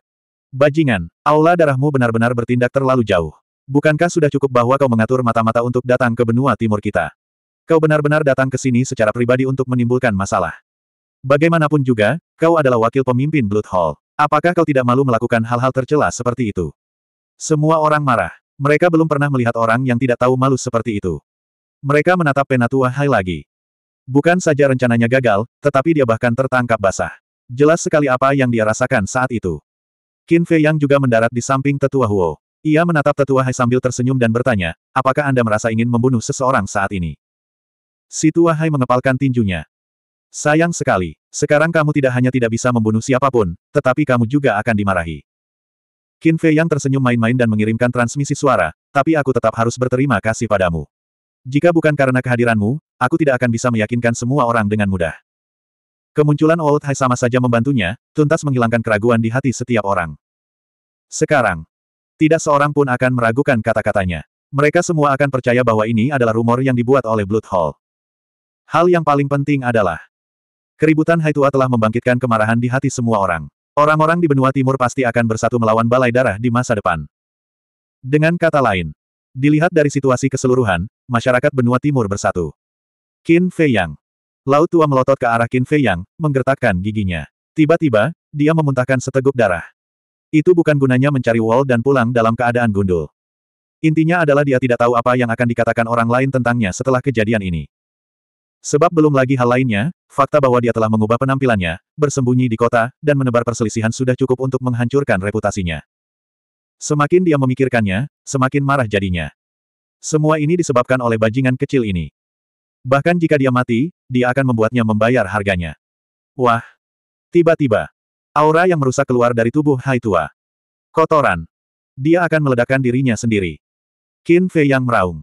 Bajingan, Aula Darahmu benar-benar bertindak terlalu jauh. Bukankah sudah cukup bahwa kau mengatur mata-mata untuk datang ke benua timur kita? Kau benar-benar datang ke sini secara pribadi untuk menimbulkan masalah. Bagaimanapun juga, kau adalah wakil pemimpin Blood Hall. Apakah kau tidak malu melakukan hal-hal tercela seperti itu? Semua orang marah. Mereka belum pernah melihat orang yang tidak tahu malu seperti itu. Mereka menatap Penatua Hai lagi. Bukan saja rencananya gagal, tetapi dia bahkan tertangkap basah. Jelas sekali apa yang dia rasakan saat itu. Qin Fei Yang juga mendarat di samping Tetua Huo. Ia menatap Tetua Hai sambil tersenyum dan bertanya, apakah Anda merasa ingin membunuh seseorang saat ini? Si Tua Hai mengepalkan tinjunya. Sayang sekali, sekarang kamu tidak hanya tidak bisa membunuh siapapun, tetapi kamu juga akan dimarahi. Qin Fei yang tersenyum main-main dan mengirimkan transmisi suara, tapi aku tetap harus berterima kasih padamu. Jika bukan karena kehadiranmu, aku tidak akan bisa meyakinkan semua orang dengan mudah. Kemunculan Old Hai sama saja membantunya, tuntas menghilangkan keraguan di hati setiap orang. Sekarang, tidak seorang pun akan meragukan kata-katanya. Mereka semua akan percaya bahwa ini adalah rumor yang dibuat oleh Blood Hall. Hal yang paling penting adalah, Keributan Haitua telah membangkitkan kemarahan di hati semua orang. Orang-orang di benua timur pasti akan bersatu melawan balai darah di masa depan. Dengan kata lain, dilihat dari situasi keseluruhan, masyarakat benua timur bersatu. Qin Fei Yang. Laut tua melotot ke arah Qin Fei Yang, menggertakkan giginya. Tiba-tiba, dia memuntahkan seteguk darah. Itu bukan gunanya mencari Wall dan pulang dalam keadaan gundul. Intinya adalah dia tidak tahu apa yang akan dikatakan orang lain tentangnya setelah kejadian ini. Sebab belum lagi hal lainnya, fakta bahwa dia telah mengubah penampilannya, bersembunyi di kota, dan menebar perselisihan sudah cukup untuk menghancurkan reputasinya. Semakin dia memikirkannya, semakin marah jadinya. Semua ini disebabkan oleh bajingan kecil ini. Bahkan jika dia mati, dia akan membuatnya membayar harganya. Wah! Tiba-tiba, aura yang merusak keluar dari tubuh Hai Tua. Kotoran. Dia akan meledakkan dirinya sendiri. Qin Fei yang meraung.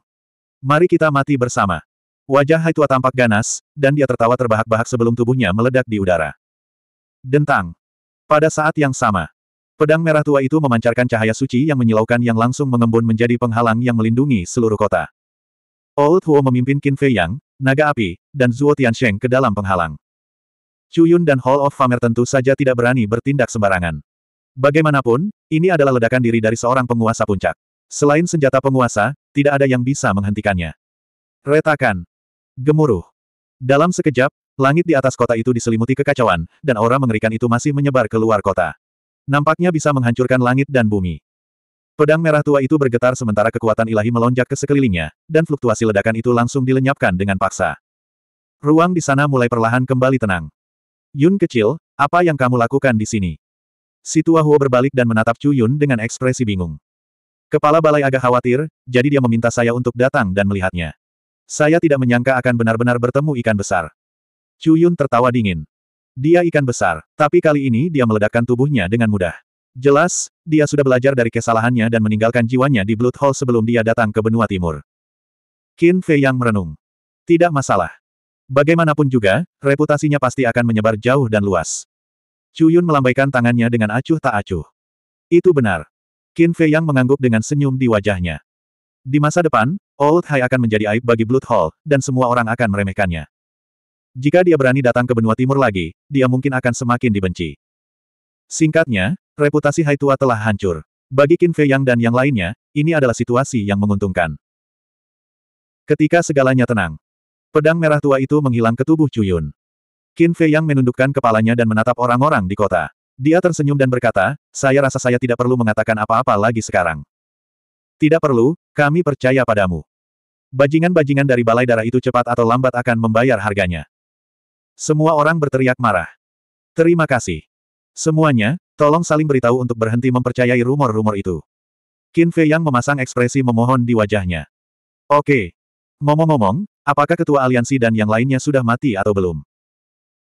Mari kita mati bersama. Wajah Hai Tua tampak ganas, dan dia tertawa terbahak-bahak sebelum tubuhnya meledak di udara. Dentang. Pada saat yang sama, pedang merah tua itu memancarkan cahaya suci yang menyilaukan yang langsung mengembun menjadi penghalang yang melindungi seluruh kota. Old Huo memimpin Qin Fei Yang, Naga Api, dan Zuo Tiansheng ke dalam penghalang. Yun dan Hall of Famer tentu saja tidak berani bertindak sembarangan. Bagaimanapun, ini adalah ledakan diri dari seorang penguasa puncak. Selain senjata penguasa, tidak ada yang bisa menghentikannya. Retakan. Gemuruh. Dalam sekejap, langit di atas kota itu diselimuti kekacauan, dan aura mengerikan itu masih menyebar ke luar kota. Nampaknya bisa menghancurkan langit dan bumi. Pedang merah tua itu bergetar sementara kekuatan ilahi melonjak ke sekelilingnya, dan fluktuasi ledakan itu langsung dilenyapkan dengan paksa. Ruang di sana mulai perlahan kembali tenang. Yun kecil, apa yang kamu lakukan di sini? Si tua Huo berbalik dan menatap Chu Yun dengan ekspresi bingung. Kepala balai agak khawatir, jadi dia meminta saya untuk datang dan melihatnya. Saya tidak menyangka akan benar-benar bertemu ikan besar. Cuyun tertawa dingin. Dia ikan besar, tapi kali ini dia meledakkan tubuhnya dengan mudah. Jelas, dia sudah belajar dari kesalahannya dan meninggalkan jiwanya di Blood Hall sebelum dia datang ke benua timur. Qin Fei yang merenung. Tidak masalah. Bagaimanapun juga, reputasinya pasti akan menyebar jauh dan luas. Cuyun melambaikan tangannya dengan acuh tak acuh. Itu benar. Qin Fei yang mengangguk dengan senyum di wajahnya. Di masa depan, Old Hai akan menjadi aib bagi Blood Hall, dan semua orang akan meremehkannya. Jika dia berani datang ke benua timur lagi, dia mungkin akan semakin dibenci. Singkatnya, reputasi Hai Tua telah hancur. Bagi Qin Fei Yang dan yang lainnya, ini adalah situasi yang menguntungkan. Ketika segalanya tenang, pedang merah tua itu menghilang ke tubuh Cuyun. Qin Fei Yang menundukkan kepalanya dan menatap orang-orang di kota. Dia tersenyum dan berkata, saya rasa saya tidak perlu mengatakan apa-apa lagi sekarang. Tidak perlu, kami percaya padamu. Bajingan-bajingan dari balai darah itu cepat atau lambat akan membayar harganya. Semua orang berteriak marah. Terima kasih. Semuanya, tolong saling beritahu untuk berhenti mempercayai rumor-rumor itu. Qin Fei yang memasang ekspresi memohon di wajahnya. Oke. ngomong momong apakah ketua aliansi dan yang lainnya sudah mati atau belum?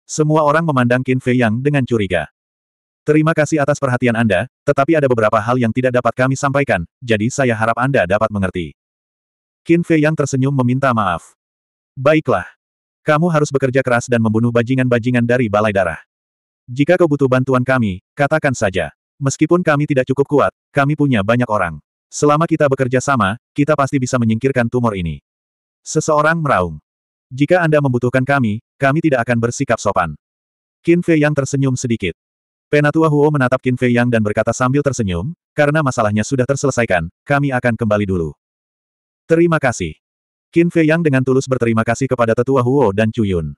Semua orang memandang Qin Fei Yang dengan curiga. Terima kasih atas perhatian Anda, tetapi ada beberapa hal yang tidak dapat kami sampaikan, jadi saya harap Anda dapat mengerti. Qin Fei yang tersenyum meminta maaf. Baiklah. Kamu harus bekerja keras dan membunuh bajingan-bajingan dari balai darah. Jika kau butuh bantuan kami, katakan saja. Meskipun kami tidak cukup kuat, kami punya banyak orang. Selama kita bekerja sama, kita pasti bisa menyingkirkan tumor ini. Seseorang meraung. Jika Anda membutuhkan kami, kami tidak akan bersikap sopan. Qin Fei yang tersenyum sedikit. Penatua Huo menatap Qin Fei Yang dan berkata sambil tersenyum, karena masalahnya sudah terselesaikan, kami akan kembali dulu. Terima kasih. Qin Fei Yang dengan tulus berterima kasih kepada tetua Huo dan Chu Yun.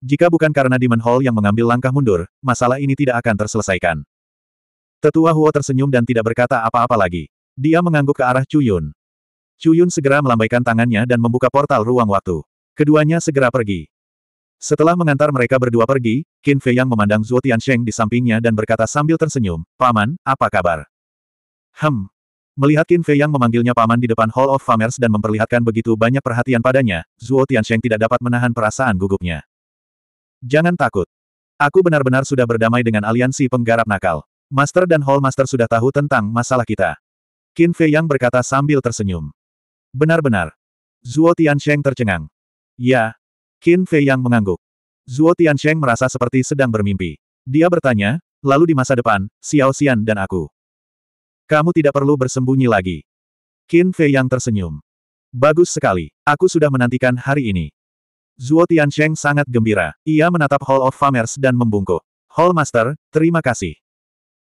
Jika bukan karena Demon Hall yang mengambil langkah mundur, masalah ini tidak akan terselesaikan. Tetua Huo tersenyum dan tidak berkata apa-apa lagi. Dia mengangguk ke arah Chu Yun. Chu Yun segera melambaikan tangannya dan membuka portal ruang waktu. Keduanya segera pergi. Setelah mengantar mereka berdua pergi, Qin Fei Yang memandang Zuo Tiansheng di sampingnya dan berkata sambil tersenyum, Paman, apa kabar? Hem. Melihat Qin Fei Yang memanggilnya Paman di depan Hall of Famers dan memperlihatkan begitu banyak perhatian padanya, Zuo Tiansheng tidak dapat menahan perasaan gugupnya. Jangan takut. Aku benar-benar sudah berdamai dengan aliansi penggarap nakal. Master dan Hall Master sudah tahu tentang masalah kita. Qin Fei Yang berkata sambil tersenyum. Benar-benar. Zuo Tiansheng tercengang. Ya, Qin Fei yang mengangguk. Zuo Tiansheng merasa seperti sedang bermimpi. Dia bertanya, lalu di masa depan, Xiao Xian dan aku. Kamu tidak perlu bersembunyi lagi. Qin Fei yang tersenyum. Bagus sekali. Aku sudah menantikan hari ini. Zuo Tiansheng sangat gembira. Ia menatap Hall of Famers dan membungkuk. Hall Master, terima kasih.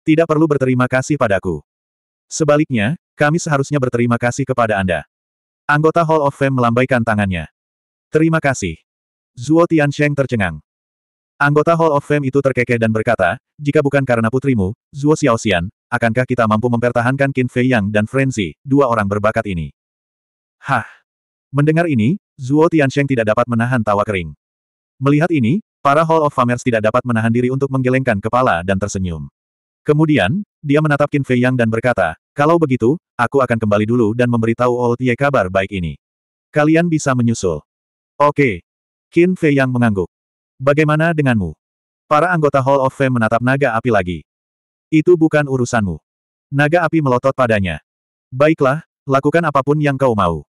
Tidak perlu berterima kasih padaku. Sebaliknya, kami seharusnya berterima kasih kepada Anda. Anggota Hall of Fame melambaikan tangannya. Terima kasih. Zuo Tiansheng tercengang. Anggota Hall of Fame itu terkekeh dan berkata, jika bukan karena putrimu, Zuo Xiaoxian, akankah kita mampu mempertahankan Qin Fei Yang dan Frenzy, dua orang berbakat ini? Hah! Mendengar ini, Zuo Tiansheng tidak dapat menahan tawa kering. Melihat ini, para Hall of Famers tidak dapat menahan diri untuk menggelengkan kepala dan tersenyum. Kemudian, dia menatap Qin Fei Yang dan berkata, kalau begitu, aku akan kembali dulu dan memberitahu Old Ye kabar baik ini. Kalian bisa menyusul. Oke, Qin Fei yang mengangguk. Bagaimana denganmu? Para anggota Hall of Fame menatap naga api lagi. Itu bukan urusanmu. Naga api melotot padanya. Baiklah, lakukan apapun yang kau mau.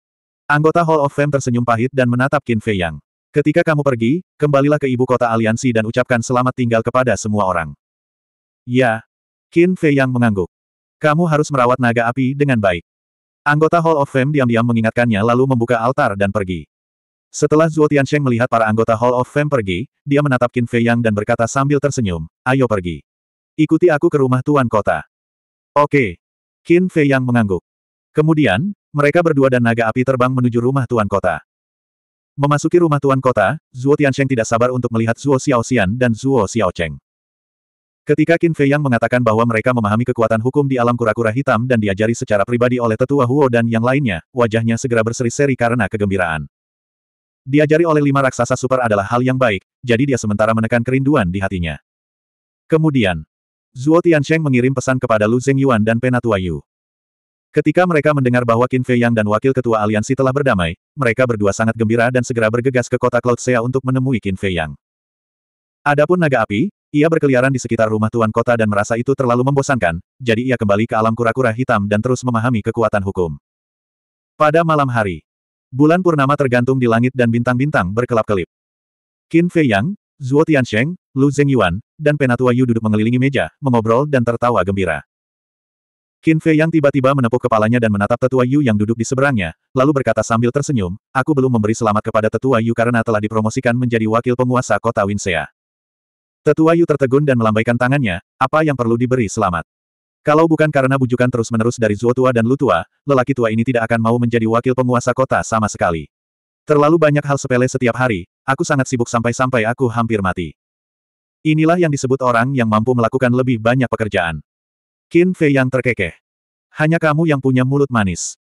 Anggota Hall of Fame tersenyum pahit dan menatap Qin Fei Yang. Ketika kamu pergi, kembalilah ke ibu kota aliansi dan ucapkan selamat tinggal kepada semua orang. Ya. Qin Fei Yang mengangguk. Kamu harus merawat naga api dengan baik. Anggota Hall of Fame diam-diam mengingatkannya lalu membuka altar dan pergi. Setelah Zuo Tiansheng melihat para anggota Hall of Fame pergi, dia menatap Qin Fei Yang dan berkata sambil tersenyum, ayo pergi. Ikuti aku ke rumah Tuan Kota. Oke. Qin Fei Yang mengangguk. Kemudian, mereka berdua dan naga api terbang menuju rumah Tuan Kota. Memasuki rumah Tuan Kota, Zuo Tiansheng tidak sabar untuk melihat Zhuo Xiaoxian dan Zhuo Xiaocheng. Ketika Qin Fei Yang mengatakan bahwa mereka memahami kekuatan hukum di alam kura-kura hitam dan diajari secara pribadi oleh tetua Huo dan yang lainnya, wajahnya segera berseri-seri karena kegembiraan. Diajari oleh lima raksasa super adalah hal yang baik, jadi dia sementara menekan kerinduan di hatinya. Kemudian, Zhuo Tiancheng mengirim pesan kepada Lu Zhengyuan dan Penatua Yu. Ketika mereka mendengar bahwa Qin Fei Yang dan Wakil Ketua Aliansi telah berdamai, mereka berdua sangat gembira dan segera bergegas ke kota Cloud Sea untuk menemui Qin Fei Yang. Adapun naga api, ia berkeliaran di sekitar rumah tuan kota dan merasa itu terlalu membosankan, jadi ia kembali ke alam kura-kura hitam dan terus memahami kekuatan hukum. Pada malam hari, Bulan purnama tergantung di langit dan bintang-bintang berkelap-kelip. Qin Fei Yang, Zuo Tiansheng, Lu Zhengyuan, dan Penatua Yu duduk mengelilingi meja, mengobrol dan tertawa gembira. Qin Fei Yang tiba-tiba menepuk kepalanya dan menatap tetua Yu yang duduk di seberangnya, lalu berkata sambil tersenyum, aku belum memberi selamat kepada tetua Yu karena telah dipromosikan menjadi wakil penguasa kota Winsea. Tetua Yu tertegun dan melambaikan tangannya, apa yang perlu diberi selamat? Kalau bukan karena bujukan terus-menerus dari Zuo tua dan Lutua, lelaki tua ini tidak akan mau menjadi wakil penguasa kota sama sekali. Terlalu banyak hal sepele setiap hari, aku sangat sibuk sampai-sampai aku hampir mati. Inilah yang disebut orang yang mampu melakukan lebih banyak pekerjaan. Qin Fei yang terkekeh. Hanya kamu yang punya mulut manis.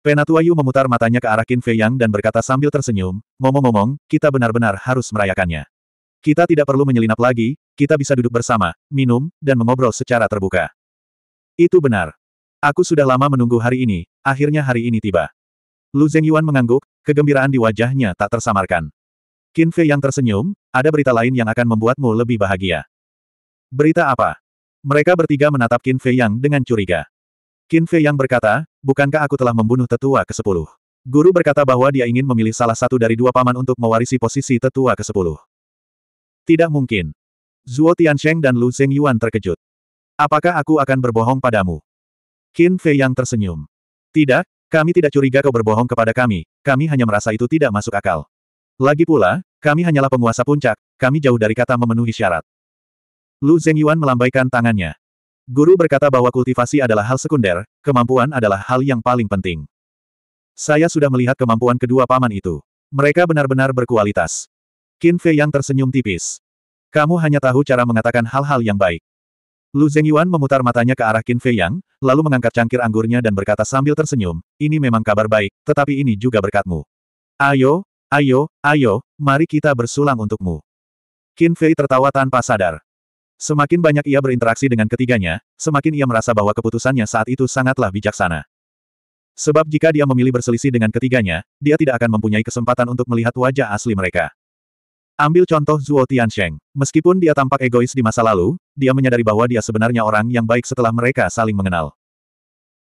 Penatua Yu memutar matanya ke arah Qin Fei Yang dan berkata sambil tersenyum, ngomong-ngomong, kita benar-benar harus merayakannya. Kita tidak perlu menyelinap lagi, kita bisa duduk bersama, minum, dan mengobrol secara terbuka. Itu benar. Aku sudah lama menunggu hari ini, akhirnya hari ini tiba. Lu yuan mengangguk, kegembiraan di wajahnya tak tersamarkan. Qin Fei yang tersenyum, ada berita lain yang akan membuatmu lebih bahagia. Berita apa? Mereka bertiga menatap Qin Fei yang dengan curiga. Qin Fei yang berkata, bukankah aku telah membunuh tetua ke-10? Guru berkata bahwa dia ingin memilih salah satu dari dua paman untuk mewarisi posisi tetua ke-10. Tidak mungkin. Zhuo Tiansheng dan Lu yuan terkejut. Apakah aku akan berbohong padamu? Qin Fei yang tersenyum. Tidak, kami tidak curiga kau berbohong kepada kami, kami hanya merasa itu tidak masuk akal. Lagi pula, kami hanyalah penguasa puncak, kami jauh dari kata memenuhi syarat. Lu Zhengyuan melambaikan tangannya. Guru berkata bahwa kultivasi adalah hal sekunder, kemampuan adalah hal yang paling penting. Saya sudah melihat kemampuan kedua paman itu. Mereka benar-benar berkualitas. Qin Fei yang tersenyum tipis. Kamu hanya tahu cara mengatakan hal-hal yang baik. Lu Zhengyuan memutar matanya ke arah Qin Fei Yang, lalu mengangkat cangkir anggurnya dan berkata sambil tersenyum, ini memang kabar baik, tetapi ini juga berkatmu. Ayo, ayo, ayo, mari kita bersulang untukmu. Qin Fei tertawa tanpa sadar. Semakin banyak ia berinteraksi dengan ketiganya, semakin ia merasa bahwa keputusannya saat itu sangatlah bijaksana. Sebab jika dia memilih berselisih dengan ketiganya, dia tidak akan mempunyai kesempatan untuk melihat wajah asli mereka. Ambil contoh Zuo Tiansheng. Meskipun dia tampak egois di masa lalu, dia menyadari bahwa dia sebenarnya orang yang baik setelah mereka saling mengenal.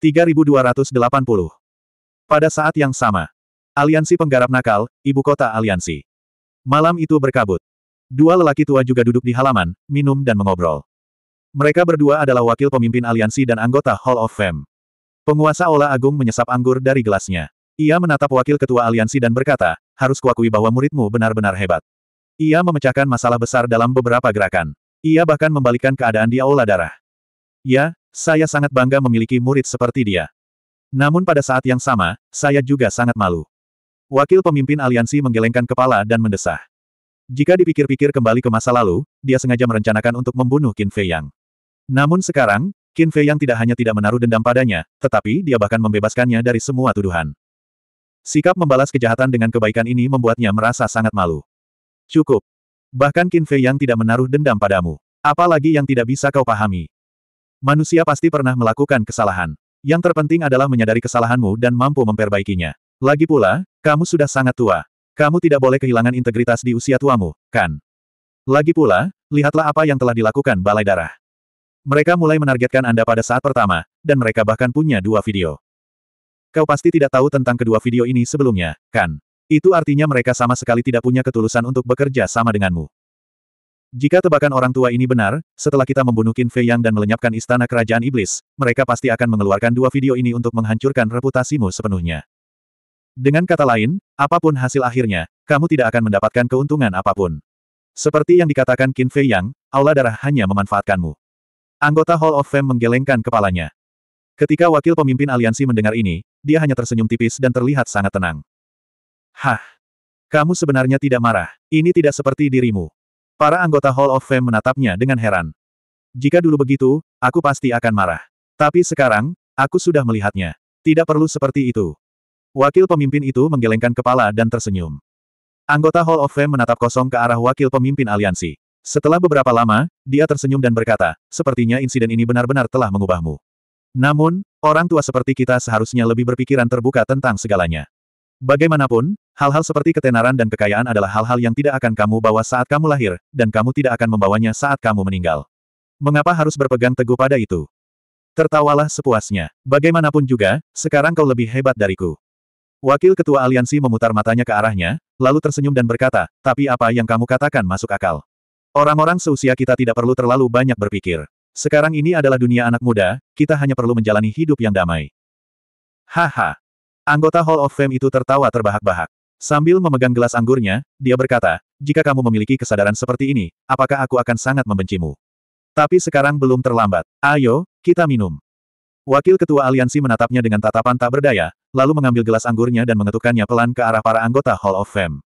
3280 Pada saat yang sama, Aliansi Penggarap Nakal, Ibu Kota Aliansi. Malam itu berkabut. Dua lelaki tua juga duduk di halaman, minum dan mengobrol. Mereka berdua adalah wakil pemimpin aliansi dan anggota Hall of Fame. Penguasa Ola Agung menyesap anggur dari gelasnya. Ia menatap wakil ketua aliansi dan berkata, harus kuakui bahwa muridmu benar-benar hebat. Ia memecahkan masalah besar dalam beberapa gerakan. Ia bahkan membalikkan keadaan di aula darah. Ya, saya sangat bangga memiliki murid seperti dia. Namun pada saat yang sama, saya juga sangat malu. Wakil pemimpin aliansi menggelengkan kepala dan mendesah. Jika dipikir-pikir kembali ke masa lalu, dia sengaja merencanakan untuk membunuh Qin Fei Yang. Namun sekarang, Qin Fei Yang tidak hanya tidak menaruh dendam padanya, tetapi dia bahkan membebaskannya dari semua tuduhan. Sikap membalas kejahatan dengan kebaikan ini membuatnya merasa sangat malu. Cukup. Bahkan Qin Fei yang tidak menaruh dendam padamu. Apalagi yang tidak bisa kau pahami. Manusia pasti pernah melakukan kesalahan. Yang terpenting adalah menyadari kesalahanmu dan mampu memperbaikinya. Lagi pula, kamu sudah sangat tua. Kamu tidak boleh kehilangan integritas di usia tuamu, kan? Lagi pula, lihatlah apa yang telah dilakukan Balai Darah. Mereka mulai menargetkan Anda pada saat pertama, dan mereka bahkan punya dua video. Kau pasti tidak tahu tentang kedua video ini sebelumnya, kan? Itu artinya mereka sama sekali tidak punya ketulusan untuk bekerja sama denganmu. Jika tebakan orang tua ini benar, setelah kita membunuh Qin Fei Yang dan melenyapkan istana kerajaan iblis, mereka pasti akan mengeluarkan dua video ini untuk menghancurkan reputasimu sepenuhnya. Dengan kata lain, apapun hasil akhirnya, kamu tidak akan mendapatkan keuntungan apapun. Seperti yang dikatakan Qin Fei Yang, aula darah hanya memanfaatkanmu. Anggota Hall of Fame menggelengkan kepalanya. Ketika wakil pemimpin aliansi mendengar ini, dia hanya tersenyum tipis dan terlihat sangat tenang. Hah. Kamu sebenarnya tidak marah. Ini tidak seperti dirimu. Para anggota Hall of Fame menatapnya dengan heran. Jika dulu begitu, aku pasti akan marah. Tapi sekarang, aku sudah melihatnya. Tidak perlu seperti itu. Wakil pemimpin itu menggelengkan kepala dan tersenyum. Anggota Hall of Fame menatap kosong ke arah wakil pemimpin aliansi. Setelah beberapa lama, dia tersenyum dan berkata, sepertinya insiden ini benar-benar telah mengubahmu. Namun, orang tua seperti kita seharusnya lebih berpikiran terbuka tentang segalanya. Bagaimanapun, hal-hal seperti ketenaran dan kekayaan adalah hal-hal yang tidak akan kamu bawa saat kamu lahir, dan kamu tidak akan membawanya saat kamu meninggal. Mengapa harus berpegang teguh pada itu? Tertawalah sepuasnya. Bagaimanapun juga, sekarang kau lebih hebat dariku. Wakil Ketua Aliansi memutar matanya ke arahnya, lalu tersenyum dan berkata, tapi apa yang kamu katakan masuk akal. Orang-orang seusia kita tidak perlu terlalu banyak berpikir. Sekarang ini adalah dunia anak muda, kita hanya perlu menjalani hidup yang damai. Haha, Anggota Hall of Fame itu tertawa terbahak-bahak. Sambil memegang gelas anggurnya, dia berkata, jika kamu memiliki kesadaran seperti ini, apakah aku akan sangat membencimu? Tapi sekarang belum terlambat. Ayo, kita minum. Wakil Ketua Aliansi menatapnya dengan tatapan tak berdaya, lalu mengambil gelas anggurnya dan mengetukkannya pelan ke arah para anggota Hall of Fame.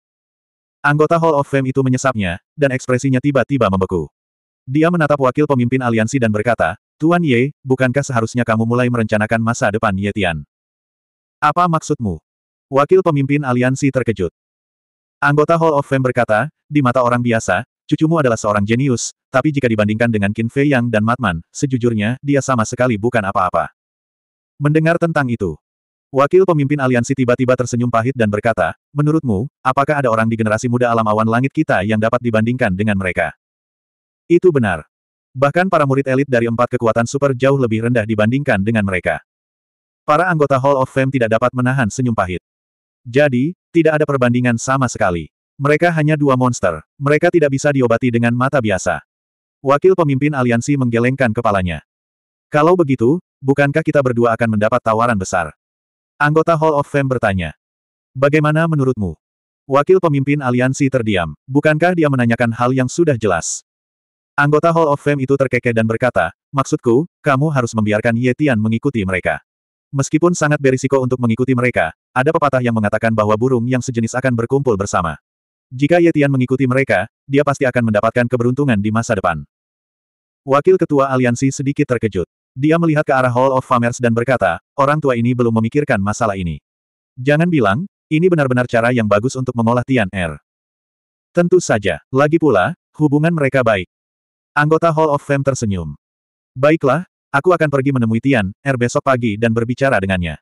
Anggota Hall of Fame itu menyesapnya, dan ekspresinya tiba-tiba membeku. Dia menatap wakil pemimpin aliansi dan berkata, Tuan Ye, bukankah seharusnya kamu mulai merencanakan masa depan Ye Tian? Apa maksudmu? Wakil pemimpin aliansi terkejut. Anggota Hall of Fame berkata, di mata orang biasa, cucumu adalah seorang jenius, tapi jika dibandingkan dengan Qin Fei Yang dan Matman, sejujurnya, dia sama sekali bukan apa-apa. Mendengar tentang itu, wakil pemimpin aliansi tiba-tiba tersenyum pahit dan berkata, menurutmu, apakah ada orang di generasi muda alam awan langit kita yang dapat dibandingkan dengan mereka? Itu benar. Bahkan para murid elit dari empat kekuatan super jauh lebih rendah dibandingkan dengan mereka. Para anggota Hall of Fame tidak dapat menahan senyum pahit. Jadi, tidak ada perbandingan sama sekali. Mereka hanya dua monster. Mereka tidak bisa diobati dengan mata biasa. Wakil pemimpin aliansi menggelengkan kepalanya. Kalau begitu, bukankah kita berdua akan mendapat tawaran besar? Anggota Hall of Fame bertanya. Bagaimana menurutmu? Wakil pemimpin aliansi terdiam. Bukankah dia menanyakan hal yang sudah jelas? Anggota Hall of Fame itu terkekeh dan berkata, Maksudku, kamu harus membiarkan Yetian mengikuti mereka. Meskipun sangat berisiko untuk mengikuti mereka, ada pepatah yang mengatakan bahwa burung yang sejenis akan berkumpul bersama. Jika Yetian mengikuti mereka, dia pasti akan mendapatkan keberuntungan di masa depan. Wakil Ketua Aliansi sedikit terkejut. Dia melihat ke arah Hall of Famers dan berkata, orang tua ini belum memikirkan masalah ini. Jangan bilang, ini benar-benar cara yang bagus untuk mengolah Tian Er. Tentu saja, lagi pula, hubungan mereka baik. Anggota Hall of Fame tersenyum. Baiklah, Aku akan pergi menemui Tian, Er besok pagi dan berbicara dengannya.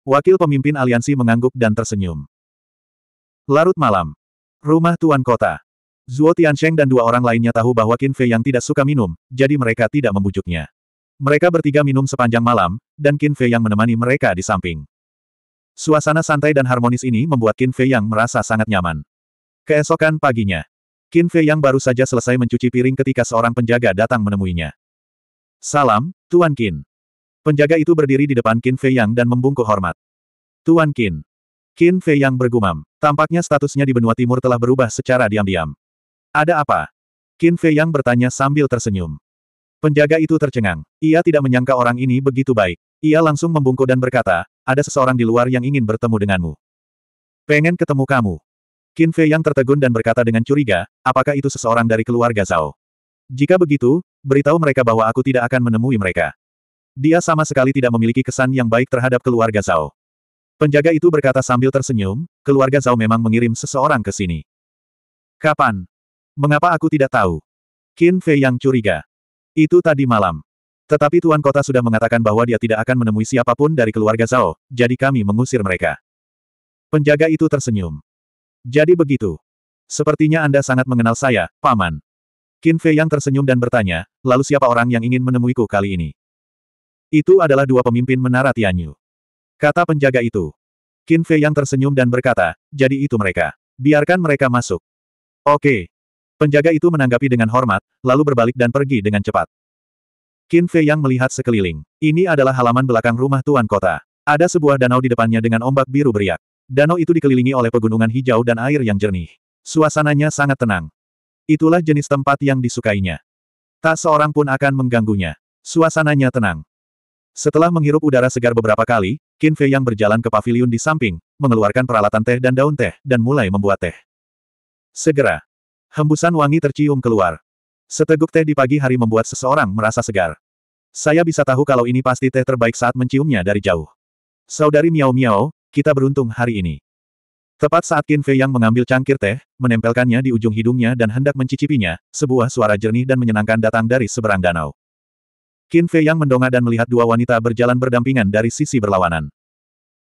Wakil pemimpin aliansi mengangguk dan tersenyum. Larut malam. Rumah Tuan Kota. Zuo Tiansheng dan dua orang lainnya tahu bahwa Qin Fei yang tidak suka minum, jadi mereka tidak membujuknya. Mereka bertiga minum sepanjang malam, dan Qin Fei yang menemani mereka di samping. Suasana santai dan harmonis ini membuat Qin Fei yang merasa sangat nyaman. Keesokan paginya, Qin Fei yang baru saja selesai mencuci piring ketika seorang penjaga datang menemuinya. Salam, Tuan Qin. Penjaga itu berdiri di depan Qin Fei Yang dan membungkuk hormat. Tuan Qin. Qin Fei Yang bergumam. Tampaknya statusnya di benua timur telah berubah secara diam-diam. Ada apa? Qin Fei Yang bertanya sambil tersenyum. Penjaga itu tercengang. Ia tidak menyangka orang ini begitu baik. Ia langsung membungkuk dan berkata, ada seseorang di luar yang ingin bertemu denganmu. Pengen ketemu kamu. Qin Fei Yang tertegun dan berkata dengan curiga, apakah itu seseorang dari keluarga Zhao? Jika begitu, beritahu mereka bahwa aku tidak akan menemui mereka. Dia sama sekali tidak memiliki kesan yang baik terhadap keluarga Zhao. Penjaga itu berkata sambil tersenyum, keluarga Zhao memang mengirim seseorang ke sini. Kapan? Mengapa aku tidak tahu? Qin Fei yang curiga. Itu tadi malam. Tetapi Tuan Kota sudah mengatakan bahwa dia tidak akan menemui siapapun dari keluarga Zhao, jadi kami mengusir mereka. Penjaga itu tersenyum. Jadi begitu. Sepertinya Anda sangat mengenal saya, Paman. Qin Fei yang tersenyum dan bertanya, lalu siapa orang yang ingin menemuiku kali ini? Itu adalah dua pemimpin menara Tianyu. Kata penjaga itu. Qin Fei yang tersenyum dan berkata, jadi itu mereka. Biarkan mereka masuk. Oke. Penjaga itu menanggapi dengan hormat, lalu berbalik dan pergi dengan cepat. Qin Fei yang melihat sekeliling. Ini adalah halaman belakang rumah Tuan Kota. Ada sebuah danau di depannya dengan ombak biru beriak. Danau itu dikelilingi oleh pegunungan hijau dan air yang jernih. Suasananya sangat tenang. Itulah jenis tempat yang disukainya. Tak seorang pun akan mengganggunya. Suasananya tenang. Setelah menghirup udara segar beberapa kali, Qin Fei yang berjalan ke pavilion di samping, mengeluarkan peralatan teh dan daun teh, dan mulai membuat teh. Segera, hembusan wangi tercium keluar. Seteguk teh di pagi hari membuat seseorang merasa segar. Saya bisa tahu kalau ini pasti teh terbaik saat menciumnya dari jauh. Saudari Miao Miao, kita beruntung hari ini. Tepat saat Qin Fei yang mengambil cangkir teh, menempelkannya di ujung hidungnya dan hendak mencicipinya, sebuah suara jernih dan menyenangkan datang dari seberang danau. Qin Fei yang mendongak dan melihat dua wanita berjalan berdampingan dari sisi berlawanan.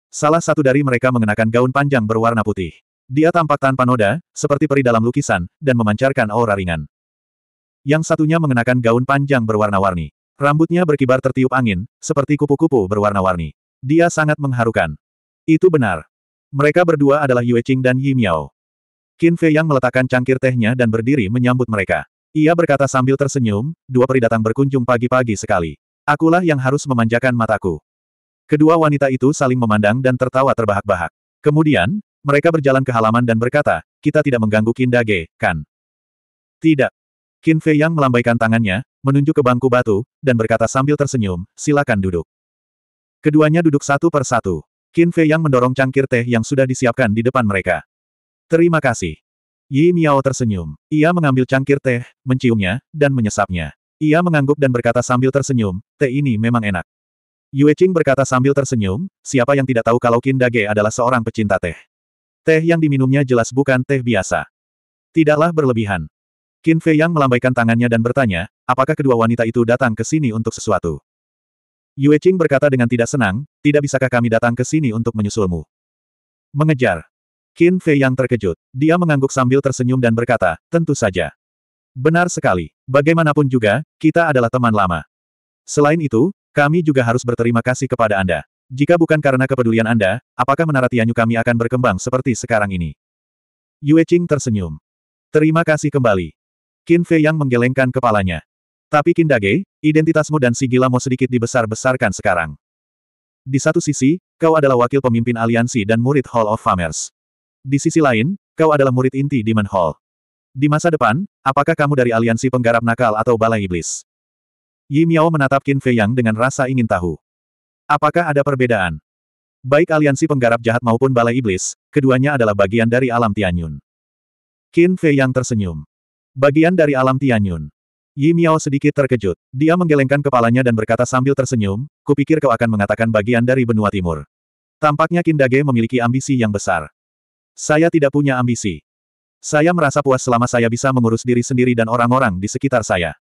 Salah satu dari mereka mengenakan gaun panjang berwarna putih. Dia tampak tanpa noda, seperti peri dalam lukisan, dan memancarkan aura ringan. Yang satunya mengenakan gaun panjang berwarna-warni. Rambutnya berkibar tertiup angin, seperti kupu-kupu berwarna-warni. Dia sangat mengharukan. Itu benar, mereka berdua adalah Yue Qing dan Yi Miao. Qin Fei Yang meletakkan cangkir tehnya dan berdiri menyambut mereka. Ia berkata sambil tersenyum, dua peri datang berkunjung pagi-pagi sekali. Akulah yang harus memanjakan mataku. Kedua wanita itu saling memandang dan tertawa terbahak-bahak. Kemudian, mereka berjalan ke halaman dan berkata, kita tidak mengganggu Kindage, kan? Tidak. Qin Fei Yang melambaikan tangannya, menunjuk ke bangku batu, dan berkata sambil tersenyum, silakan duduk. Keduanya duduk satu per satu. Qin Fei yang mendorong cangkir teh yang sudah disiapkan di depan mereka. Terima kasih. Yi Miao tersenyum. Ia mengambil cangkir teh, menciumnya, dan menyesapnya. Ia mengangguk dan berkata sambil tersenyum, teh ini memang enak. Yue Qing berkata sambil tersenyum, siapa yang tidak tahu kalau Qin Dage adalah seorang pecinta teh. Teh yang diminumnya jelas bukan teh biasa. Tidaklah berlebihan. Qin Fei yang melambaikan tangannya dan bertanya, apakah kedua wanita itu datang ke sini untuk sesuatu? Yue Qing berkata dengan tidak senang, tidak bisakah kami datang ke sini untuk menyusulmu? Mengejar. Qin Fei yang terkejut. Dia mengangguk sambil tersenyum dan berkata, tentu saja. Benar sekali. Bagaimanapun juga, kita adalah teman lama. Selain itu, kami juga harus berterima kasih kepada Anda. Jika bukan karena kepedulian Anda, apakah menara Tianyu kami akan berkembang seperti sekarang ini? Yue Qing tersenyum. Terima kasih kembali. Qin Fei yang menggelengkan kepalanya. Tapi Kindage, identitasmu dan sigilamu sedikit dibesar-besarkan sekarang. Di satu sisi, kau adalah wakil pemimpin aliansi dan murid Hall of Famers. Di sisi lain, kau adalah murid inti Demon Hall. Di masa depan, apakah kamu dari aliansi penggarap nakal atau balai iblis? Yi Miao menatap Qin Fei Yang dengan rasa ingin tahu. Apakah ada perbedaan? Baik aliansi penggarap jahat maupun balai iblis, keduanya adalah bagian dari alam Tianyun. Qin Fei Yang tersenyum. Bagian dari alam Tianyun. Yi Miao sedikit terkejut. Dia menggelengkan kepalanya dan berkata sambil tersenyum, kupikir kau akan mengatakan bagian dari benua timur. Tampaknya Kindage memiliki ambisi yang besar. Saya tidak punya ambisi. Saya merasa puas selama saya bisa mengurus diri sendiri dan orang-orang di sekitar saya.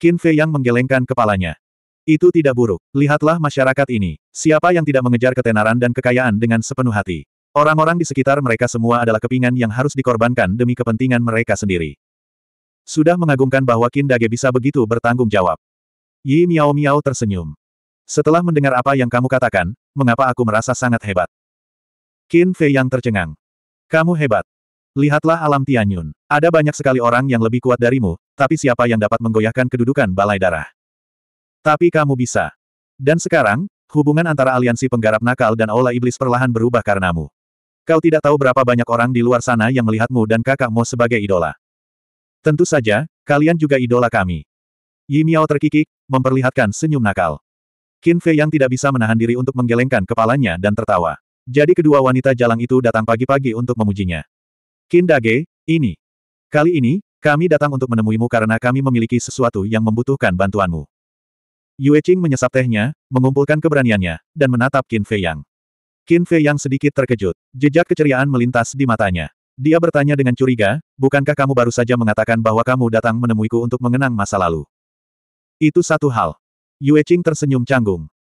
Qin Fei yang menggelengkan kepalanya. Itu tidak buruk. Lihatlah masyarakat ini. Siapa yang tidak mengejar ketenaran dan kekayaan dengan sepenuh hati. Orang-orang di sekitar mereka semua adalah kepingan yang harus dikorbankan demi kepentingan mereka sendiri. Sudah mengagumkan bahwa Dage bisa begitu bertanggung jawab. Yi Miao Miao tersenyum. Setelah mendengar apa yang kamu katakan, mengapa aku merasa sangat hebat? Qin Fei yang tercengang. Kamu hebat. Lihatlah alam Tianyun. Ada banyak sekali orang yang lebih kuat darimu, tapi siapa yang dapat menggoyahkan kedudukan balai darah? Tapi kamu bisa. Dan sekarang, hubungan antara aliansi penggarap nakal dan aula iblis perlahan berubah karenamu. Kau tidak tahu berapa banyak orang di luar sana yang melihatmu dan kakakmu sebagai idola. Tentu saja, kalian juga idola kami. Yi Miao terkikik, memperlihatkan senyum nakal. Qin Fei yang tidak bisa menahan diri untuk menggelengkan kepalanya dan tertawa. Jadi kedua wanita jalang itu datang pagi-pagi untuk memujinya. Qin Dage, ini. Kali ini, kami datang untuk menemuimu karena kami memiliki sesuatu yang membutuhkan bantuanmu. Yue Qing menyesap tehnya, mengumpulkan keberaniannya, dan menatap Qin Fei Yang. Qin Fei Yang sedikit terkejut. Jejak keceriaan melintas di matanya. Dia bertanya dengan curiga, bukankah kamu baru saja mengatakan bahwa kamu datang menemuiku untuk mengenang masa lalu? Itu satu hal. Yue Qing tersenyum canggung.